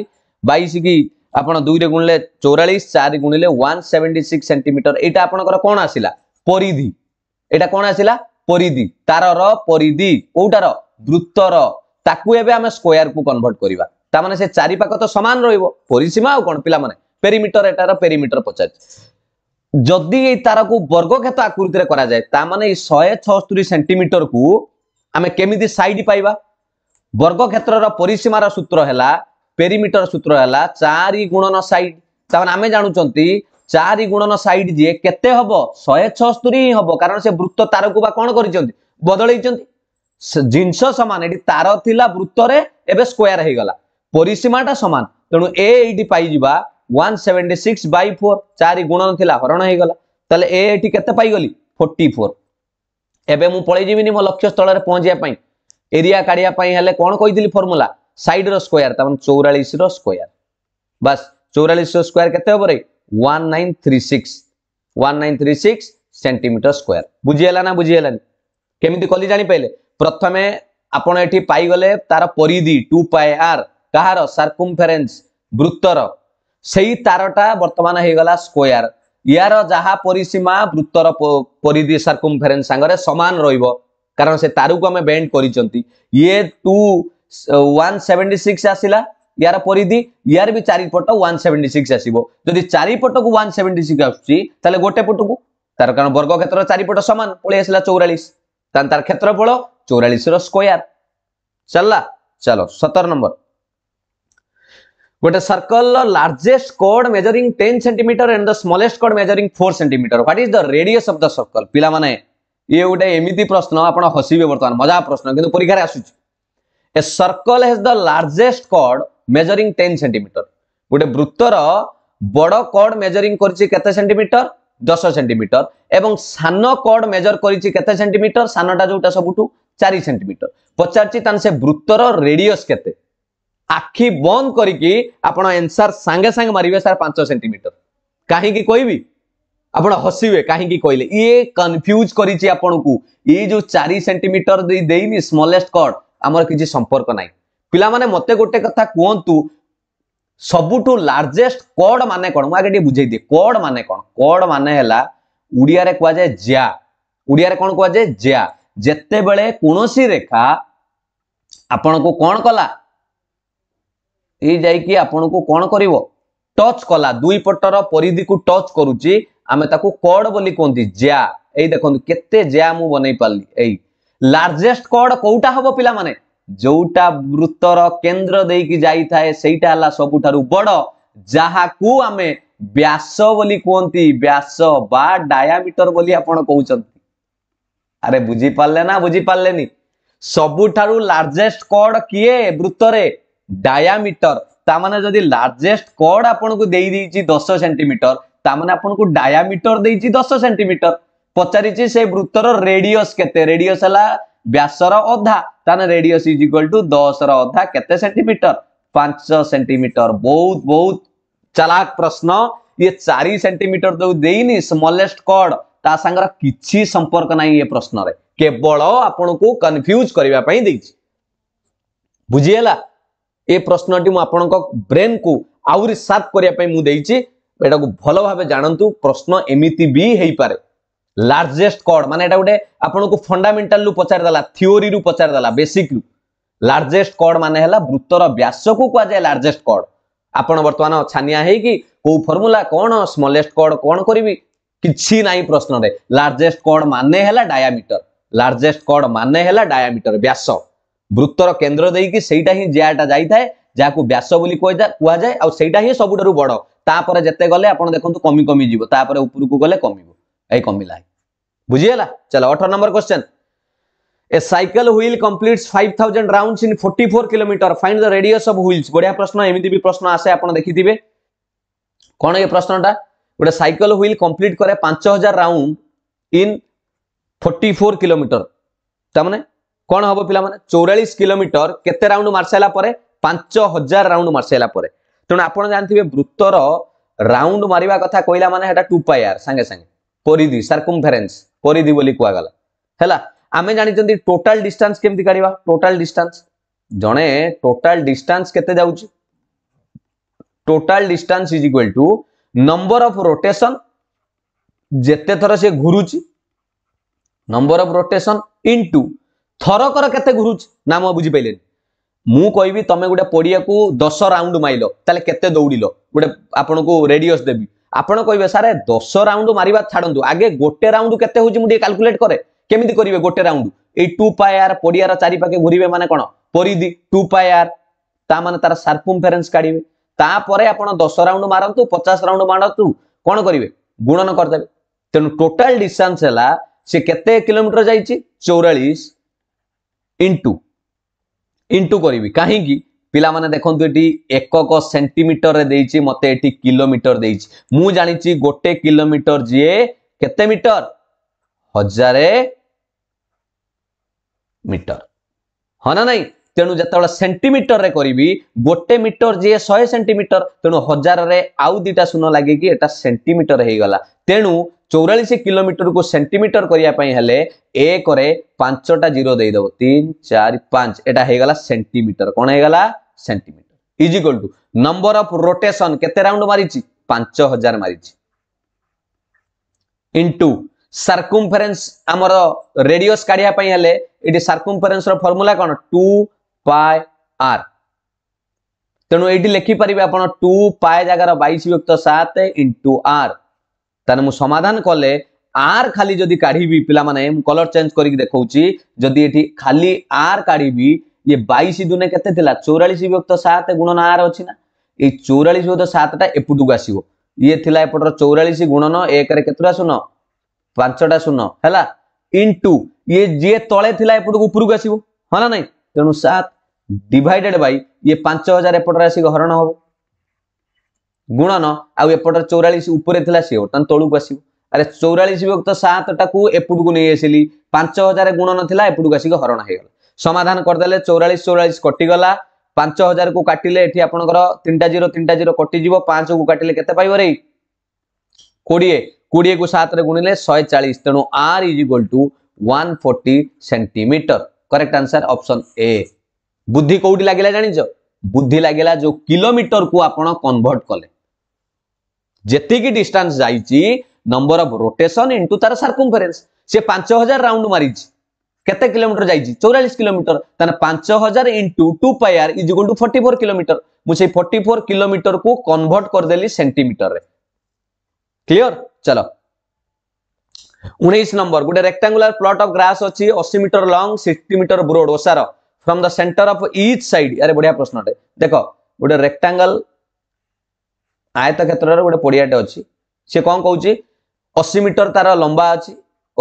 बैश की ଆପଣ ଦୁଇରେ ଗୁଣିଲେ ଚଉରାଳିଶ ଚାରି ଗୁଣିଲେ ୱାନ୍ ସେଭେଣ୍ଟି ସିକ୍ସ ସେଣ୍ଟିମିଟର ଏଇଟା ଆପଣଙ୍କର କ'ଣ ଆସିଲା ପରିଧି ଏଇଟା କ'ଣ ଆସିଲା ପରିଧି ତାରର ପରିଧି କୋଉଟାର ବୃତ୍ତର ତାକୁ ଏବେ ଆମେ ସ୍କୋୟାରକୁ କନଭର୍ଟ କରିବା ତାମାନେ ସେ ଚାରିପାଖ ତ ସମାନ ରହିବ ପରିସୀମା ଆଉ କ'ଣ ପିଲାମାନେ ପେରିମିଟର ଏଟାର ପେରିମିଟର ପଚାରିଛି ଯଦି ଏଇ ତାରକୁ ବର୍ଗକ୍ଷେତ ଆକୃତିରେ କରାଯାଏ ତା ମାନେ ଏଇ ଶହେ ଛଅସ୍ତରୀ ସେଣ୍ଟିମିଟରକୁ ଆମେ କେମିତି ସାଇଡ୍ ପାଇବା ବର୍ଗକ୍ଷେତ୍ରର ପରିସୀମାର ସୂତ୍ର ହେଲା ପେରିମିଟର ସୂତ୍ର ହେଲା ଚାରି ଗୁଣନ ସାଇଡ୍ ତାମାନେ ଆମେ ଜାଣୁଛନ୍ତି ଚାରି ଗୁଣନ ସାଇଡ୍ ଯିଏ କେତେ ହବ ଶହେ ଛଅସ୍ତରୀ ହିଁ ହବ କାରଣ ସେ ବୃତ୍ତ ତାରକୁ ବା କ'ଣ କରିଛନ୍ତି ବଦଳେଇଛନ୍ତି ଜିନିଷ ସମାନ ଏଠି ତାର ଥିଲା ବୃତ୍ତରେ ଏବେ ସ୍କୋୟାର ହେଇଗଲା ପରିସୀମାଟା ସମାନ ତେଣୁ ଏ ଏଇଠି ପାଇଯିବା one seventy six by four ଚାରି ଗୁଣନ ଥିଲା ହରଣ ହେଇଗଲା ତାହେଲେ ଏ ଏଠି କେତେ ପାଇଗଲି ଫୋର୍ଟି ଫୋର୍ ଏବେ ମୁଁ ପଳେଇ ଯିବିନି ମୋ ଲକ୍ଷ୍ୟ ସ୍ଥଳରେ ପହଞ୍ଚିବା ପାଇଁ ଏରିଆ କାଢିବା ପାଇଁ ହେଲେ କ'ଣ କହିଥିଲି ଫର୍ମୁଲା ସାଇଡ୍ର ସ୍କୋୟାର ତାମାନେ ଚଉରାଳିଶର ସ୍କୋୟାର ବାସ୍ ଚଉରାଳିଶର ସ୍କୋୟାର କେତେ ହେବ ରେ one nine three six one nine three six centimetre square ବୁଝିହେଲା ନା ବୁଝିହେଲାନି କେମିତି କଲି ଜାଣିପାରିଲେ ପ୍ରଥମେ ଆପଣ ଏଠି ପାଇଗଲେ ତାର ପରିଧି ଟୁ ପାଏ ଆର୍ କାହାର ସାର୍କୁମ୍ଫେରେନ୍ସ ବୃତ୍ତର সেই তারটা বর্তমান হয়ে ହେଇଗଲା স্কোয়ার ইয়ার যাহা পরিসীমা বৃত্তর পরিধি সার্কুমফেরেন্স সাংরে সমান রহব কারণ সে তারুকু আমি বেন্ড করছেন ইয়ে টু ওয়ান সেভেন্টি সিক্স আসিলা ইয়ার পরিধি ইয়ার বি চারিপট ওয়ান সেভেন্টি সিক্স আসব যদি চারিপট কু ওয়ান সেভেন্টি সিক্স আসুচি তাহলে গোটে পটকু তার কারণ বর্গক্ষেত্র চারিপট সমান পড়ে আসলা চৌরাশ তাহলে তার ক্ষেত্রফল চৌরাশর স্কোয়ার চাল চলো সতর নম্বর गोटे सर्कल लार्जेस्ट कड measuring ten centimetre and the smallest कड measuring four centimetre what is the radius of the circle पे ये गोटे एमती प्रश्न आप हसबे बर्तमान मजा प्रश्न कि परीक्षा आसूस a circle has the largest कड मेजरिंग टेन सेमिटर गोटे वृत्तर बड़ कड मेजरिंग करते सेमिटर दस सेमिटर एवं सान कड मेजर करते सेमिटर सानटा जोटा सबुठ चार सेमिटर पचार वृत्तर रेडियस केते আখি বন্ধ করিকি আপনার এনসার সাগে সাগে মারবে স্যার পাঁচ সেটিমিটর কী কবি আপনার হসিবে কী কহিলেন ইয়ে কনফ্যুজ করেছি আপনার এই যে চারি সেটিমিটর দেইনি স্মলেস্ট কড আমার কিছু সম্পর্ক নাই পিলামানে মতে গোটে কথা কুহতু সবুঠু লার্জেস্ট কড মানে কোণ মু আগে টিকে বুঝাই দিই কড মানে কোণ কড মানে হেলা ওড়িয়ারে কুযায়ে জ্যা ওড়িয়ারে কোণ কুযায়ে জ্যা যেতবে কোণী রেখা আপনার কোণ কলা ଇଏ ଯାଇକି ଆପଣଙ୍କୁ କ'ଣ କରିବ ଟଚ୍ କଲା ଦୁଇ ପଟର ପରିଧିକୁ ଟଚ୍ କରୁଛି ଆମେ ତାକୁ କଡ଼ ବୋଲି କୁହନ୍ତି ଜ୍ୟା ଏଇ ଦେଖନ୍ତୁ କେତେ ଜ୍ୟା ମୁଁ ବନେଇ ପାରିଲି ଏଇ ଲାର୍ଜେଷ୍ଟ କଡ଼ କୋଉଟା ହବ ପିଲାମାନେ ଯୋଉଟା ବୃତ୍ତର କେନ୍ଦ୍ର ଦେଇକି ଯାଇଥାଏ ସେଇଟା ହେଲା ସବୁଠାରୁ ବଡ଼ ଯାହାକୁ ଆମେ ବ୍ୟାସ ବୋଲି କୁହନ୍ତି ବ୍ୟାସ ବା ଡାୟାମିଟର ବୋଲି ଆପଣ କହୁଛନ୍ତି ଆରେ ବୁଝିପାରିଲେ ନା ବୁଝିପାରିଲେନି ସବୁଠାରୁ ଲାର୍ଜେଷ୍ଟ କଡ଼ କିଏ ବୃତ୍ତରେ डायमिटर तमान जो लार्जेस्ट कड आपको दे दस सेमिटर तमाना आपको डायमिटर दे दस सेमिटर पचारृत्तर रेडियस रेडियस है व्यासर अधा तान रेडियस इजिकल टू दस रधा केमिटर पांच सेमिटर बहुत बहुत चलाक प्रश्न ये चारि सेमिटर जो देनी स्मलेट कड तांग कि संपर्क ना ये प्रश्न केवल आपन को कन्फ्यूज करने बुझीला ଏ ପ୍ରଶ୍ନଟି ମୁଁ ଆପଣଙ୍କ ବ୍ରେନ୍କୁ ଆହୁରି ସାର୍ପ କରିବା ପାଇଁ ମୁଁ ଦେଇଛି ଏଟାକୁ ଭଲ ଭାବେ ଜାଣନ୍ତୁ ପ୍ରଶ୍ନ ଏମିତି ବି ହେଇପାରେ ଲାର୍ଜେଷ୍ଟ କର୍ଡ ମାନେ ଏଇଟା ଗୋଟେ ଆପଣଙ୍କୁ ଫଣ୍ଡାମେଣ୍ଟାଲରୁ ପଚାରିଦେଲା ଥିଓରିରୁ ପଚାରିଦେଲା ବେସିକରୁ ଲାର୍ଜେଷ୍ଟ କର୍ଡ ମାନେ ହେଲା ବୃତ୍ତର ବ୍ୟାସକୁ କୁହାଯାଏ ଲାର୍ଜେଷ୍ଟ କର୍ଡ ଆପଣ ବର୍ତ୍ତମାନ ଛାନିଆ ହେଇକି କୋଉ ଫର୍ମୁଲା କ'ଣ ସ୍ମଲେଷ୍ଟ କର୍ଡ କ'ଣ କରିବି କିଛି ନାହିଁ ପ୍ରଶ୍ନରେ ଲାର୍ଜେଷ୍ଟ କର୍ଡ ମାନେ ହେଲା ଡାୟାମିଟର ଲାର୍ଜେଷ୍ଟ କର୍ଡ ମାନେ ହେଲା ଡାୟାମିଟର ବ୍ୟାସ ବୃତ୍ତର କେନ୍ଦ୍ର ଦେଇକି ସେଇଟା ହିଁ ଜ୍ୟାଟା ଯାଇଥାଏ ଯାହାକୁ ବ୍ୟାସ ବୋଲି କୁହାଯାଏ ଆଉ ସେଇଟା ହିଁ ସବୁଠାରୁ ବଡ ତାପରେ ଯେତେ ଗଲେ ଆପଣ ଦେଖନ୍ତୁ କମି କମି ଯିବ ତାପରେ ଉପରକୁ ଗଲେ କମିବ ଏଇ କମିଲା ବୁଝିଗଲା ଚାଲ ଅଠର ନମ୍ବର question a cycle wheel completes five thousand rounds in forty four kilometre find the radius of wheels ବଢିଆ ପ୍ରଶ୍ନ ଏମିତି ବି ପ୍ରଶ୍ନ ଆସେ ଆପଣ ଦେଖିଥିବେ କ'ଣ ଏ ପ୍ରଶ୍ନଟା ଗୋଟେ ସାଇକେଲ ହ୍ୱିଲ୍ କମ୍ପ୍ଲିଟ୍ କରେ ପାଞ୍ଚ ହଜାର round in forty four kilometre ତାମାନେ কোণ হব পিলামানে চৌরাশ কিলোমিটর কেতে রাউন্ড মারিসারা পরে পাঁচ হাজার রাউন্ড মারিসারা পরে তেমন আপনার জাঁথিবে বৃত্তর রাউন্ড মারিবা কথা কইলা মানে সেটা টু পাই আর সাঙ্গে সাঙ্গে পরিধি সার্কুমফেরেন্স পরিধি বলে কুয়াগলা হেলা আমি জাঁচি টোটাল ডিষ্টান্স কেমতি কাড়া টোটাল ডিষ্টান্স জনে টোটাল ডিষ্টান্স কেতে যাচ্ছি total distance is equal to number of rotation যেতে থর সে ঘুরুছি নম্বর অফ রোটেসন ইন্টু ଥରକର କେତେ ଘୁରୁଛି ନା ମୁଁ ବୁଝିପାରିଲେନି ମୁଁ କହିବି ତମେ ଗୋଟେ ପଡ଼ିଆକୁ ଦଶ ରାଉଣ୍ଡ ମାରିଲ ତାହେଲେ କେତେ ଦୌଡ଼ିଲ ଗୋଟେ ଆପଣଙ୍କୁ ରେଡିଅସ୍ ଦେବି ଆପଣ କହିବେ ସାର୍ ଦଶ ରାଉଣ୍ଡ ମାରିବା ଛାଡ଼ନ୍ତୁ ଆଗେ ଗୋଟେ ରାଉଣ୍ଡ କେତେ ହେଉଛି ମୁଁ ଟିକେ କାଲକୁଲେଟ୍ କରେ କେମିତି କରିବେ ଗୋଟେ ରାଉଣ୍ଡ ଏଇ ଟୁ ପାୟାର ପଡ଼ିଆର ଚାରିପାଖେ ଘୁରିବେ ମାନେ କ'ଣ ପରିଧି ଟୁ ପାୟାର ତା ମାନେ ତାର ସାର୍ପୁମ୍ଫେରେନ୍ସ କାଢିବେ ତାପରେ ଆପଣ ଦଶ ରାଉଣ୍ଡ ମାରନ୍ତୁ ପଚାଶ ରାଉଣ୍ଡ ମାରନ୍ତୁ କ'ଣ କରିବେ ଗୁଣନ କରିଦେବେ ତେଣୁ ଟୋଟାଲ ଡିଷ୍ଟାନ୍ସ ହେଲା ସେ କେତେ କିଲୋମିଟର ଯାଇଛି ଚଉରାଳିଶ ইন্টু ইন্টু করিবি কাহিঁকি ପିଲାମାନେ ଦେଖନ୍ତୁ ଏଠି ଏକକ ସେଣ୍ଟିମିଟରରେ ଦେଇଛି ମୋତେ ଏଠି କିଲୋମିଟର ଦେଇଛି ମୁଁ ଜାଣିଛି ଗୋଟେ କିଲୋମିଟର ଯିଏ କେତେ ମିଟର ହଜାରେ ମିଟର ହଁ ନା ନାହିଁ ତେଣୁ ଯେତେବେଳେ ସେଣ୍ଟିମିଟରରେ କରିବି ଗୋଟେ ମିଟର ଯିଏ ଶହେ ସେଣ୍ଟିମିଟର ତେଣୁ ହଜାରରେ ଆଉ ଦୁଇଟା ଶୂନ ଲାଗିକି ଏଟା ସେଣ୍ଟିମିଟର ହେଇଗଲା ତେଣୁ ଚଉରାଳିଶ କିଲୋମିଟରକୁ ସେଣ୍ଟିମିଟର କରିବା ପାଇଁ ହେଲେ ଏକରେ ପାଞ୍ଚଟା ଜିରୋ ଦେଇଦେବ ତିନି ଚାରି ପାଞ୍ଚ ଏଟା ହେଇଗଲା ସେଣ୍ଟିମିଟର କ'ଣ ହେଇଗଲା centimetre is equal to number of rotation କେତେ ରାଉଣ୍ଡ ମାରିଛି ପାଞ୍ଚ ହଜାର ମାରିଛି ଇଣ୍ଟୁ ସାର୍କୁମ୍ଫରେନ୍ସ ଆମର ରେଡିୟସ୍ କାଢ଼ିବା ପାଇଁ ହେଲେ ଏଠି ସାର୍କୁମ୍ଫରେନ୍ସର ଫର୍ମୁଲା କ'ଣ ଟୁ পাই আর তেমন এইটি লেখিপারে আপনার টু পাই জায়গার বাইশ বিভক্ত সাত ইন্টু আর তাহলে মু সমাধান কলে আর খালি যদি কাঢ়িবি পিলামানে কলর চেঞ্জ করিকি দেখাউছি যদি এটি খালি আর কাঢ়িবি ইয়ে বাইশ দুনে কেতে লা চৌরাশ বিভক্ত সাত গুণন আর অছি না এই চৌরাশ বিভক্ত সাতটা এপটুকু আসব ইয়ে লা এপটর চৌরাশ গুণন একরে কেতটা শূন্য পাঁচটা শূন্য হেলা ইন্টু ইয়ে যিয়ে তলে লা এপটুকু উপরকু আসব হ্যাঁ না নাই ତେଣୁ ସାତ ଡିଭାଇଡେଡ୍ ବାଇ ଇଏ ପାଞ୍ଚ ହଜାର ଏପଟରେ ଆସିକି ହରଣ ହବ ଗୁଣନ ଆଉ ଏପଟରେ ଚଉରାଳିଶ ଉପରେ ଥିଲା ସିଏ ବର୍ତ୍ତମାନ ତଳକୁ ଆସିବ ଆରେ ଚଉରାଳିଶ ବିଭକ୍ତ ସାତଟାକୁ ଏପଟକୁ ନେଇ ଆସିଲି ପାଞ୍ଚ ହଜାର ଗୁଣନ ଥିଲା ଏପଟକୁ ଆସିକି ହରଣ ହେଇଗଲା ସମାଧାନ କରିଦେଲେ ଚଉରାଳିଶ ଚଉରାଳିଶ କଟିଗଲା ପାଞ୍ଚ ହଜାରକୁ କାଟିଲେ ଏଠି ଆପଣଙ୍କର ତିନିଟା ଜିରୋ ତିନିଟା ଜିରୋ କଟିଯିବ ପାଞ୍ଚକୁ କାଟିଲେ କେତେ ପାଇବ ରେ କୋଡ଼ିଏ କୋଡ଼ିଏକୁ ସାତରେ ଗୁଣିଲେ ଶହେ ଚାଳିଶ ତେଣୁ r is equal to one forty centimetre correct answer option a बुद्धि कौटी लगे जान बुद्धि लगे जो किलोमीटर को आप कन्वर्ट कले जी डिस्टेंस जा नंबर ऑफ रोटेशन इनटू तार सर्कमफरेंस से हजार राउंड मारी केते किलोमीटर जा 44 किलोमीटर तने पांच हजार इंटु टू पायर is equal to four kilometre मुझे फोर्टी फोर किलोमीटर को कन्वर्ट कर देली सेंटीमीटर क्लियर चलो ଉଣେଇଶ ନମ୍ବର ଗୋଟେ ରେକ୍ଟାଙ୍ଗୁଲାର ପ୍ଲଟ୍ ଅଫ୍ ଗ୍ରାସ୍ ଅଛି ଅଶୀ metre long sixty metre broad ଓସାର from the centre of each side ଆରେ ବଢିଆ ପ୍ରଶ୍ନଟେ ଦେଖ ଗୋଟେ ରେକ୍ଟାଙ୍ଗଲ ଆୟତ କ୍ଷେତ୍ରର ଗୋଟେ ପଡ଼ିଆଟେ ଅଛି ସେ କ'ଣ କହୁଛି ଅଶୀ ମିଟର ତାର ଲମ୍ବା ଅଛି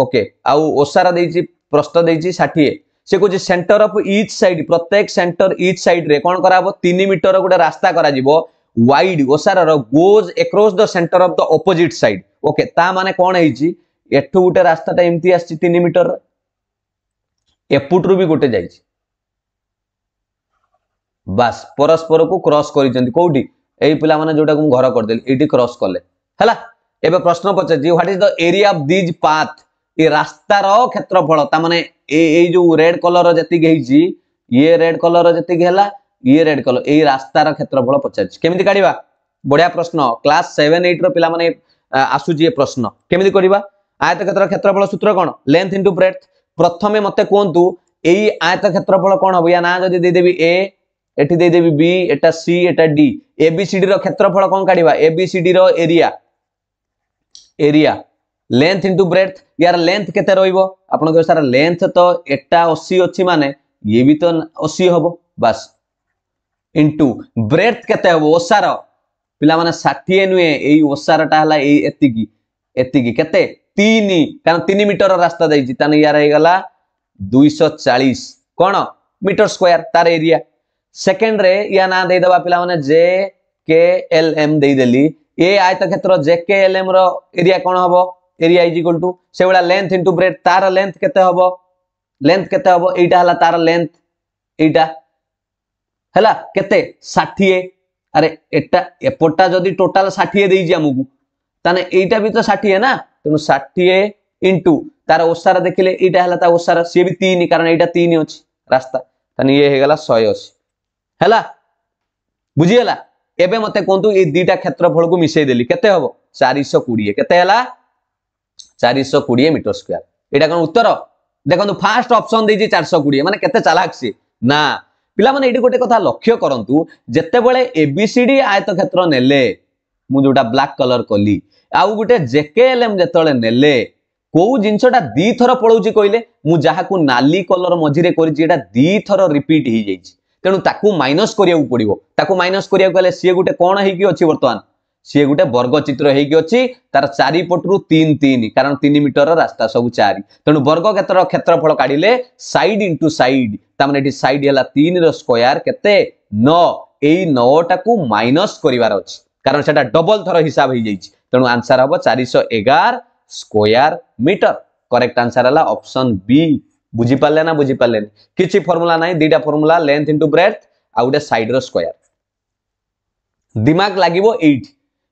ଓକେ ଆଉ ଓସାର ଦେଇଛି ପ୍ରସ୍ତ ଦେଇଛି ଷାଠିଏ ସେ କହୁଛି ସେଣ୍ଟର ଅଫ୍ ଇଚ୍ ସାଇଡ୍ ପ୍ରତ୍ୟେକ ସେଣ୍ଟର ଇଚ୍ ସାଇଡ୍ରେ କ'ଣ କରାହବ ତିନି ମିଟର ଗୋଟେ ରାସ୍ତା କରାଯିବ ୱାଇଡ୍ ଓସାରର goes across the centre of the opposite side okay ତା ମାନେ କ'ଣ ହେଇଛି ଏଠୁ ଗୋଟେ ରାସ୍ତାଟା ଏମିତି ଆସିଛି ତିନି ମିଟର ଏପଟରୁ ବି ଗୋଟେ ଯାଇଛି ବାସ୍ ପରସ୍ପରକୁ କ୍ରସ୍ କରିଛନ୍ତି କୋଉଠି ଏଇ ପିଲାମାନେ ଯୋଉଟାକୁ ମୁଁ ଘର କରିଦେଲି ଏଇଠି କ୍ରସ୍ କଲେ ହେଲା ଏବେ ପ୍ରଶ୍ନ ପଚାରିଛି what is the area of this path ଏ ରାସ୍ତାର କ୍ଷେତ୍ରଫଳ ତା ମାନେ ଏଇ ଯୋଉ ରେଡ୍ କଲର ଯେତିକି ହେଇଛି ଇଏ ରେଡ୍ କଲର ଯେତିକି ହେଲା ଇଏ ରେଡ୍ କଲର ଏଇ ରାସ୍ତାର କ୍ଷେତ୍ରଫଳ ପଚାରିଛି କେମିତି କାଢିବା ବଢିଆ ପ୍ରଶ୍ନ କ୍ଲାସ ସେଭେନ୍ ଏଇଟ୍ ର ପିଲାମାନେ ଆସୁଛି ଏ ପ୍ରଶ୍ନ କେମିତି କରିବା আয়ত ক্ষেত্র ক্ষেত্রফল সূত্র কোণ লেন্থ ইন্টু ব্রেথ প্রথমে মতো কুহতু এই আয়ত ক্ষেত্রফল কোণ হব ইয়া না যদি দেদেবি এ এটি দেদেবি বি এটা সি এটা ডি এবিসিডি র ক্ষেত্রফল কোণ কাড়া এবিসিডি র area area length into breadth ইয়ার লেন্থ কেতে রহব আপনার স্যার লেন্থ তো এটা অশি অছি মানে ইয়ে বি তো অশি হব বাস ইন্টু ব্রেথ কেতে হব ওষার পিলা মানে ষাঠিয়ে নুহে এই ওষারটা হল এই এতিকি এতিকি কেতে ତିନି କାରଣ ତିନି ମିଟର ରାସ୍ତା ଦେଇଛି ତାହେଲେ ୟାର ହେଇଗଲା ଦୁଇଶହ ଚାଳିଶ କ'ଣ ମିଟର ସ୍କୋୟାର ତାର ଏରିଆ ସେକେଣ୍ଡରେ ୟା ନାଁ ଦେଇଦେବା ପିଲାମାନେ ଜେ କେ ଏଲ୍ ଏମ୍ ଦେଇଦେଲି ଏ ଆୟତ କ୍ଷେତ୍ର ଜେ କେ ଏଲ୍ ଏମ୍ ର ଏରିଆ କ'ଣ ହବ ଏରିଆ ଇଜ୍ ଇକ୍ୱାଲ୍ ଟୁ ସେଭଳିଆ ଲେନ୍ଥ ଇଣ୍ଟୁ ବ୍ରେଡ୍ ତାର ଲେନ୍ଥ କେତେ ହବ ଲେନ୍ଥ କେତେ ହବ ଏଇଟା ହେଲା ତାର ଲେନ୍ଥ ଏଇଟା ହେଲା କେତେ ଷାଠିଏ ଆରେ ଏଟା ଏପଟଟା ଯଦି ଟୋଟାଲ ଷାଠିଏ ଦେଇଛି ଆମକୁ ତାହେଲେ ଏଇଟା ବି ତ ଷାଠିଏ ନା ତେଣୁ ଷାଠିଏ ଇଣ୍ଟୁ ତାର ଓସାରା ଦେଖିଲେ ଏଇଟା ହେଲା ତା ଓସାରା ସିଏ ବି ତିନି କାରଣ ଏଇଟା ତିନି ଅଛି ରାସ୍ତା ତାହେଲେ ଇଏ ହେଇଗଲା ଶହେ ଅଶୀ ହେଲା ବୁଝିଗଲା ଏବେ ମତେ କୁହନ୍ତୁ ଏଇ ଦିଟା କ୍ଷେତ୍ରଫଳକୁ ମିଶେଇ ଦେଲି କେତେ ହବ ଚାରିଶହ କୋଡିଏ କେତେ ହେଲା ଚାରିଶହ କୋଡିଏ ମିଟର ସ୍କୋୟାର ଏଇଟା କଣ ଉତ୍ତର ଦେଖନ୍ତୁ ଫାର୍ଷ୍ଟ ଅପସନ ଦେଇଛି ଚାରିଶହ କୋଡିଏ ମାନେ କେତେ ଚାଲାକ ସିଏ ନା ପିଲାମାନେ ଏଇଠି ଗୋଟେ କଥା ଲକ୍ଷ୍ୟ କରନ୍ତୁ ଯେତେବେଳେ ଏବିସିଡି ଆୟତ କ୍ଷେତ୍ର ନେଲେ ମୁଁ ଯୋଉଟା ବ୍ଲାକ୍ କଲର୍ କଲି ଆଉ ଗୋଟେ ଜେକେ ଏଲ୍ ଏମ୍ ଯେତେବେଳେ ନେଲେ କୋଉ ଜିନିଷଟା ଦିଥର ପଳଉଛି କହିଲେ ମୁଁ ଯାହାକୁ ନାଲି କଲର ମଝିରେ କରିଛି ଏଇଟା ଦିଥର ରିପିଟ୍ ହେଇଯାଇଛି ତେଣୁ ତାକୁ ମାଇନସ୍ କରିବାକୁ ପଡିବ ତାକୁ ମାଇନସ୍ କରିବାକୁ ହେଲେ ସିଏ ଗୋଟେ କ'ଣ ହେଇକି ଅଛି ବର୍ତ୍ତମାନ ସିଏ ଗୋଟେ ବର୍ଗ ଚିତ୍ର ହେଇକି ଅଛି ତାର ଚାରିପଟରୁ ତିନି ତିନି କାରଣ ତିନି ମିଟର ରାସ୍ତା ସବୁ ଚାରି ତେଣୁ ବର୍ଗ କ୍ଷେତ୍ରର କ୍ଷେତ୍ରଫଳ କାଢିଲେ ସାଇଡ୍ ଇଣ୍ଟୁ ସାଇଡ୍ ତାମାନେ ଏଠି ସାଇଡ୍ ହେଲା ତିନିର ସ୍କୋୟାର କେତେ ନଅ ଏଇ ନଅଟାକୁ ମାଇନସ୍ କରିବାର ଅଛି কারণ সেটা ডবল থর হিসাব হয়ে যাই তেমন আনসার হব চারিশ এগার স্কোয়ার মিটর করেক্ট আনসার হল অপশন বি বুঝিপারে না বুঝিপারে কিছু ফর্মুলা না দুইটা ফর্মুলা লেন্থ ইন্টু ব্রেথ আউ গোটে সাইড্র স্কোয়ার দিমাগ লাগিব এইটি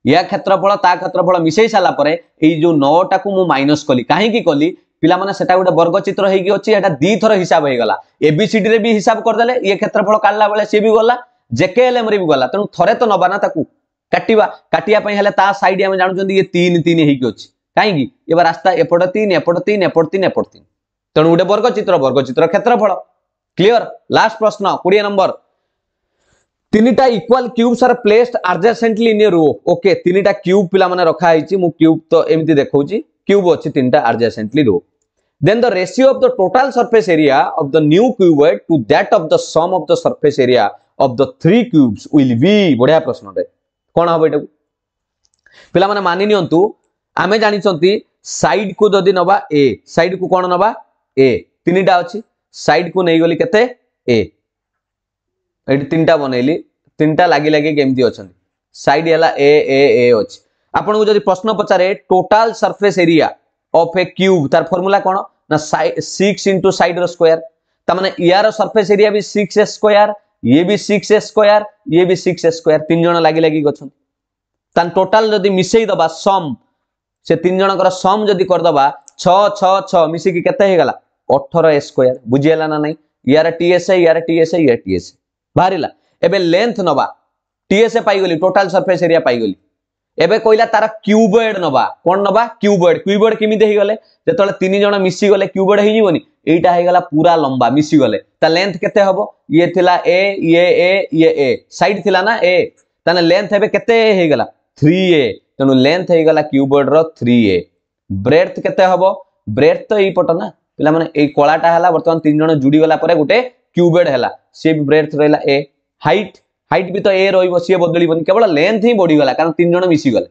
ইয়া ক্ষেত্রফল তা ক্ষেত্রফল মিশাই সারা পরে এই যে নটা মু মাইনস কলি কাহিকি কলি পিলামানে সেটা গোটে বর্গচিত্র হয়েকি অছি এটা দ্বিথর হিসাব হয়ে গলা এবিসিডি রে বি হিসাব করেদেলে ইয়ে ক্ষেত্রফল কাড়লা বেড়ে সি বি গলা জেকে এল এম রে বি গলা তেমন থরে তো নবা না তাকে काटा काटापी सैड आम जानते ये तीन तीन हो कहीं रास्ता एपट तीन एपट तीन एपट तीन एपट तीन तेणु गोटे वर्गचित्र वर्गचित्र क्षेत्रफल क्लीयर लास्ट प्रश्न कोड़े नंबर तीन time equal cubes are placed adjacently in row okay तीनटा क्यूब पिला माने रखा हिची क्यूब तो एमती देखा क्यूब तीन time adjacently row then the ratio of the total surface area of the new cuboid to that of the sum of the surface area of the three cubes will be बढ़िया प्रश्न रे କ'ଣ ହବ ଏଇଟାକୁ ପିଲାମାନେ ମାନି ନିଅନ୍ତୁ ଆମେ ଜାଣିଛନ୍ତି ସାଇଡ୍କୁ ଯଦି ନବା ଏ ସାଇଡ୍କୁ କ'ଣ ନବା ଏ ତିନିଟା ଅଛି ସାଇଡ୍କୁ ନେଇଗଲି କେତେ ଏ ଏଠି ତିନିଟା ବନେଇଲି ତିନିଟା ଲାଗି ଲାଗି କେମିତି ଅଛନ୍ତି ସାଇଡ୍ ହେଲା ଏ ଏ ଏ ଅଛି ଆପଣଙ୍କୁ ଯଦି ପ୍ରଶ୍ନ ପଚାରେ total surface area of a cube ତାର ଫର୍ମୁଲା କ'ଣ ନା ସିକ୍ସ ଇଣ୍ଟୁ ସାଇଡ୍ର ସ୍କୋୟାର ତାମାନେ ୟାର ସର୍ଫେସ୍ ଏରିଆ ବି ସିକ୍ସ ସ୍କୋୟାର ये भी सिक्स स्क्वायर ये भी सिक्स स्क्वायर तीन जन लगी लगी अच्छा टोटाल जदि मिसई सम से तीन जन सम जदि करदबा छ के अठर स्क्वायर बुझीगला ना ना यार टीएसए यार टीएसए यार टीएसए बाहर एवं लेंथ नवा टीएसए पाई टोटाल सरफेस एरिया पाई এবে কইলা তার কিউবয়েড নবা কোন নবা কিউবয়েড কিউবয়েড কেমিতি হইগলে যেতলে তিন জন মিশি গলে কিউবয়েড হইযিবনি এইটা হইগলা পুরা লম্বা মিশি গলে তা লেন্থ কেতে হবো ইয়ে থিলা এ ইয়ে এ ইয়ে এ সাইড থিলা না এ তাহলে লেন্থ হবে কেতে হইগলা 3a তেণু লেন্থ হইগলা কিউবয়েড র 3a ব্রেডথ কেতে হবো ব্রেডথ তো এই পট না পিলা মানে এই কলাটা হেলা বর্তমান তিন জন জুড়ি গলা পরে গোটে কিউবয়েড হেলা সে ব্রেডথ রইলা এ হাইট ହାଇଟ୍ ବି ତ ଏ ରହିବ ସିଏ ବଦଳିବନି କେବଳ ଲେନ୍ଥ ହିଁ ବଢିଗଲା କାରଣ ତିନି ଜଣ ମିଶିଗଲେ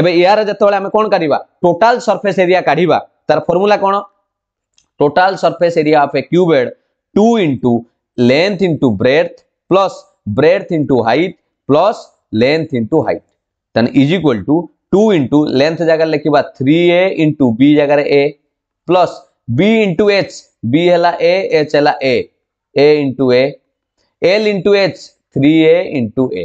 ଏବେ ଏହାର ଯେତେବେଳେ ଆମେ କ'ଣ କରିବା ଟୋଟାଲ ସର୍ଫେସ୍ ଏରିଆ କାଢିବା ତାର ଫର୍ମୁଲା କ'ଣ total surface area of a cuboid two into length into breadth plus breadth into height plus length into height then is equal to two into length जगार लिखा थ्री ए इंटू बी जगार A plus B into H B है A H है A A into A L into H three A into A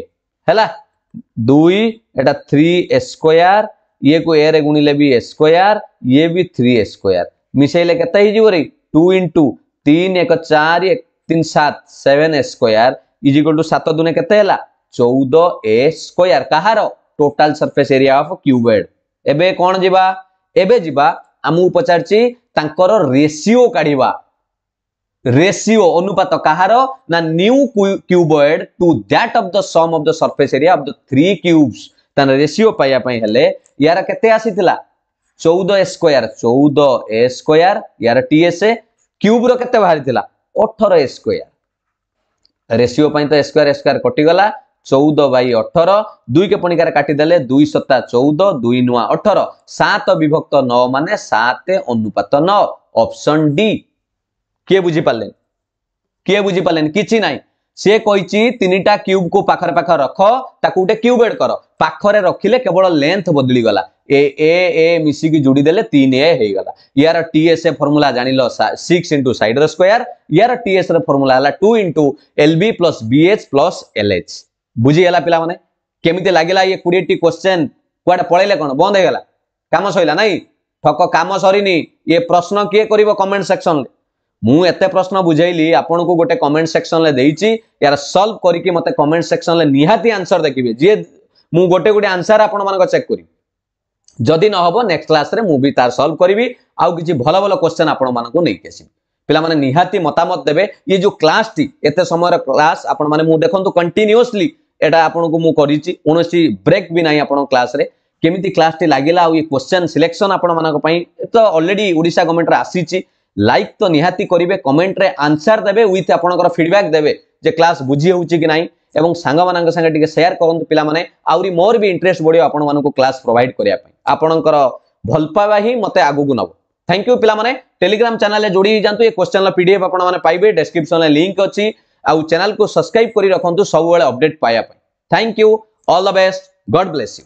दुई eight three ए स्क्वयार ये को ए रे गुणिले भी ए स्क्वयार ये भी थ्री ए स्क्वयार मिसले के टू इंटु तीन एक चार एक तीन सात seven A square equal to सात दुने के चौदह ए स्क्वयार कहार total surface area of cuboid एवं कौन जी एवं जी आम पचार रेसीओ काढ़ रेशियो अनुपात कहार ना new cuboid to that of the sum of the surface area of the three cubes तान रेशियो हेले यार केते आसीतिला 14 स्क्वायर 14 ए स्क्वायर यार टीएसए क्यूब रो केते बाहरितिला 18 स्क्वायर रेशियो तो स्क्वायर स्क्वायर कटि गला 14 बाई 18 के पणिकार काटि देले 2 सत्ता 14 2 नुआ 18 7 विभक्त 9 माने सात अनुपात 9 ऑप्शन डी କିଏ ବୁଝିପାରିଲେନି କିଏ ବୁଝିପାରିଲେନି କିଛି ନାହିଁ ସିଏ କହିଛି ତିନିଟା କ୍ୟୁବକୁ ପାଖରେ ପାଖରେ ରଖ ତାକୁ ଗୋଟେ କ୍ୟୁବେଡ କର ପାଖରେ ରଖିଲେ କେବଳ ଲେନ୍ଥ ବଦଳିଗଲା ଏ ଏ ଏ ମିଶିକି ଯୋଡ଼ି ଦେଲେ ତିନି ଏ ହେଇଗଲା ୟାର ଟିଏସ୍ ଏ ଫର୍ମୁଲା ଜାଣିଲ ସିକ୍ସ ଇଣ୍ଟୁ ସାଇଡ୍ର ସ୍କୋୟାର ୟାର ଟିଏସ୍ ର ଫର୍ମୁଲା ହେଲା two into L B plus BH plus LH ବୁଝିଗଲା ପିଲାମାନେ କେମିତି ଲାଗିଲା ଇଏ କୋଡ଼ିଏଟି କ୍ୱେଶ୍ଚେନ୍ କୁଆଡ଼େ ପଳେଇଲେ କ'ଣ ବନ୍ଦ ହେଇଗଲା କାମ ସରିଲା ନାଇଁ ଠକ କାମ ସରିନି ଇଏ ପ୍ରଶ୍ନ କିଏ କରିବ କମେଣ୍ଟ ସେକ୍ସନରେ ମୁଁ ଏତେ ପ୍ରଶ୍ନ ବୁଝାଇଲି ଆପଣଙ୍କୁ ଗୋଟେ କମେଣ୍ଟ ସେକ୍ସନରେ ଦେଇଛି ୟାର ସଲ୍ଭ କରିକି ମୋତେ କମେଣ୍ଟ ସେକ୍ସନରେ ନିହାତି ଆନ୍ସର ଦେଖିବେ ଯିଏ ମୁଁ ଗୋଟେ ଗୋଟେ ଆନ୍ସର ଆପଣମାନଙ୍କ ଚେକ୍ କରିବି ଯଦି ନହବ ନେକ୍ସଟ କ୍ଲାସରେ ମୁଁ ବି ତାର ସଲ୍ଭ କରିବି ଆଉ କିଛି ଭଲ ଭଲ କ୍ୱେଶ୍ଚନ୍ ଆପଣମାନଙ୍କୁ ନେଇକି ଆସିବି ପିଲାମାନେ ନିହାତି ମତାମତ ଦେବେ ଇଏ ଯେଉଁ କ୍ଲାସଟି ଏତେ ସମୟର କ୍ଲାସ୍ ଆପଣମାନେ ମୁଁ ଦେଖନ୍ତୁ କଣ୍ଟିନ୍ୟୁଅସଲି ଏଇଟା ଆପଣଙ୍କୁ ମୁଁ କରିଛି କୌଣସି ବ୍ରେକ୍ ବି ନାହିଁ ଆପଣଙ୍କ କ୍ଲାସରେ କେମିତି କ୍ଲାସଟି ଲାଗିଲା ଆଉ ଏ କ୍ୱେଶ୍ଚନ୍ ସିଲେକ୍ସନ୍ ଆପଣମାନଙ୍କ ପାଇଁ ତ ଅଲରେଡ଼ି ଓଡ଼ିଶା ଗଭର୍ଣ୍ଣମେଣ୍ଟରେ ଆସିଛି লাইক তো নিহাতি করবে কমেন্টরে আনসার দেবে উইথ আপনার ফিডব্যাক দেবে যে ক্লাস বুঝি হচ্ছে কি না এবং সাংমানঙ্ক সাথে টিকে সেয়ার করুন পিলামানে আহরি মোর বি ইন্টারেস্ট বড় আপনার ক্লাস প্রোভাইড করা আপনার ভাল পাওয়া হি মতো আগুক নব থ্যাংক ইউ পিলামানে টেলিগ্রাম চ্যানেলে যোড়ি যাতে এ কোশ্চেনর পিডিএফ আপনার পাইবে ডেসক্রিপশনরে লিঙ্ক অছি আউ চ্যানেলকে সবসক্রাইব করে রাখুন সবুলে অপডেট পাইয়া thank you all the best God bless you